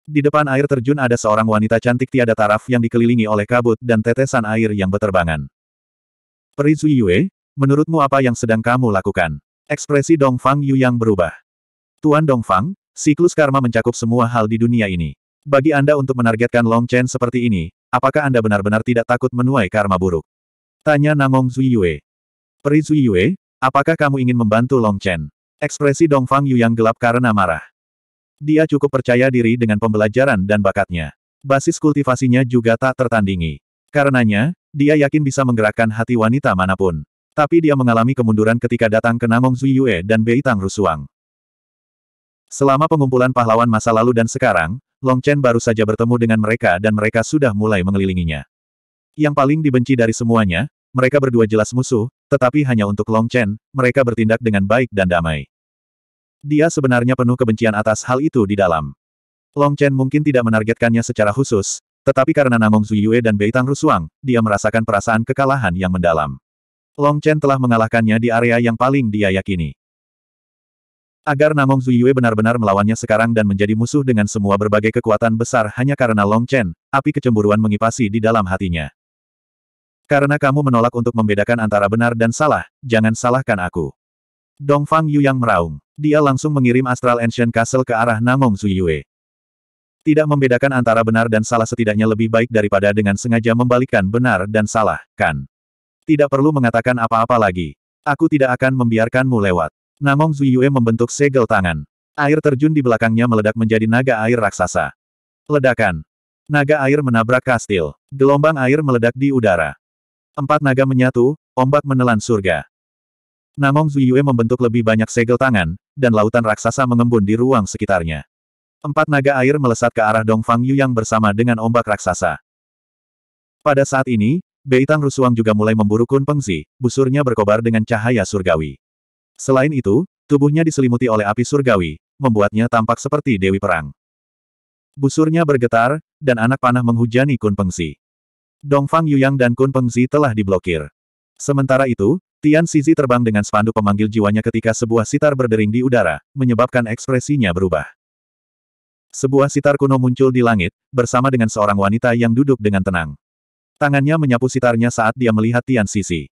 Di depan air terjun ada seorang wanita cantik tiada taraf yang dikelilingi oleh kabut dan tetesan air yang beterbangan. Peri Yue, menurutmu apa yang sedang kamu lakukan? Ekspresi Dong Fang Yu yang berubah. Tuan Dong Fang, siklus karma mencakup semua hal di dunia ini. Bagi Anda untuk menargetkan Long Chen seperti ini, apakah Anda benar-benar tidak takut menuai karma buruk? Tanya Namong Zuyue. Peri Zuyue, apakah kamu ingin membantu Long Chen? Ekspresi Dongfang yang gelap karena marah. Dia cukup percaya diri dengan pembelajaran dan bakatnya. Basis kultivasinya juga tak tertandingi. Karenanya, dia yakin bisa menggerakkan hati wanita manapun. Tapi dia mengalami kemunduran ketika datang ke Namong Zuyue dan Bei Tang Rusuang. Selama pengumpulan pahlawan masa lalu dan sekarang, Long Chen baru saja bertemu dengan mereka dan mereka sudah mulai mengelilinginya. Yang paling dibenci dari semuanya, mereka berdua jelas musuh, tetapi hanya untuk Long Chen, mereka bertindak dengan baik dan damai. Dia sebenarnya penuh kebencian atas hal itu di dalam. Long Chen mungkin tidak menargetkannya secara khusus, tetapi karena Namong Zuyue dan Beitang Rusuang, dia merasakan perasaan kekalahan yang mendalam. Long Chen telah mengalahkannya di area yang paling dia yakini. Agar Namong Zuyue benar-benar melawannya sekarang dan menjadi musuh dengan semua berbagai kekuatan besar hanya karena Long Chen, api kecemburuan mengipasi di dalam hatinya. Karena kamu menolak untuk membedakan antara benar dan salah, jangan salahkan aku. Dongfang Fang Yu yang meraung. Dia langsung mengirim Astral Ancient Castle ke arah Namong Zuyue. Tidak membedakan antara benar dan salah setidaknya lebih baik daripada dengan sengaja membalikkan benar dan salah, kan? Tidak perlu mengatakan apa-apa lagi. Aku tidak akan membiarkanmu lewat. Namong Zuyue membentuk segel tangan. Air terjun di belakangnya meledak menjadi naga air raksasa. Ledakan. Naga air menabrak kastil. Gelombang air meledak di udara. Empat naga menyatu, ombak menelan surga. Namong Zuyue membentuk lebih banyak segel tangan, dan lautan raksasa mengembun di ruang sekitarnya. Empat naga air melesat ke arah Dongfang Fang Yu yang bersama dengan ombak raksasa. Pada saat ini, Beitang Rusuang juga mulai memburu Kun Pengzi, busurnya berkobar dengan cahaya surgawi. Selain itu, tubuhnya diselimuti oleh api surgawi, membuatnya tampak seperti Dewi Perang. Busurnya bergetar, dan anak panah menghujani Kun Pengzi. Dongfang Yuyang dan Kun Pengzi telah diblokir. Sementara itu, Tian Sizi terbang dengan spanduk pemanggil jiwanya ketika sebuah sitar berdering di udara, menyebabkan ekspresinya berubah. Sebuah sitar kuno muncul di langit, bersama dengan seorang wanita yang duduk dengan tenang. Tangannya menyapu sitarnya saat dia melihat Tian Sisi.